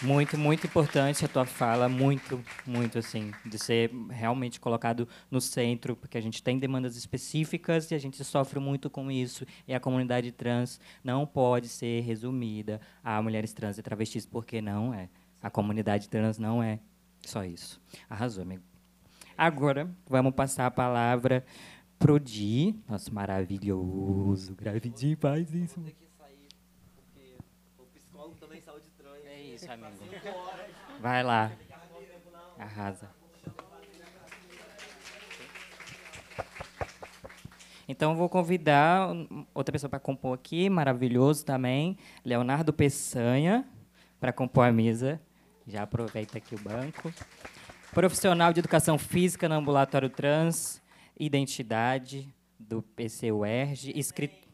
Muito, muito importante a tua fala, muito, muito assim, de ser realmente colocado no centro, porque a gente tem demandas específicas e a gente sofre muito com isso. E a comunidade trans não pode ser resumida a mulheres trans e travestis, porque não é. A comunidade trans não é só isso. Arrasou, amigo. Agora, vamos passar a palavra pro Di, nosso maravilhoso Gravidi, faz isso. isso, Vai lá. Arrasa. Então, vou convidar outra pessoa para compor aqui, maravilhoso também, Leonardo Peçanha, para compor a mesa. Já aproveita aqui o banco. Profissional de Educação Física no Ambulatório Trans, Identidade, do PCUERJ, escritor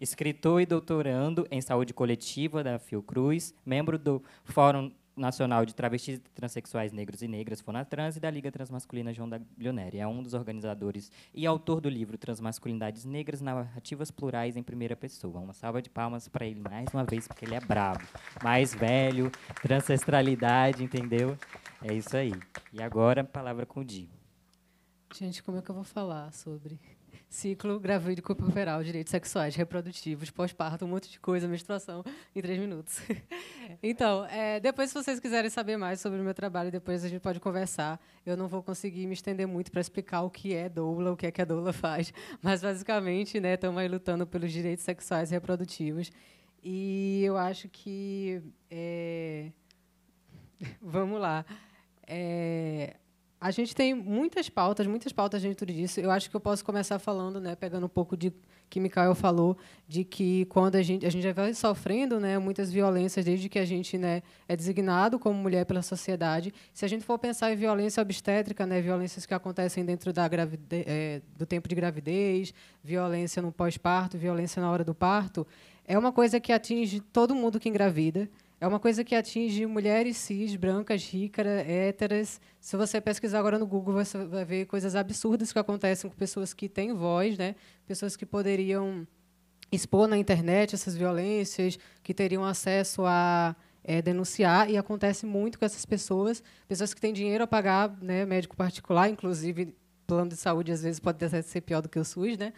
escritor e doutorando em saúde coletiva da Fiocruz, membro do Fórum Nacional de Travestis e Transsexuais Negros e Negras, Fonatrans, e da Liga Transmasculina João da Leoneri. É um dos organizadores e autor do livro Transmasculinidades Negras, Narrativas Plurais em Primeira Pessoa. Uma salva de palmas para ele mais uma vez, porque ele é brabo. Mais velho, transcestralidade, entendeu? É isso aí. E agora, palavra com o Di. Gente, como é que eu vou falar sobre ciclo corpo feral, direitos sexuais, reprodutivos, pós-parto, um monte de coisa, menstruação, em três minutos. então, é, depois, se vocês quiserem saber mais sobre o meu trabalho, depois a gente pode conversar. Eu não vou conseguir me estender muito para explicar o que é doula, o que é que a doula faz, mas, basicamente, né, estamos aí lutando pelos direitos sexuais e reprodutivos. E eu acho que... É... Vamos lá. É, a gente tem muitas pautas, muitas pautas dentro disso. Eu acho que eu posso começar falando, né, pegando um pouco de que Micael falou, de que quando a gente, a gente já vai sofrendo né, muitas violências desde que a gente né, é designado como mulher pela sociedade. Se a gente for pensar em violência obstétrica, né, violências que acontecem dentro da gravidez, é, do tempo de gravidez, violência no pós-parto, violência na hora do parto, é uma coisa que atinge todo mundo que engravida é uma coisa que atinge mulheres cis, brancas, ricas, héteras. Se você pesquisar agora no Google, você vai ver coisas absurdas que acontecem com pessoas que têm voz, né? pessoas que poderiam expor na internet essas violências, que teriam acesso a é, denunciar, e acontece muito com essas pessoas, pessoas que têm dinheiro a pagar, né, médico particular, inclusive plano de saúde às vezes pode ser pior do que o SUS, né?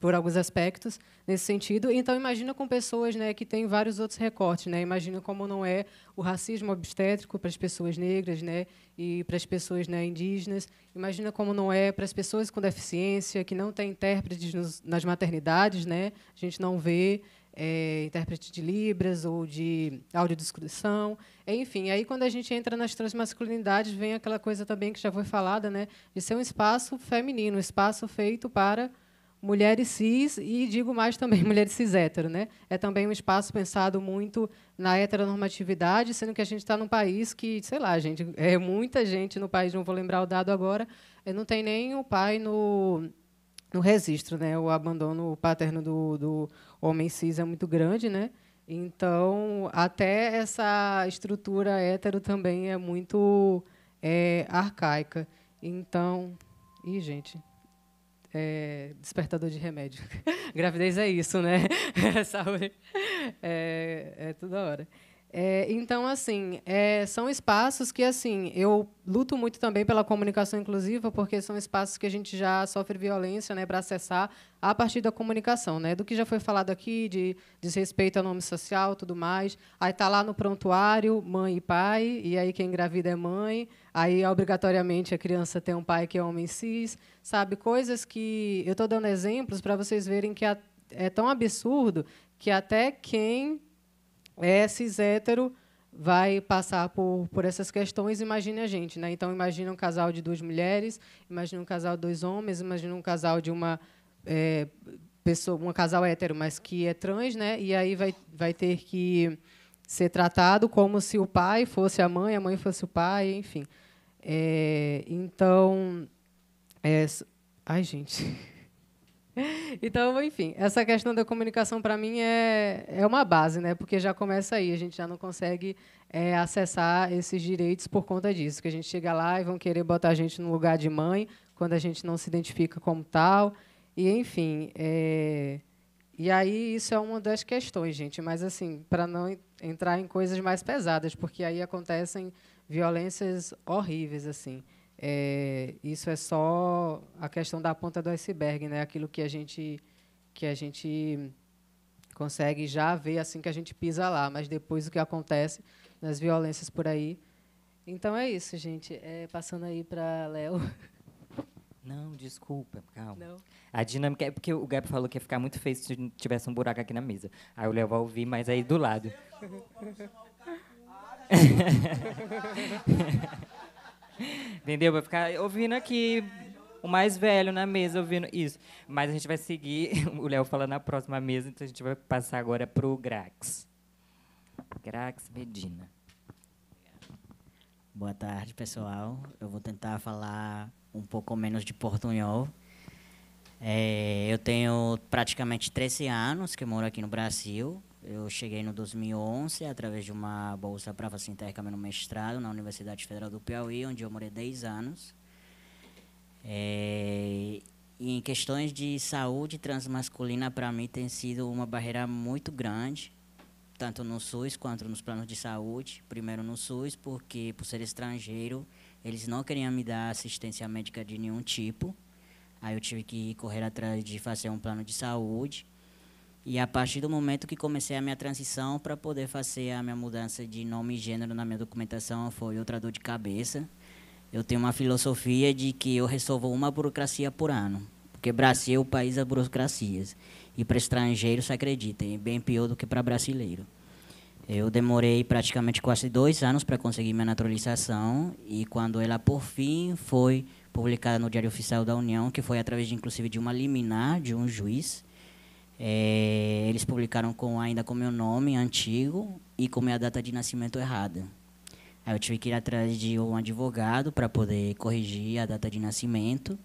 por alguns aspectos nesse sentido. Então imagina com pessoas, né, que têm vários outros recortes, né? Imagina como não é o racismo obstétrico para as pessoas negras, né, e para as pessoas, né, indígenas. Imagina como não é para as pessoas com deficiência, que não têm intérpretes nos, nas maternidades, né? A gente não vê é, intérprete de libras ou de audiodescrição, enfim. Aí quando a gente entra nas transmasculinidades vem aquela coisa também que já foi falada, né, de ser um espaço feminino, um espaço feito para mulheres cis e digo mais também mulheres cis hétero, né? É também um espaço pensado muito na heteronormatividade, sendo que a gente está num país que, sei lá, gente, é muita gente no país, não vou lembrar o dado agora, não tem nem o pai no no registro, né? O abandono paterno do, do homem cis é muito grande, né? Então, até essa estrutura hétero também é muito é, arcaica. Então, e gente, é, despertador de remédio. Gravidez é isso, né? É saúde. É, é toda hora. É, então, assim, é, são espaços que, assim, eu luto muito também pela comunicação inclusiva, porque são espaços que a gente já sofre violência né, para acessar a partir da comunicação, né, do que já foi falado aqui, de desrespeito ao nome social tudo mais. Aí está lá no prontuário, mãe e pai, e aí quem engravida é mãe, aí obrigatoriamente a criança tem um pai que é homem cis, sabe? Coisas que. Eu estou dando exemplos para vocês verem que é tão absurdo que até quem é cis hétero, vai passar por, por essas questões, imagine a gente. Né? Então, imagine um casal de duas mulheres, imagine um casal de dois homens, imagine um casal de uma é, pessoa, um casal hétero, mas que é trans, né? e aí vai, vai ter que ser tratado como se o pai fosse a mãe, a mãe fosse o pai, enfim. É, então, é, ai, gente... Então, enfim, essa questão da comunicação para mim é, é uma base, né? Porque já começa aí, a gente já não consegue é, acessar esses direitos por conta disso, que a gente chega lá e vão querer botar a gente no lugar de mãe quando a gente não se identifica como tal, e enfim. É, e aí isso é uma das questões, gente. Mas assim, para não entrar em coisas mais pesadas, porque aí acontecem violências horríveis assim é, isso é só a questão da ponta do iceberg, né? Aquilo que a gente que a gente consegue já ver assim que a gente pisa lá, mas depois o que acontece nas violências por aí. Então é isso, gente. É, passando aí para Léo. Não, desculpa, calma. Não. A dinâmica é porque o Gab falou que ia ficar muito feio se tivesse um buraco aqui na mesa. Aí o Léo vai ouvir, mas aí do lado. Entendeu? Vai ficar ouvindo aqui, o mais velho na mesa ouvindo isso. Mas a gente vai seguir, o Léo fala na próxima mesa, então a gente vai passar agora para o Grax. Grax Medina. Boa tarde, pessoal. Eu vou tentar falar um pouco menos de portunhol. É, eu tenho praticamente 13 anos que moro aqui no Brasil. Eu cheguei no 2011 através de uma bolsa para fazer intercâmbio no mestrado na Universidade Federal do Piauí, onde eu morei 10 anos. É, e em questões de saúde transmasculina, para mim, tem sido uma barreira muito grande, tanto no SUS quanto nos planos de saúde. Primeiro no SUS, porque, por ser estrangeiro, eles não queriam me dar assistência médica de nenhum tipo. Aí eu tive que correr atrás de fazer um plano de saúde e a partir do momento que comecei a minha transição para poder fazer a minha mudança de nome e gênero na minha documentação, foi outra dor de cabeça. Eu tenho uma filosofia de que eu resolvo uma burocracia por ano, porque Brasil é o país das burocracias. E para estrangeiros se acreditem, é bem pior do que para brasileiro. Eu demorei praticamente quase dois anos para conseguir minha naturalização e quando ela por fim foi publicada no Diário Oficial da União, que foi através de, inclusive de uma liminar de um juiz, é, eles publicaram com, ainda com meu nome antigo e com minha data de nascimento errada. Aí eu tive que ir atrás de um advogado para poder corrigir a data de nascimento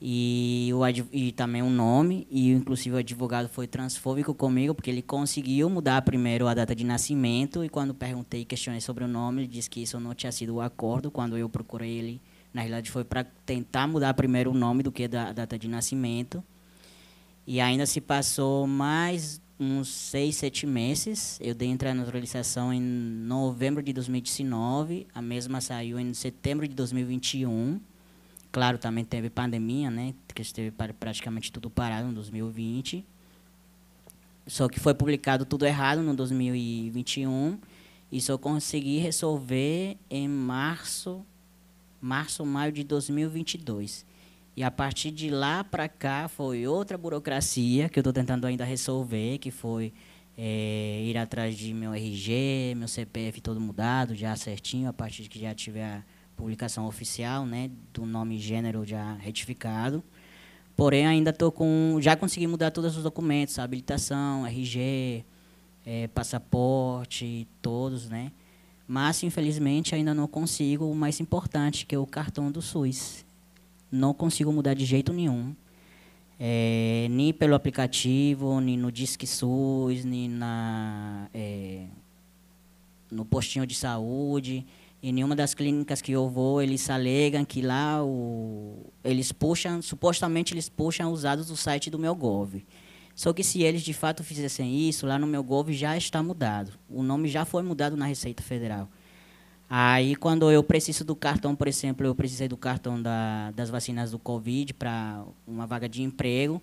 e, o e também o um nome. E inclusive o advogado foi transfóbico comigo porque ele conseguiu mudar primeiro a data de nascimento e quando perguntei e questionei sobre o nome, ele disse que isso não tinha sido o acordo. Quando eu procurei ele, na realidade foi para tentar mudar primeiro o nome do que a data de nascimento. E ainda se passou mais uns seis, sete meses. Eu dei entrar na naturalização em novembro de 2019. A mesma saiu em setembro de 2021. Claro, também teve pandemia, né? Que esteve praticamente tudo parado em 2020. Só que foi publicado tudo errado no 2021 e só consegui resolver em março, março, maio de 2022. E a partir de lá para cá foi outra burocracia que eu estou tentando ainda resolver, que foi é, ir atrás de meu RG, meu CPF todo mudado, já certinho, a partir de que já tiver a publicação oficial, né, do nome e gênero já retificado. Porém, ainda estou com. Já consegui mudar todos os documentos, habilitação, RG, é, eh, passaporte, todos, né? Mas, infelizmente, ainda não consigo o mais importante, que é o cartão do SUS não consigo mudar de jeito nenhum. É, nem pelo aplicativo, nem no Disque SUS, nem na, é, no postinho de saúde. Em nenhuma das clínicas que eu vou, eles alegam que lá o, eles puxam, supostamente eles puxam os dados do site do meu Gov. Só que se eles de fato fizessem isso, lá no meu Gov já está mudado. O nome já foi mudado na Receita Federal. Aí, quando eu preciso do cartão, por exemplo, eu precisei do cartão da, das vacinas do Covid para uma vaga de emprego,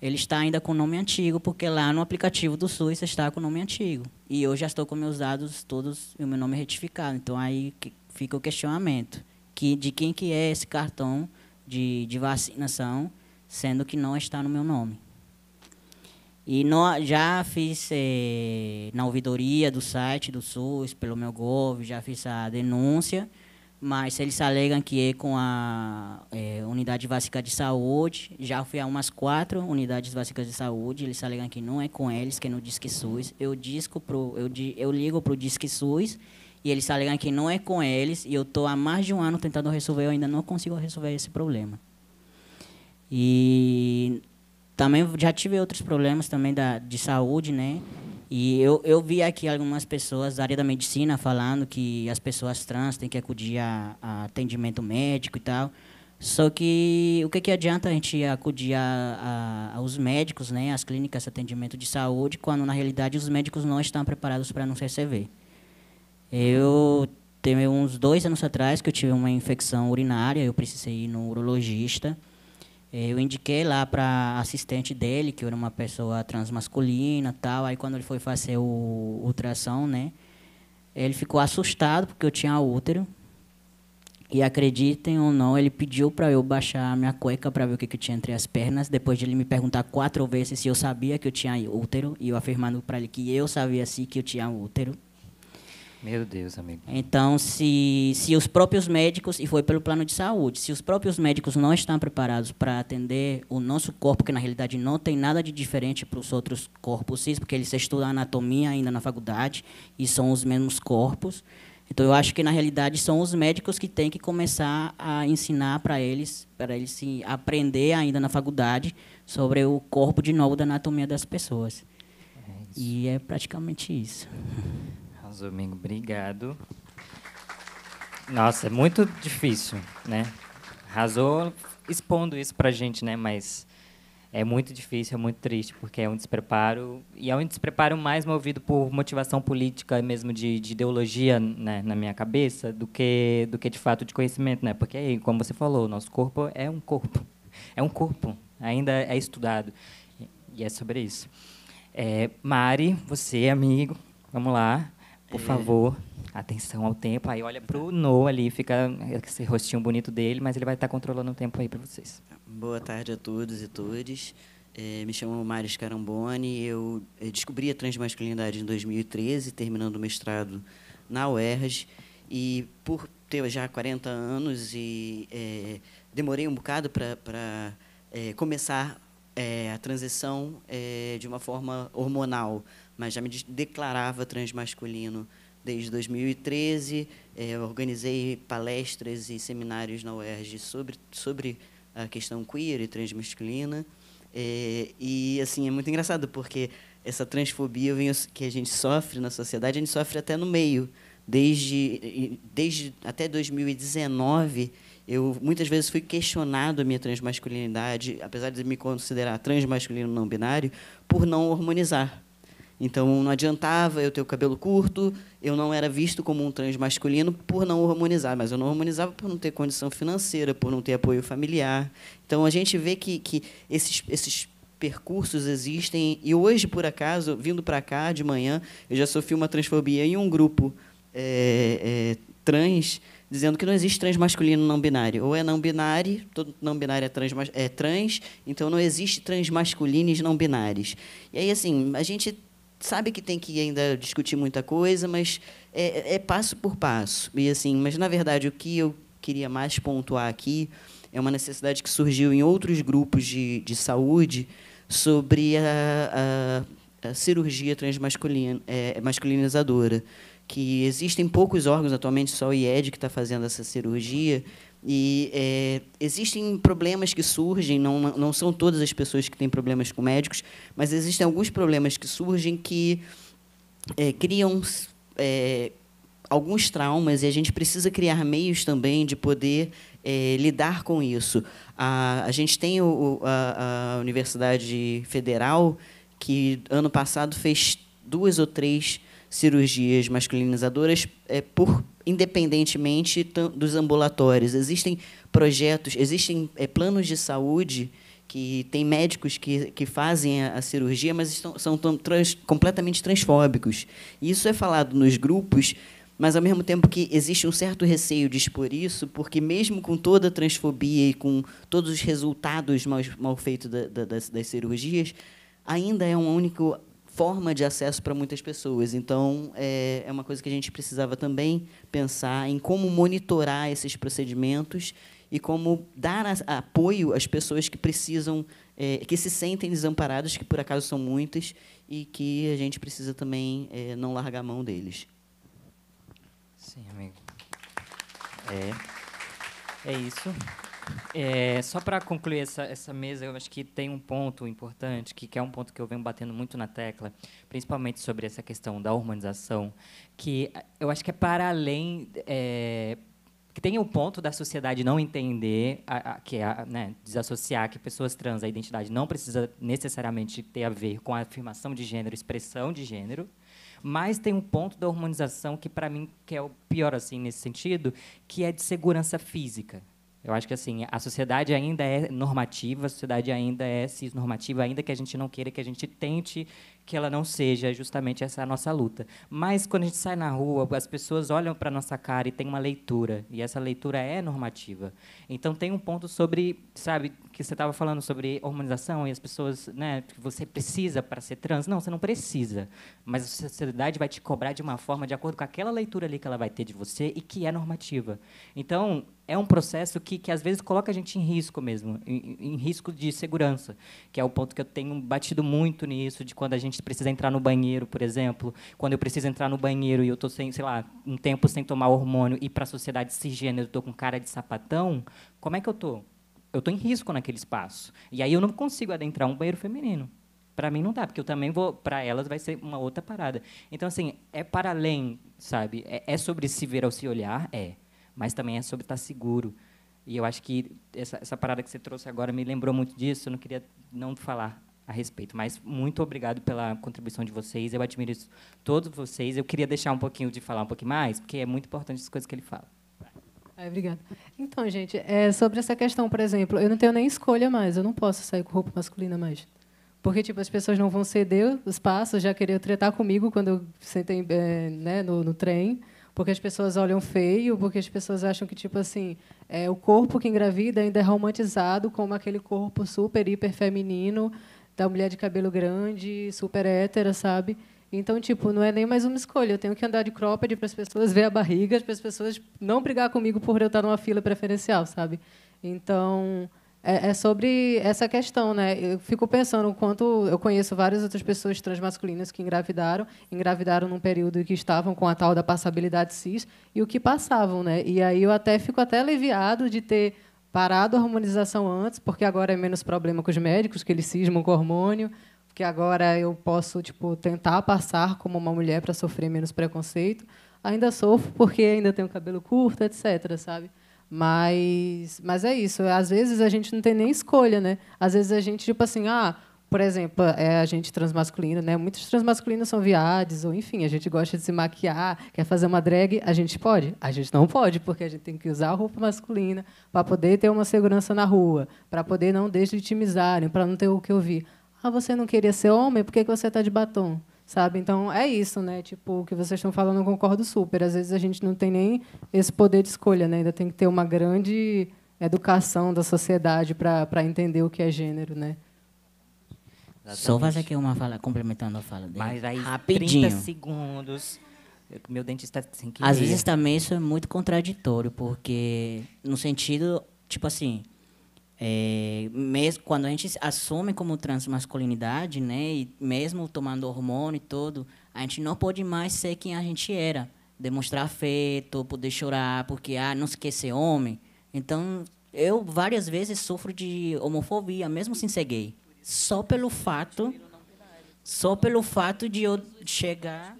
ele está ainda com o nome antigo, porque lá no aplicativo do SUS está com o nome antigo. E eu já estou com meus dados todos e o meu nome retificado. Então, aí fica o questionamento que, de quem que é esse cartão de, de vacinação, sendo que não está no meu nome. E no, já fiz eh, na ouvidoria do site do SUS, pelo meu GOV, já fiz a denúncia, mas eles alegam que é com a eh, unidade básica de saúde, já fui a umas quatro unidades básicas de saúde, eles alegam que não é com eles, que é no Disque SUS. Eu, disco pro, eu, eu ligo para o Disque SUS e eles alegam que não é com eles, e eu estou há mais de um ano tentando resolver, eu ainda não consigo resolver esse problema. E também já tive outros problemas também da, de saúde, né? E eu, eu vi aqui algumas pessoas da área da medicina falando que as pessoas trans têm que acudir a, a atendimento médico e tal. Só que o que, que adianta a gente acudir a, a, aos médicos, né, às clínicas de atendimento de saúde, quando na realidade os médicos não estão preparados para nos receber? Eu teve uns dois anos atrás que eu tive uma infecção urinária, eu precisei ir no urologista. Eh, eu indiquei lá para assistente dele, que era uma pessoa transmasculina tal. Aí, quando ele foi fazer o ultrassom, né? Ele ficou assustado porque eu tinha útero. E acreditem ou não, ele pediu para eu baixar a minha cueca para ver o que, que tinha entre as pernas. Depois de ele me perguntar quatro vezes se eu sabia que eu tinha útero, e eu afirmando para ele que eu sabia sim que eu tinha útero. Meu Deus, amigo. Então, se, se os próprios médicos, e foi pelo plano de saúde, se os próprios médicos não estão preparados para atender o nosso corpo, que na realidade não tem nada de diferente para os outros corpos cis, porque eles estudam anatomia ainda na faculdade e são os mesmos corpos. Então, eu acho que na realidade são os médicos que têm que começar a ensinar para eles, para eles se aprender ainda na faculdade sobre o corpo de novo da anatomia das pessoas. É e é praticamente isso. Domingo, obrigado. Nossa, é muito difícil, né? Arrasou expondo isso para a gente, né? Mas é muito difícil, é muito triste, porque é um despreparo, e é um despreparo mais movido por motivação política mesmo de, de ideologia né, na minha cabeça, do que, do que de fato de conhecimento, né? Porque, como você falou, o nosso corpo é um corpo, é um corpo, ainda é estudado, e é sobre isso. É, Mari, você, amigo, vamos lá por é. favor, atenção ao tempo. Aí olha para o tá. no ali, fica esse rostinho bonito dele, mas ele vai estar tá controlando o tempo aí para vocês. Boa tarde a todos e todas. É, me chamo Maris Caramboni. Eu descobri a transmasculinidade em 2013, terminando o mestrado na UERJ. E por ter já 40 anos e é, demorei um bocado para é, começar é, a transição é, de uma forma hormonal mas já me declarava transmasculino desde 2013. É, organizei palestras e seminários na UERJ sobre, sobre a questão queer e transmasculina. Eh, e, assim, é muito engraçado, porque essa transfobia que a gente sofre na sociedade, a gente sofre até no meio. Desde, desde até 2019, eu muitas vezes fui questionado a minha transmasculinidade, apesar de me considerar transmasculino não binário, por não hormonizar então não adiantava eu ter o cabelo curto, eu não era visto como um trans masculino por não hormonizar, mas eu não hormonizava por não ter condição financeira, por não ter apoio familiar. Então a gente vê que, que esses, esses percursos existem. E hoje, por acaso, vindo para cá de manhã, eu já sofri uma transfobia em um grupo é, é, trans dizendo que não existe trans masculino não binário. Ou é não binário, todo não binário é trans, é trans, então não existe trans masculinos não binários. E aí, assim, a gente sabe que tem que ainda discutir muita coisa, mas é, é passo por passo. E assim, mas na verdade o que eu queria mais pontuar aqui é uma necessidade que surgiu em outros grupos de, de saúde sobre a, a, a cirurgia transmasculina é, masculinizadora, que existem poucos órgãos atualmente, só o IED que está fazendo essa cirurgia, e é, existem problemas que surgem, não, não são todas as pessoas que têm problemas com médicos, mas existem alguns problemas que surgem que é, criam é, alguns traumas e a gente precisa criar meios também de poder é, lidar com isso. A, a gente tem o, a, a Universidade Federal, que ano passado fez duas ou três cirurgias masculinizadoras é, por independentemente dos ambulatórios. Existem projetos, existem é, planos de saúde que tem médicos que, que fazem a, a cirurgia, mas estão, são trans, completamente transfóbicos. Isso é falado nos grupos, mas ao mesmo tempo que existe um certo receio de expor isso, porque mesmo com toda a transfobia e com todos os resultados mal, mal feitos da, da, das, das cirurgias, ainda é um único forma de acesso para muitas pessoas. Então, é, é, uma coisa que a gente precisava também pensar em como monitorar esses procedimentos e como dar apoio às pessoas que precisam, é, que se sentem desamparadas, que por acaso são muitas, e que a gente precisa também é, não largar a mão deles. Sim, amigo. É, é isso. É, só para concluir essa, essa mesa, eu acho que tem um ponto importante, que, que, é um ponto que eu venho batendo muito na tecla, principalmente sobre essa questão da urbanização, que eu acho que é para além. É, que tem o um ponto da sociedade não entender, a, a, que é a, né, desassociar que pessoas trans, a identidade não precisa necessariamente ter a ver com a afirmação de gênero, expressão de gênero, mas tem um ponto da hormonização que para mim que é o pior assim nesse sentido, que é de segurança física. Eu acho que assim a sociedade ainda é normativa, a sociedade ainda é cisnormativa, ainda que a gente não queira, que a gente tente que ela não seja, justamente essa é a nossa luta. Mas quando a gente sai na rua, as pessoas olham para a nossa cara e tem uma leitura, e essa leitura é normativa. Então tem um ponto sobre, sabe, que você estava falando sobre hormonização e as pessoas, né, que você precisa para ser trans. Não, você não precisa, mas a sociedade vai te cobrar de uma forma de acordo com aquela leitura ali que ela vai ter de você e que é normativa. Então, é um processo que, que às vezes coloca a gente em risco mesmo, em, em, risco de segurança, que é o ponto que eu tenho batido muito nisso, de quando a gente precisa entrar no banheiro, por exemplo, quando eu preciso entrar no banheiro e eu estou, sei lá, um tempo sem tomar hormônio e para a sociedade cisgênero estou com cara de sapatão, como é que eu estou? Eu estou em risco naquele espaço. E aí eu não consigo adentrar um banheiro feminino. Para mim não dá, porque eu também vou. Para elas vai ser uma outra parada. Então, assim, é para além, sabe? É, é sobre se ver ao se olhar? É mas também é sobre estar seguro. E eu acho que essa, essa parada que você trouxe agora me lembrou muito disso, eu não queria não falar a respeito. Mas muito obrigado pela contribuição de vocês. Eu admiro isso, todos vocês. Eu queria deixar um pouquinho de falar um pouquinho mais, porque é muito importante as coisas que ele fala. É, obrigada. Então, gente, é, sobre essa questão, por exemplo, eu não tenho nem escolha mais. Eu não posso sair com roupa masculina mais. Porque tipo, as pessoas não vão ceder os passos, já queriam tretar comigo quando eu sentei é, né, no, no trem porque as pessoas olham feio, porque as pessoas acham que tipo assim, é, o corpo que engravida ainda é romantizado como aquele corpo super hiper feminino da mulher de cabelo grande, super hétera, sabe? Então, tipo, não é nem mais uma escolha. Eu tenho que andar de cropped para as pessoas ver a barriga, para as pessoas não brigar comigo por eu estar numa fila preferencial, sabe? Então, é, é, sobre essa questão, né? Eu fico pensando o quanto eu conheço várias outras pessoas transmasculinas que engravidaram, engravidaram num período em que estavam com a tal da passabilidade cis e o que passavam, né? E aí eu até fico até aliviado de ter parado a hormonização antes, porque agora é menos problema com os médicos, que eles cismam com hormônio, que agora eu posso tipo tentar passar como uma mulher para sofrer menos preconceito. Ainda sofro porque ainda tenho cabelo curto, etc, sabe? Mas, mas é isso. Às vezes a gente não tem nem escolha, né? Às vezes a gente, tipo assim, ah, por exemplo, é a gente transmasculino, né? Muitos transmasculinos são viades, ou enfim, a gente gosta de se maquiar, quer fazer uma drag, a gente pode? A gente não pode, porque a gente tem que usar a roupa masculina para poder ter uma segurança na rua, para poder não deslegitimizarem, para não ter o que ouvir. Ah, você não queria ser homem? Por que você está de batom? sabe? Então é isso, né? Tipo, o que vocês estão falando, eu concordo super. Às vezes a gente não tem nem esse poder de escolha, né? Ainda tem que ter uma grande educação da sociedade para entender o que é gênero, né? Exatamente. Só fazer aqui uma fala, complementando a fala dele. Mas aí, Rapidinho. 30 segundos. Meu dentista está sem querer. Às vezes também isso é muito contraditório, porque no sentido, tipo assim, é, mesmo quando a gente assume como transmasculinidade, né, e mesmo tomando hormônio e tudo, a gente não pode mais ser quem a gente era, demonstrar afeto, poder chorar, porque ah, não se quer ser homem. Então, eu várias vezes sofro de homofobia, mesmo sem ser gay, só pelo fato só pelo fato de eu chegar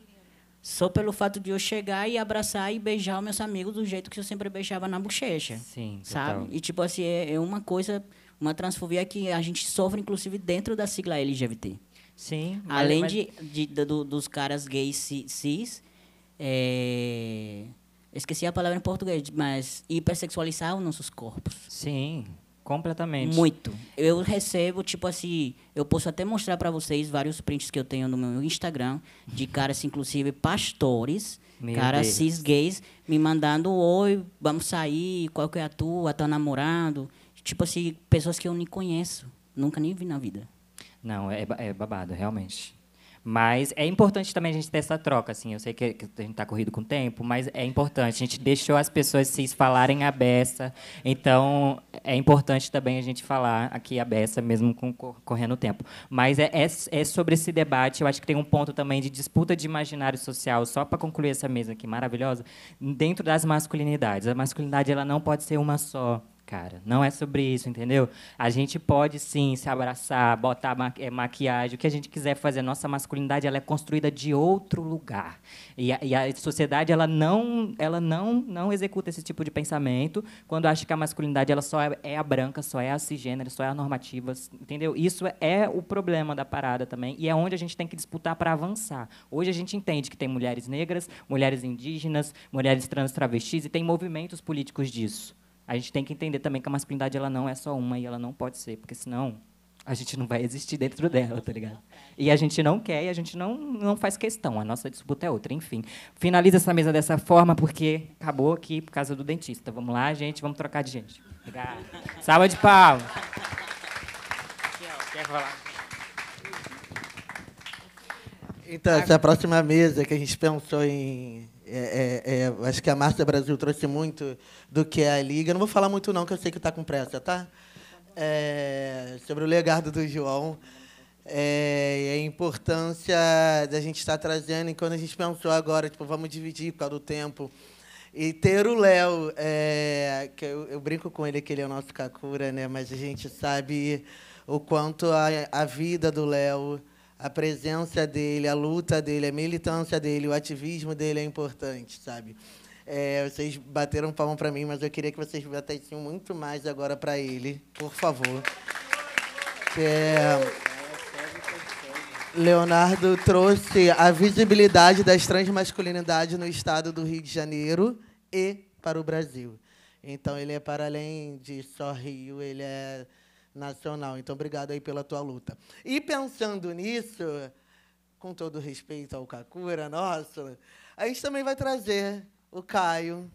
só pelo fato de eu chegar e abraçar e beijar os meus amigos do jeito que eu sempre beijava na bochecha. Sim, sabe? Total. E tipo assim, é, é, uma coisa, uma transfobia que a gente sofre inclusive dentro da sigla LGBT. Sim. Além mas... de, de, de do, dos caras gays cis, é... esqueci a palavra em português, mas hipersexualizar os nossos corpos. Sim. Completamente. Muito. Eu recebo, tipo assim, eu posso até mostrar para vocês vários prints que eu tenho no meu Instagram, de caras, inclusive, pastores, meu caras Deus. cis gays, me mandando oi, vamos sair, qual que é a tua, tá namorando Tipo assim, pessoas que eu nem conheço, nunca nem vi na vida. Não, é, é babado, realmente. Mas é importante também a gente ter essa troca, assim. Eu sei que a gente está corrido com o tempo, mas é importante. A gente deixou as pessoas se falarem a beça. Então, é importante também a gente falar aqui a beça, mesmo com, correndo o tempo. Mas é, é, é sobre esse debate. Eu acho que tem um ponto também de disputa de imaginário social, só para concluir essa mesa aqui maravilhosa, dentro das masculinidades. A masculinidade ela não pode ser uma só cara. Não é sobre isso, entendeu? A gente pode sim se abraçar, botar eh, maquiagem, o que a gente quiser fazer. Nossa masculinidade ela é construída de outro lugar. E a, e a sociedade ela não, ela não, não executa esse tipo de pensamento quando acha que a masculinidade ela só é, é a branca, só é a cisgênero, só é a normativa, entendeu? Isso é, é o problema da parada também e é onde a gente tem que disputar para avançar. Hoje a gente entende que tem mulheres negras, mulheres indígenas, mulheres trans, travestis e tem movimentos políticos disso a gente tem que entender também que a masculinidade ela não é só uma e ela não pode ser, porque senão a gente não vai existir dentro dela, tá ligado? E a gente não quer e a gente não, não faz questão. A nossa disputa é outra, enfim. Finaliza essa mesa dessa forma, porque acabou aqui por causa do dentista. Vamos lá, gente, vamos trocar de gente. Obrigado. Salva de palmas. Quer falar? Então, essa é próxima mesa que a gente pensou em é, é, é acho que a Márcia Brasil trouxe muito do que é a Liga. Eu não vou falar muito, não, que eu sei que está com pressa, tá? É, sobre o legado do João é, e a importância da gente estar tá trazendo. E quando a gente pensou agora, tipo, vamos dividir por causa do tempo. E ter o Léo, que eu, eu, brinco com ele que ele é o nosso Kakura, né? mas a gente sabe o quanto a, a vida do Léo a presença dele, a luta dele, a militância dele, o ativismo dele é importante, sabe? É, vocês bateram palma para mim, mas eu queria que vocês batessem muito mais agora para ele, por favor. É... Leonardo trouxe a visibilidade das transmasculinidades no estado do Rio de Janeiro e para o Brasil. Então, ele é para além de só Rio, ele é nacional. Então, obrigado aí pela tua luta. E pensando nisso, com todo respeito ao Kakura, nosso, a gente também vai trazer o Caio.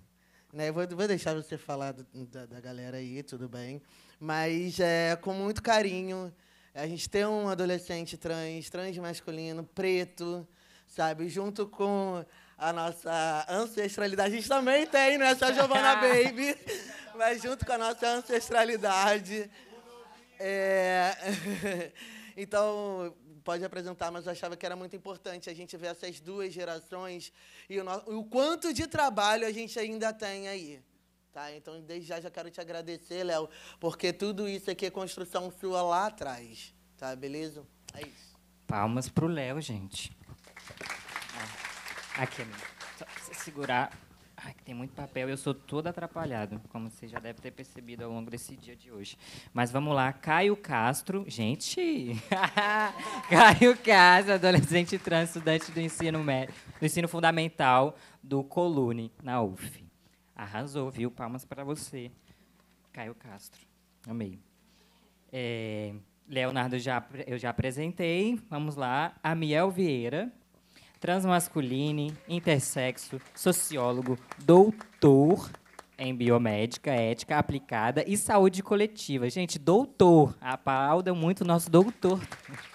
Né? Vou, vou deixar você falar do, da, da, galera aí, tudo bem. Mas é, com muito carinho. A gente tem um adolescente trans, trans masculino, preto, sabe? Junto com a nossa ancestralidade. A gente também tem, não é só Giovanna Baby, mas junto com a nossa ancestralidade, é... então, pode apresentar, mas eu achava que era muito importante a gente ver essas duas gerações e o, nosso... o quanto de trabalho a gente ainda tem aí. Tá? Então, desde já, já quero te agradecer, Léo, porque tudo isso aqui é construção sua lá atrás. Tá, beleza? É isso. Palmas pro Léo, gente. Aqui, Só você segurar. Ai, tem muito papel, eu sou todo atrapalhado, como você já deve ter percebido ao longo desse dia de hoje. Mas vamos lá, Caio Castro, gente! Caio Castro, adolescente trans, estudante do ensino, médio, do ensino fundamental do Colune, na UF. Arrasou, viu? Palmas para você, Caio Castro. Amei. É, Leonardo, já, eu já apresentei. Vamos lá. Amiel Vieira, transmasculine, intersexo, sociólogo, doutor em biomédica, ética aplicada e saúde coletiva. Gente, doutor, aplauda muito o nosso doutor,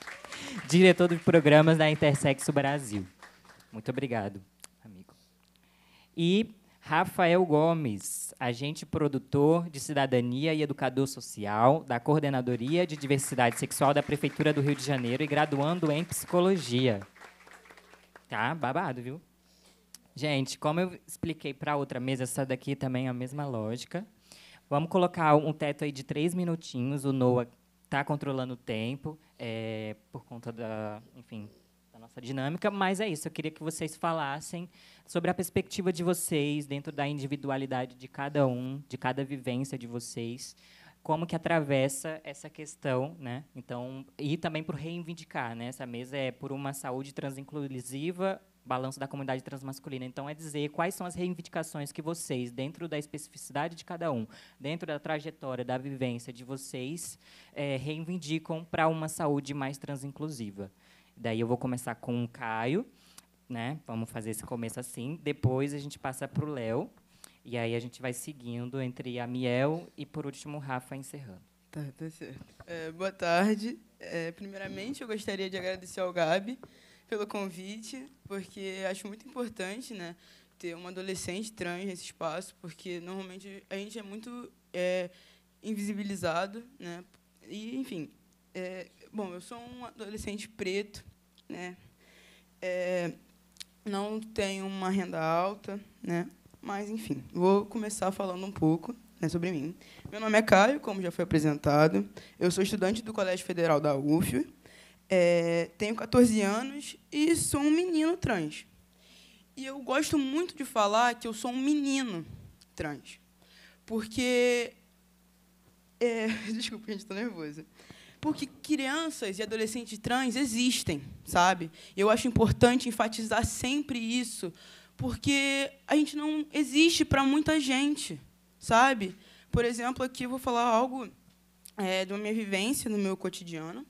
diretor de programas da Intersexo Brasil. Muito obrigado, amigo. E Rafael Gomes, agente produtor de cidadania e educador social da Coordenadoria de Diversidade Sexual da Prefeitura do Rio de Janeiro e graduando em psicologia. Tá babado, viu? Gente, como eu expliquei para outra mesa, essa daqui também é a mesma lógica. Vamos colocar um teto aí de três minutinhos. O Noah está controlando o tempo é, por conta da, enfim, da nossa dinâmica. Mas é isso. Eu queria que vocês falassem sobre a perspectiva de vocês dentro da individualidade de cada um, de cada vivência de vocês como que atravessa essa questão, né? Então, e também por reivindicar, né? Essa mesa é por uma saúde transinclusiva, balanço da comunidade transmasculina. Então, é dizer quais são as reivindicações que vocês, dentro da especificidade de cada um, dentro da trajetória, da vivência de vocês, é, reivindicam para uma saúde mais transinclusiva. Daí eu vou começar com o Caio, né? Vamos fazer esse começo assim. Depois a gente passa para o Léo e aí a gente vai seguindo entre a Miel e, por último, o Rafa encerrando. Tá, tá certo. É, boa tarde. É, primeiramente, eu gostaria de agradecer ao Gabi pelo convite, porque acho muito importante né, ter uma adolescente trans nesse espaço, porque normalmente a gente é muito é, invisibilizado. Né, e, enfim, é, bom, eu sou um adolescente preto, né, é, não tenho uma renda alta, né, mas, enfim, vou começar falando um pouco né, sobre mim. Meu nome é Caio, como já foi apresentado. Eu sou estudante do Colégio Federal da UF. É, tenho 14 anos e sou um menino trans. E eu gosto muito de falar que eu sou um menino trans. Porque. É, desculpa, gente, estou nervosa. Porque crianças e adolescentes trans existem, sabe? Eu acho importante enfatizar sempre isso porque a gente não existe para muita gente, sabe? Por exemplo, aqui eu vou falar algo é, da minha vivência no meu cotidiano.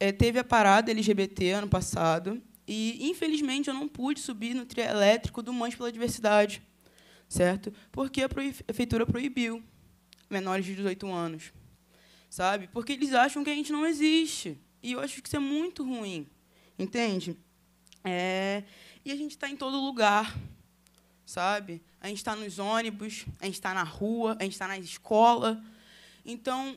É, teve a parada LGBT ano passado e, infelizmente, eu não pude subir no trio elétrico do Mães pela Diversidade, certo? Porque a prefeitura proibiu menores de 18 anos, sabe? Porque eles acham que a gente não existe. E eu acho que isso é muito ruim, entende? É, e a gente está em todo lugar, sabe? A gente está nos ônibus, a gente está na rua, a gente está na escola. Então,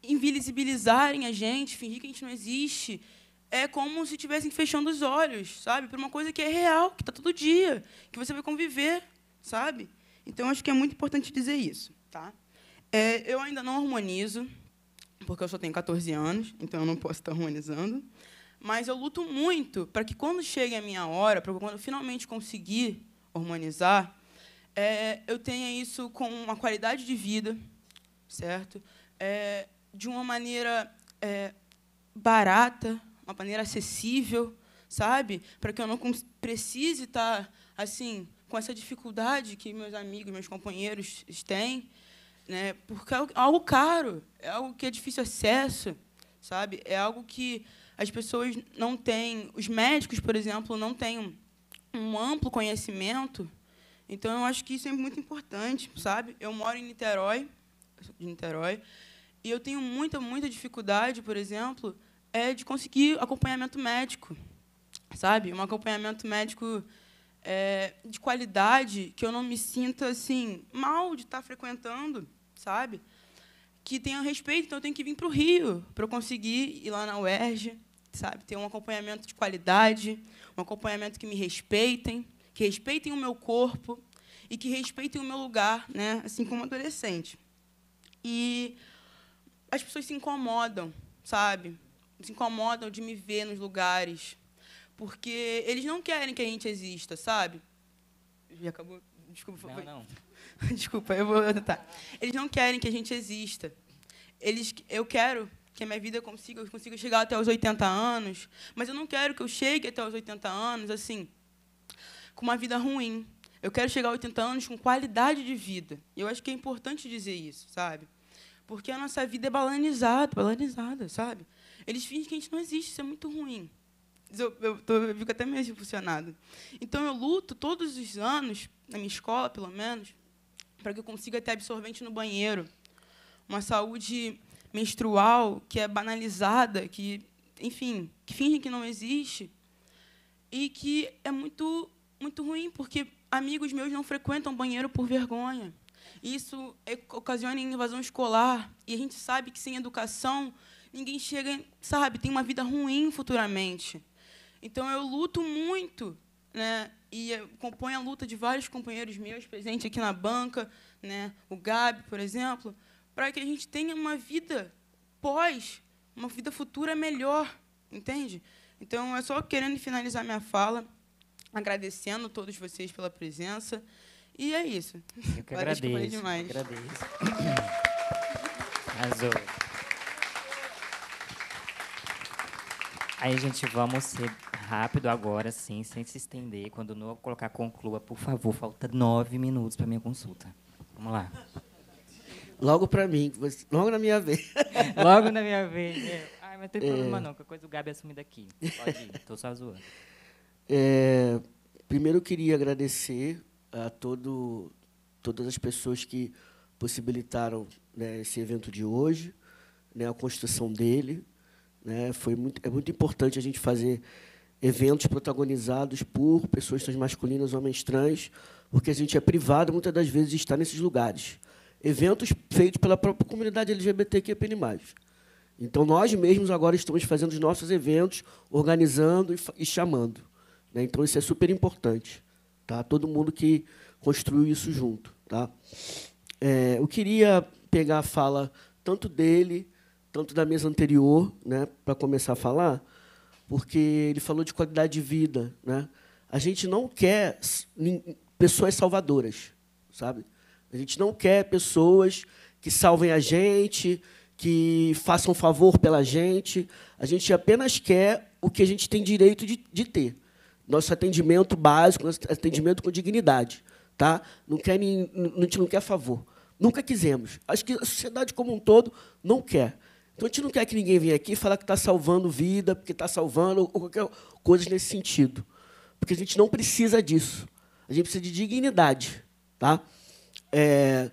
invisibilizarem a gente, fingir que a gente não existe, é como se estivessem fechando os olhos, sabe? Para uma coisa que é real, que está todo dia, que você vai conviver, sabe? Então, acho que é muito importante dizer isso, tá? É, eu ainda não harmonizo, porque eu só tenho 14 anos, então eu não posso estar harmonizando. Mas eu luto muito para que, quando chegue a minha hora, para quando eu finalmente conseguir hormonizar, é, eu tenha isso com uma qualidade de vida, certo? É, de uma maneira é, barata, uma maneira acessível, sabe? Para que eu não precise estar tá, assim com essa dificuldade que meus amigos, meus companheiros têm, né? Porque é algo caro, é algo que é difícil acesso, sabe? É algo que as pessoas não têm, os médicos, por exemplo, não têm um amplo conhecimento. Então, eu acho que isso é muito importante, sabe? Eu moro em Niterói, de Niterói, e eu tenho muita, muita dificuldade, por exemplo, é de conseguir acompanhamento médico, sabe? Um acompanhamento médico é, de qualidade, que eu não me sinta assim mal de estar tá frequentando, sabe? Que tenha respeito, então eu tenho que vir para o Rio para conseguir ir lá na UERJ, sabe? Ter um acompanhamento de qualidade, um acompanhamento que me respeitem, que respeitem o meu corpo e que respeitem o meu lugar, né? Assim como adolescente. E as pessoas se incomodam, sabe? Se incomodam de me ver nos lugares, porque eles não querem que a gente exista, sabe? Já acabou? Desculpa. Não, não. Desculpa, eu vou tentar. Tá. Eles não querem que a gente exista. Eles, eu quero que a minha vida consiga, eu consiga chegar até os 80 anos, mas eu não quero que eu chegue até os 80 anos assim com uma vida ruim. Eu quero chegar aos 80 anos com qualidade de vida. E eu acho que é importante dizer isso, sabe? Porque a nossa vida é balanizada, balanizada, sabe? Eles fingem que a gente não existe, isso é muito ruim. Eu, eu, tô, eu fico até meio impulsionada. Então, eu luto todos os anos, na minha escola, pelo menos, para que eu consiga ter absorvente no banheiro, uma saúde menstrual que é banalizada, que, enfim, que fingem que não existe, e que é muito, muito ruim, porque amigos meus não frequentam banheiro por vergonha. Isso ocasiona invasão escolar, e a gente sabe que sem educação ninguém chega, sabe, tem uma vida ruim futuramente. Então eu luto muito, né? E compõe a luta de vários companheiros meus presentes aqui na banca, né? O Gabi, por exemplo, para que a gente tenha uma vida pós, uma vida futura melhor, entende? Então, é só querendo finalizar minha fala, agradecendo todos vocês pela presença. E é isso. Eu que agradeço. Que eu demais. Eu agradeço. Azul. Aí, gente, vamos ser rápido agora, sim, sem se estender. Quando não colocar conclua, por favor, falta nove minutos para minha consulta. Vamos lá. Logo para mim, logo na minha vez. logo na minha vez. É. Ai, mas é. não tem problema é. não, a coisa o Gabi assume é daqui. Pode ir, estou só zoando. É, primeiro, eu queria agradecer a todo, todas as pessoas que possibilitaram né, esse evento de hoje, né, a construção dele. Né, foi muito, é muito importante a gente fazer eventos protagonizados por pessoas transmasculinas, homens trans, porque a gente é privado muitas das vezes de estar nesses lugares eventos feitos pela própria comunidade LGBTQIA+. Então, nós mesmos agora estamos fazendo os nossos eventos, organizando e, e chamando. Né? Então, isso é super importante. Tá? Todo mundo que construiu isso junto. Tá? É, eu queria pegar a fala tanto dele, tanto da mesa anterior, né, para começar a falar, porque ele falou de qualidade de vida. Né? A gente não quer pessoas salvadoras, sabe? A gente não quer pessoas que salvem a gente, que façam favor pela gente. A gente apenas quer o que a gente tem direito de, de ter. Nosso atendimento básico, nosso atendimento com dignidade. Tá? Não quer, nem, a gente não quer favor. Nunca quisemos. Acho que a sociedade como um todo não quer. Então, a gente não quer que ninguém venha aqui falar que está salvando vida, porque está salvando, ou qualquer coisa nesse sentido. Porque a gente não precisa disso. A gente precisa de dignidade. Tá? É,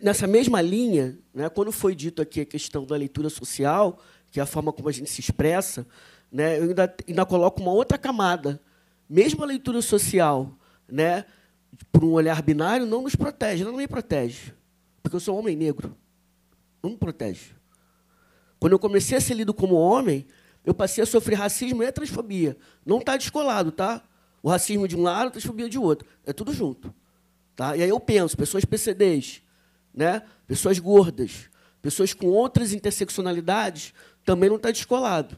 nessa mesma linha, né, quando foi dito aqui a questão da leitura social, que é a forma como a gente se expressa, né, eu ainda, ainda coloco uma outra camada. Mesmo a leitura social, né, por um olhar binário, não nos protege, não me protege, porque eu sou um homem negro. Não me protege. Quando eu comecei a ser lido como homem, eu passei a sofrer racismo e transfobia. Não está descolado, tá? O racismo de um lado, a transfobia de outro. É tudo junto. Tá? E aí eu penso, pessoas PCDs, né? pessoas gordas, pessoas com outras interseccionalidades, também não está descolado.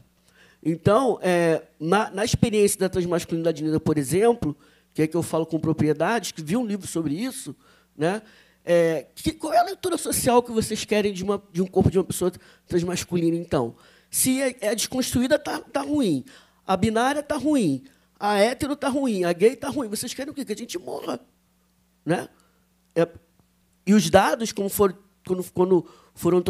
Então, é, na, na, experiência da transmasculinidade por exemplo, que é que eu falo com propriedades, que vi um livro sobre isso, né? É, que, qual é a leitura social que vocês querem de, uma, de um corpo de uma pessoa transmasculina, então? Se é, é desconstruída, está tá ruim. A binária está ruim. A hétero está ruim. A gay está ruim. Vocês querem o quê? Que a gente morra. Né? É, e os dados, como for, quando, quando foram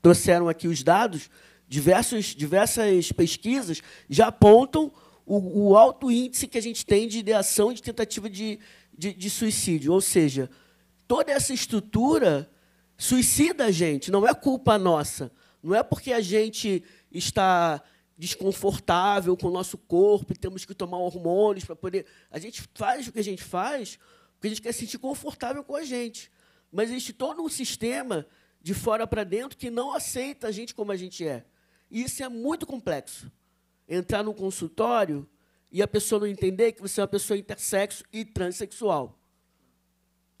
trouxeram aqui os dados, diversos, diversas pesquisas já apontam o, o, alto índice que a gente tem de ideação e de tentativa de, de, de, suicídio. Ou seja, toda essa estrutura suicida a gente, não é culpa nossa. Não é porque a gente está desconfortável com o nosso corpo e temos que tomar hormônios para poder. A gente faz o que a gente faz porque a gente quer se sentir confortável com a gente. Mas existe todo um sistema de fora para dentro que não aceita a gente como a gente é. E isso é muito complexo. Entrar num consultório e a pessoa não entender que você é uma pessoa intersexo e transexual.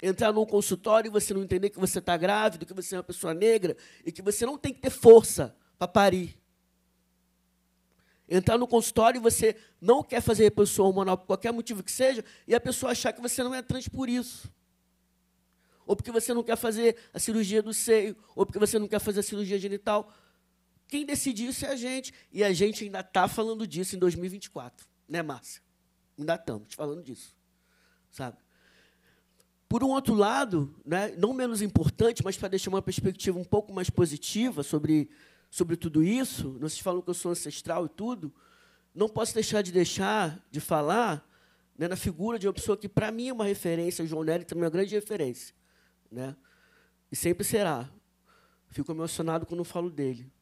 Entrar num consultório e você não entender que você está grávido, que você é uma pessoa negra e que você não tem que ter força para parir entrar no consultório e você não quer fazer reposição hormonal por qualquer motivo que seja, e a pessoa achar que você não é trans por isso. Ou porque você não quer fazer a cirurgia do seio, ou porque você não quer fazer a cirurgia genital. Quem decide isso é a gente. E a gente ainda está falando disso em 2024. Né, Márcia? Ainda estamos falando disso. Sabe? Por um outro lado, né, não menos importante, mas para deixar uma perspectiva um pouco mais positiva sobre sobre tudo isso, nós falam que eu sou ancestral e tudo, não posso deixar de deixar de falar né, na figura de uma pessoa que, para mim, é uma referência, o João Nery também é uma grande referência. Né? E sempre será. Fico emocionado quando falo dele.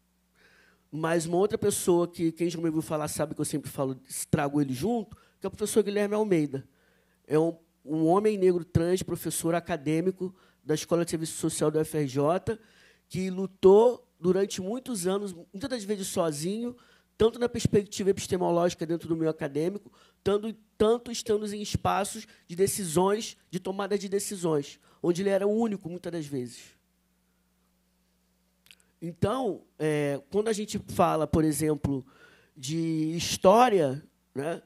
Mas uma outra pessoa que quem já me ouviu falar sabe que eu sempre falo, trago ele junto, que é o professor Guilherme Almeida. É um, um homem negro trans, professor acadêmico da Escola de Serviço Social da UFRJ, que lutou durante muitos anos, muitas das vezes sozinho, tanto na perspectiva epistemológica dentro do meio acadêmico, tanto, tanto estando em espaços de decisões, de tomada de decisões, onde ele era o único, muitas das vezes. Então, é, quando a gente fala, por exemplo, de história, né,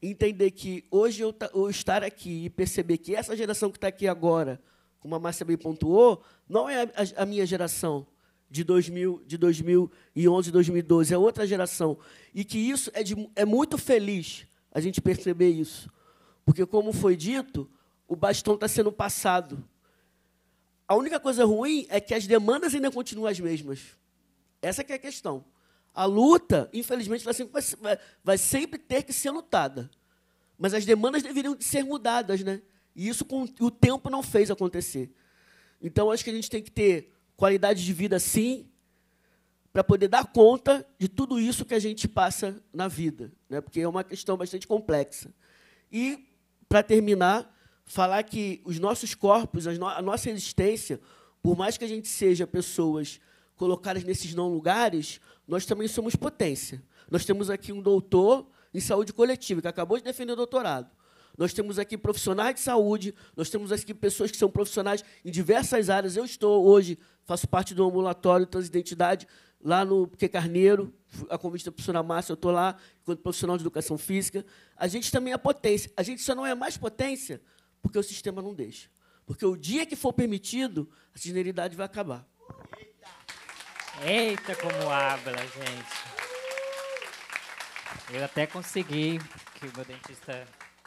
entender que hoje eu, eu estar aqui e perceber que essa geração que está aqui agora, como a Márcia bem pontuou, não é a, a minha geração de, 2000, de 2011, 2012, é outra geração. E que isso é, de, é muito feliz a gente perceber isso. Porque, como foi dito, o bastão está sendo passado. A única coisa ruim é que as demandas ainda continuam as mesmas. Essa que é a questão. A luta, infelizmente, vai sempre, vai, vai sempre ter que ser lutada. Mas as demandas deveriam ser mudadas, né? E isso com, o tempo não fez acontecer. Então, acho que a gente tem que ter qualidade de vida sim, para poder dar conta de tudo isso que a gente passa na vida, né? porque é uma questão bastante complexa. E, para terminar, falar que os nossos corpos, a nossa existência, por mais que a gente seja pessoas colocadas nesses não lugares, nós também somos potência. Nós temos aqui um doutor em saúde coletiva, que acabou de defender o doutorado. Nós temos aqui profissionais de saúde, nós temos aqui pessoas que são profissionais em diversas áreas. Eu estou hoje faço parte do ambulatório Transidentidade, lá no que Carneiro, a convite da professora Márcia, eu estou lá, enquanto profissional de educação física. A gente também é potência. A gente só não é mais potência porque o sistema não deixa. Porque o dia que for permitido, a generidade vai acabar. Eita, como habla, gente. Eu até consegui que o meu dentista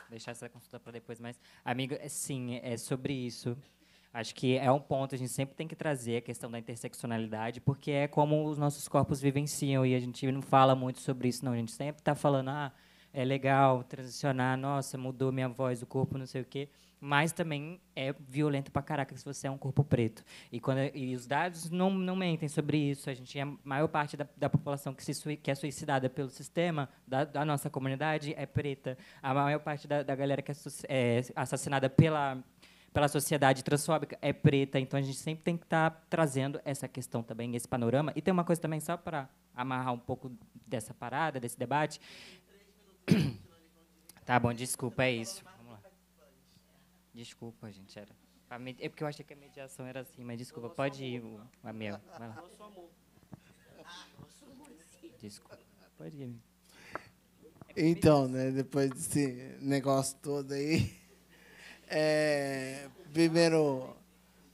deixasse a consulta para depois, mas, amiga, é sim, é sobre isso. Acho que é um ponto que a gente sempre tem que trazer a questão da interseccionalidade, porque é como os nossos corpos vivenciam e a gente não fala muito sobre isso, não. A gente sempre está falando, ah, é legal transicionar, nossa, mudou minha voz, o corpo, não sei o quê. Mas também é violento para caraca se você é um corpo preto. E, quando, e os dados não, não mentem sobre isso. A gente, é, a maior parte da, da população que, se, que é suicidada pelo sistema da, da, nossa comunidade é preta. A maior parte da, da galera que é, é assassinada pela pela sociedade transfóbica, é preta, então a gente sempre tem que estar tá trazendo essa questão também, esse panorama. E tem uma coisa também, só para amarrar um pouco dessa parada, desse debate. Tá bom, desculpa, é isso. Vamos lá. Desculpa, gente, era. É porque eu achei que a mediação era assim, mas desculpa, pode ir, Amiel. Vai lá. Desculpa, pode ir. Então, né, depois desse negócio todo aí. É, primeiro,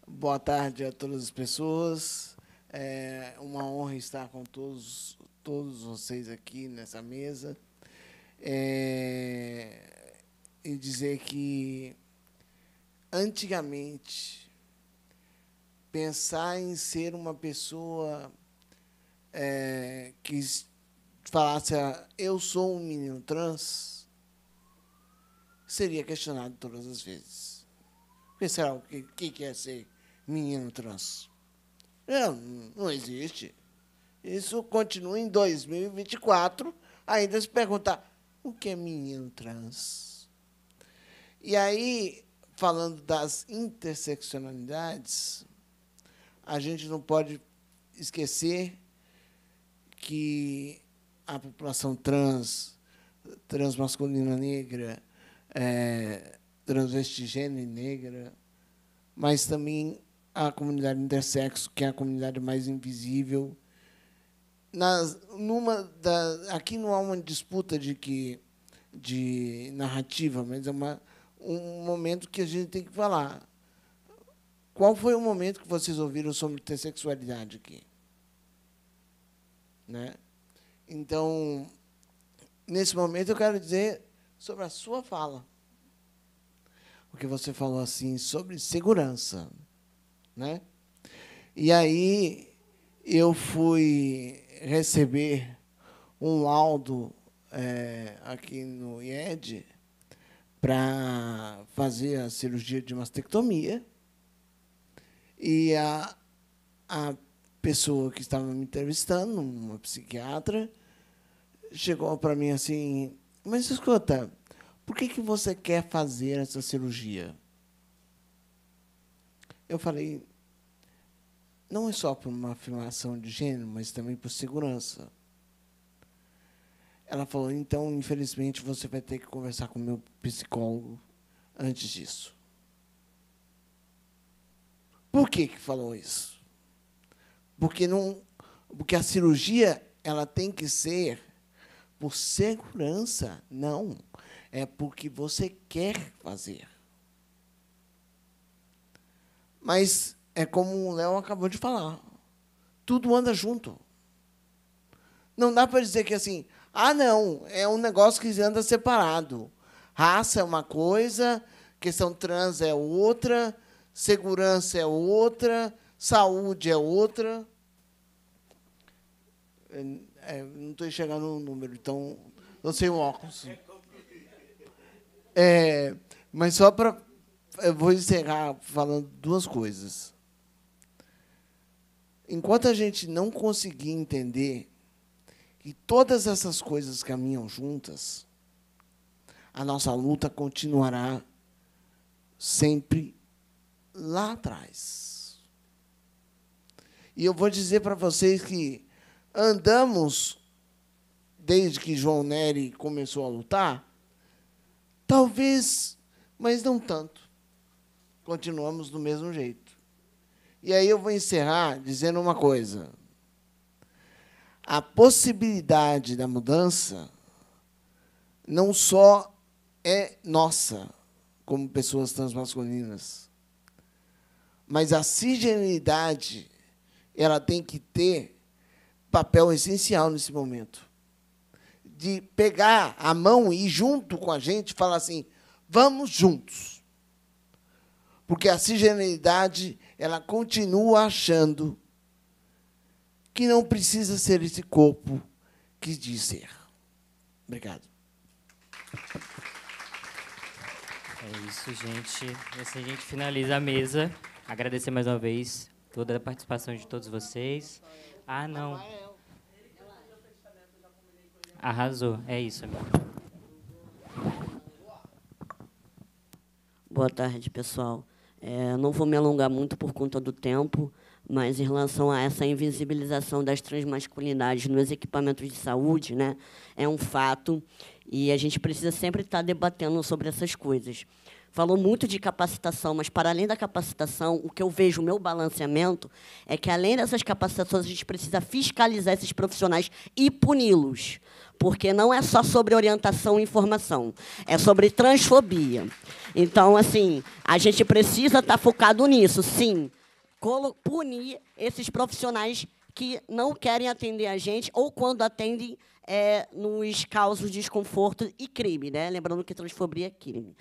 boa tarde a todas as pessoas. É uma honra estar com todos, todos vocês aqui nessa mesa. É, e dizer que, antigamente, pensar em ser uma pessoa é, que falasse, ah, eu sou um menino trans, seria questionado todas as vezes. Porque será o que, que, é ser menino trans? Não, não existe. Isso continua em 2024, ainda se perguntar o que é menino trans. E aí, falando das interseccionalidades, a gente não pode esquecer que a população trans, transmasculina negra, é, transvestigênero e negra, mas também a comunidade intersexo, que é a comunidade mais invisível. Nas, numa da, aqui não há uma disputa de, que, de narrativa, mas é uma, um momento que a gente tem que falar. Qual foi o momento que vocês ouviram sobre intersexualidade aqui? Né? Então, nesse momento, eu quero dizer sobre a sua fala. Porque você falou assim sobre segurança, né? E aí eu fui receber um laudo é, aqui no IED para fazer a cirurgia de mastectomia. E a, a pessoa que estava me entrevistando, uma psiquiatra, chegou para mim assim: mas escuta, por que, que você quer fazer essa cirurgia? Eu falei, não é só por uma afirmação de gênero, mas também por segurança. Ela falou, então, infelizmente, você vai ter que conversar com o meu psicólogo antes disso. Por que, que falou isso? Porque, não, porque a cirurgia ela tem que ser por segurança, não. É porque você quer fazer. Mas é como o Léo acabou de falar. Tudo anda junto. Não dá para dizer que assim, ah, não, é um negócio que anda separado. Raça é uma coisa, questão trans é outra, segurança é outra, saúde é outra. É, não estou enxergando o número, então não sei o óculos. É, mas só para. Eu vou encerrar falando duas coisas. Enquanto a gente não conseguir entender que todas essas coisas caminham juntas, a nossa luta continuará sempre lá atrás. E eu vou dizer para vocês que andamos desde que João Nery começou a lutar? Talvez, mas não tanto. Continuamos do mesmo jeito. E aí eu vou encerrar dizendo uma coisa. A possibilidade da mudança não só é nossa, como pessoas transmasculinas, mas a cisgeneridade ela tem que ter papel essencial nesse momento. De pegar a mão e ir junto com a gente falar assim: vamos juntos. Porque a cisgeneridade, ela continua achando que não precisa ser esse corpo que diz ser. Obrigado. É isso, gente. E assim a gente finaliza a mesa. Agradecer mais uma vez toda a participação de todos vocês. Ah, não. Arrasou, é isso, amigo. Boa tarde, pessoal. É, não vou me alongar muito por conta do tempo, mas em relação a essa invisibilização das transmasculinidades nos equipamentos de saúde, né, é um fato e a gente precisa sempre estar debatendo sobre essas coisas falou muito de capacitação, mas para além da capacitação, o que eu vejo, o meu balanceamento, é que além dessas capacitações, a gente precisa fiscalizar esses profissionais e puni-los. Porque não é só sobre orientação e informação, é sobre transfobia. Então, assim, a gente precisa estar tá focado nisso, sim. Punir esses profissionais que não querem atender a gente ou quando atendem é, nos causos desconforto e crime, né? Lembrando que transfobia é crime.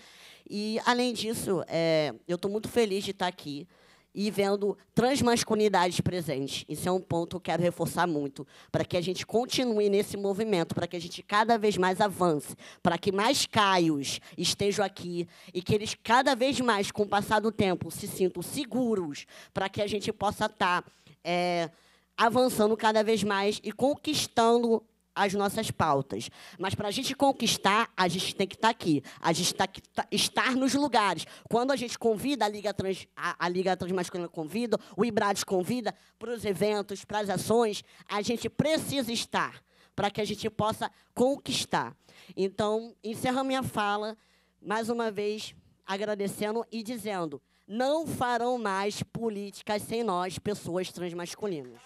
E, além disso, é, eu estou muito feliz de estar tá aqui e vendo transmasculinidades presentes. Isso é um ponto que eu quero reforçar muito, para que a gente continue nesse movimento, para que a gente cada vez mais avance, para que mais Caios estejam aqui e que eles cada vez mais, com o passar do tempo, se sintam seguros, para que a gente possa estar tá, é, avançando cada vez mais e conquistando as nossas pautas. Mas para a gente conquistar, a gente tem que estar tá aqui. A gente tá, tá, estar nos lugares. Quando a gente convida a Liga, Trans, a, a Liga Transmasculina convida, o Ibrades convida para os eventos, para as ações, a gente precisa estar para que a gente possa conquistar. Então, encerro minha fala, mais uma vez, agradecendo e dizendo, não farão mais políticas sem nós, pessoas transmasculinas.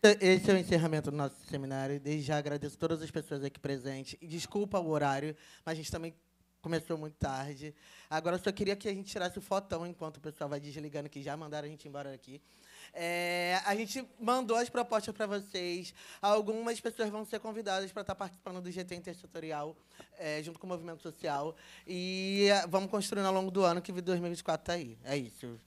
Então, esse é o encerramento do nosso seminário. Desde já agradeço todas as pessoas aqui presentes. E desculpa o horário, mas a gente também começou muito tarde. Agora, eu só queria que a gente tirasse o fotão enquanto o pessoal vai desligando, que já mandaram a gente embora daqui. É, a gente mandou as propostas para vocês. Algumas pessoas vão ser convidadas para estar participando do GT Intersetorial, é, junto com o Movimento Social. E é, vamos construindo ao longo do ano, que 2024 está aí. É isso.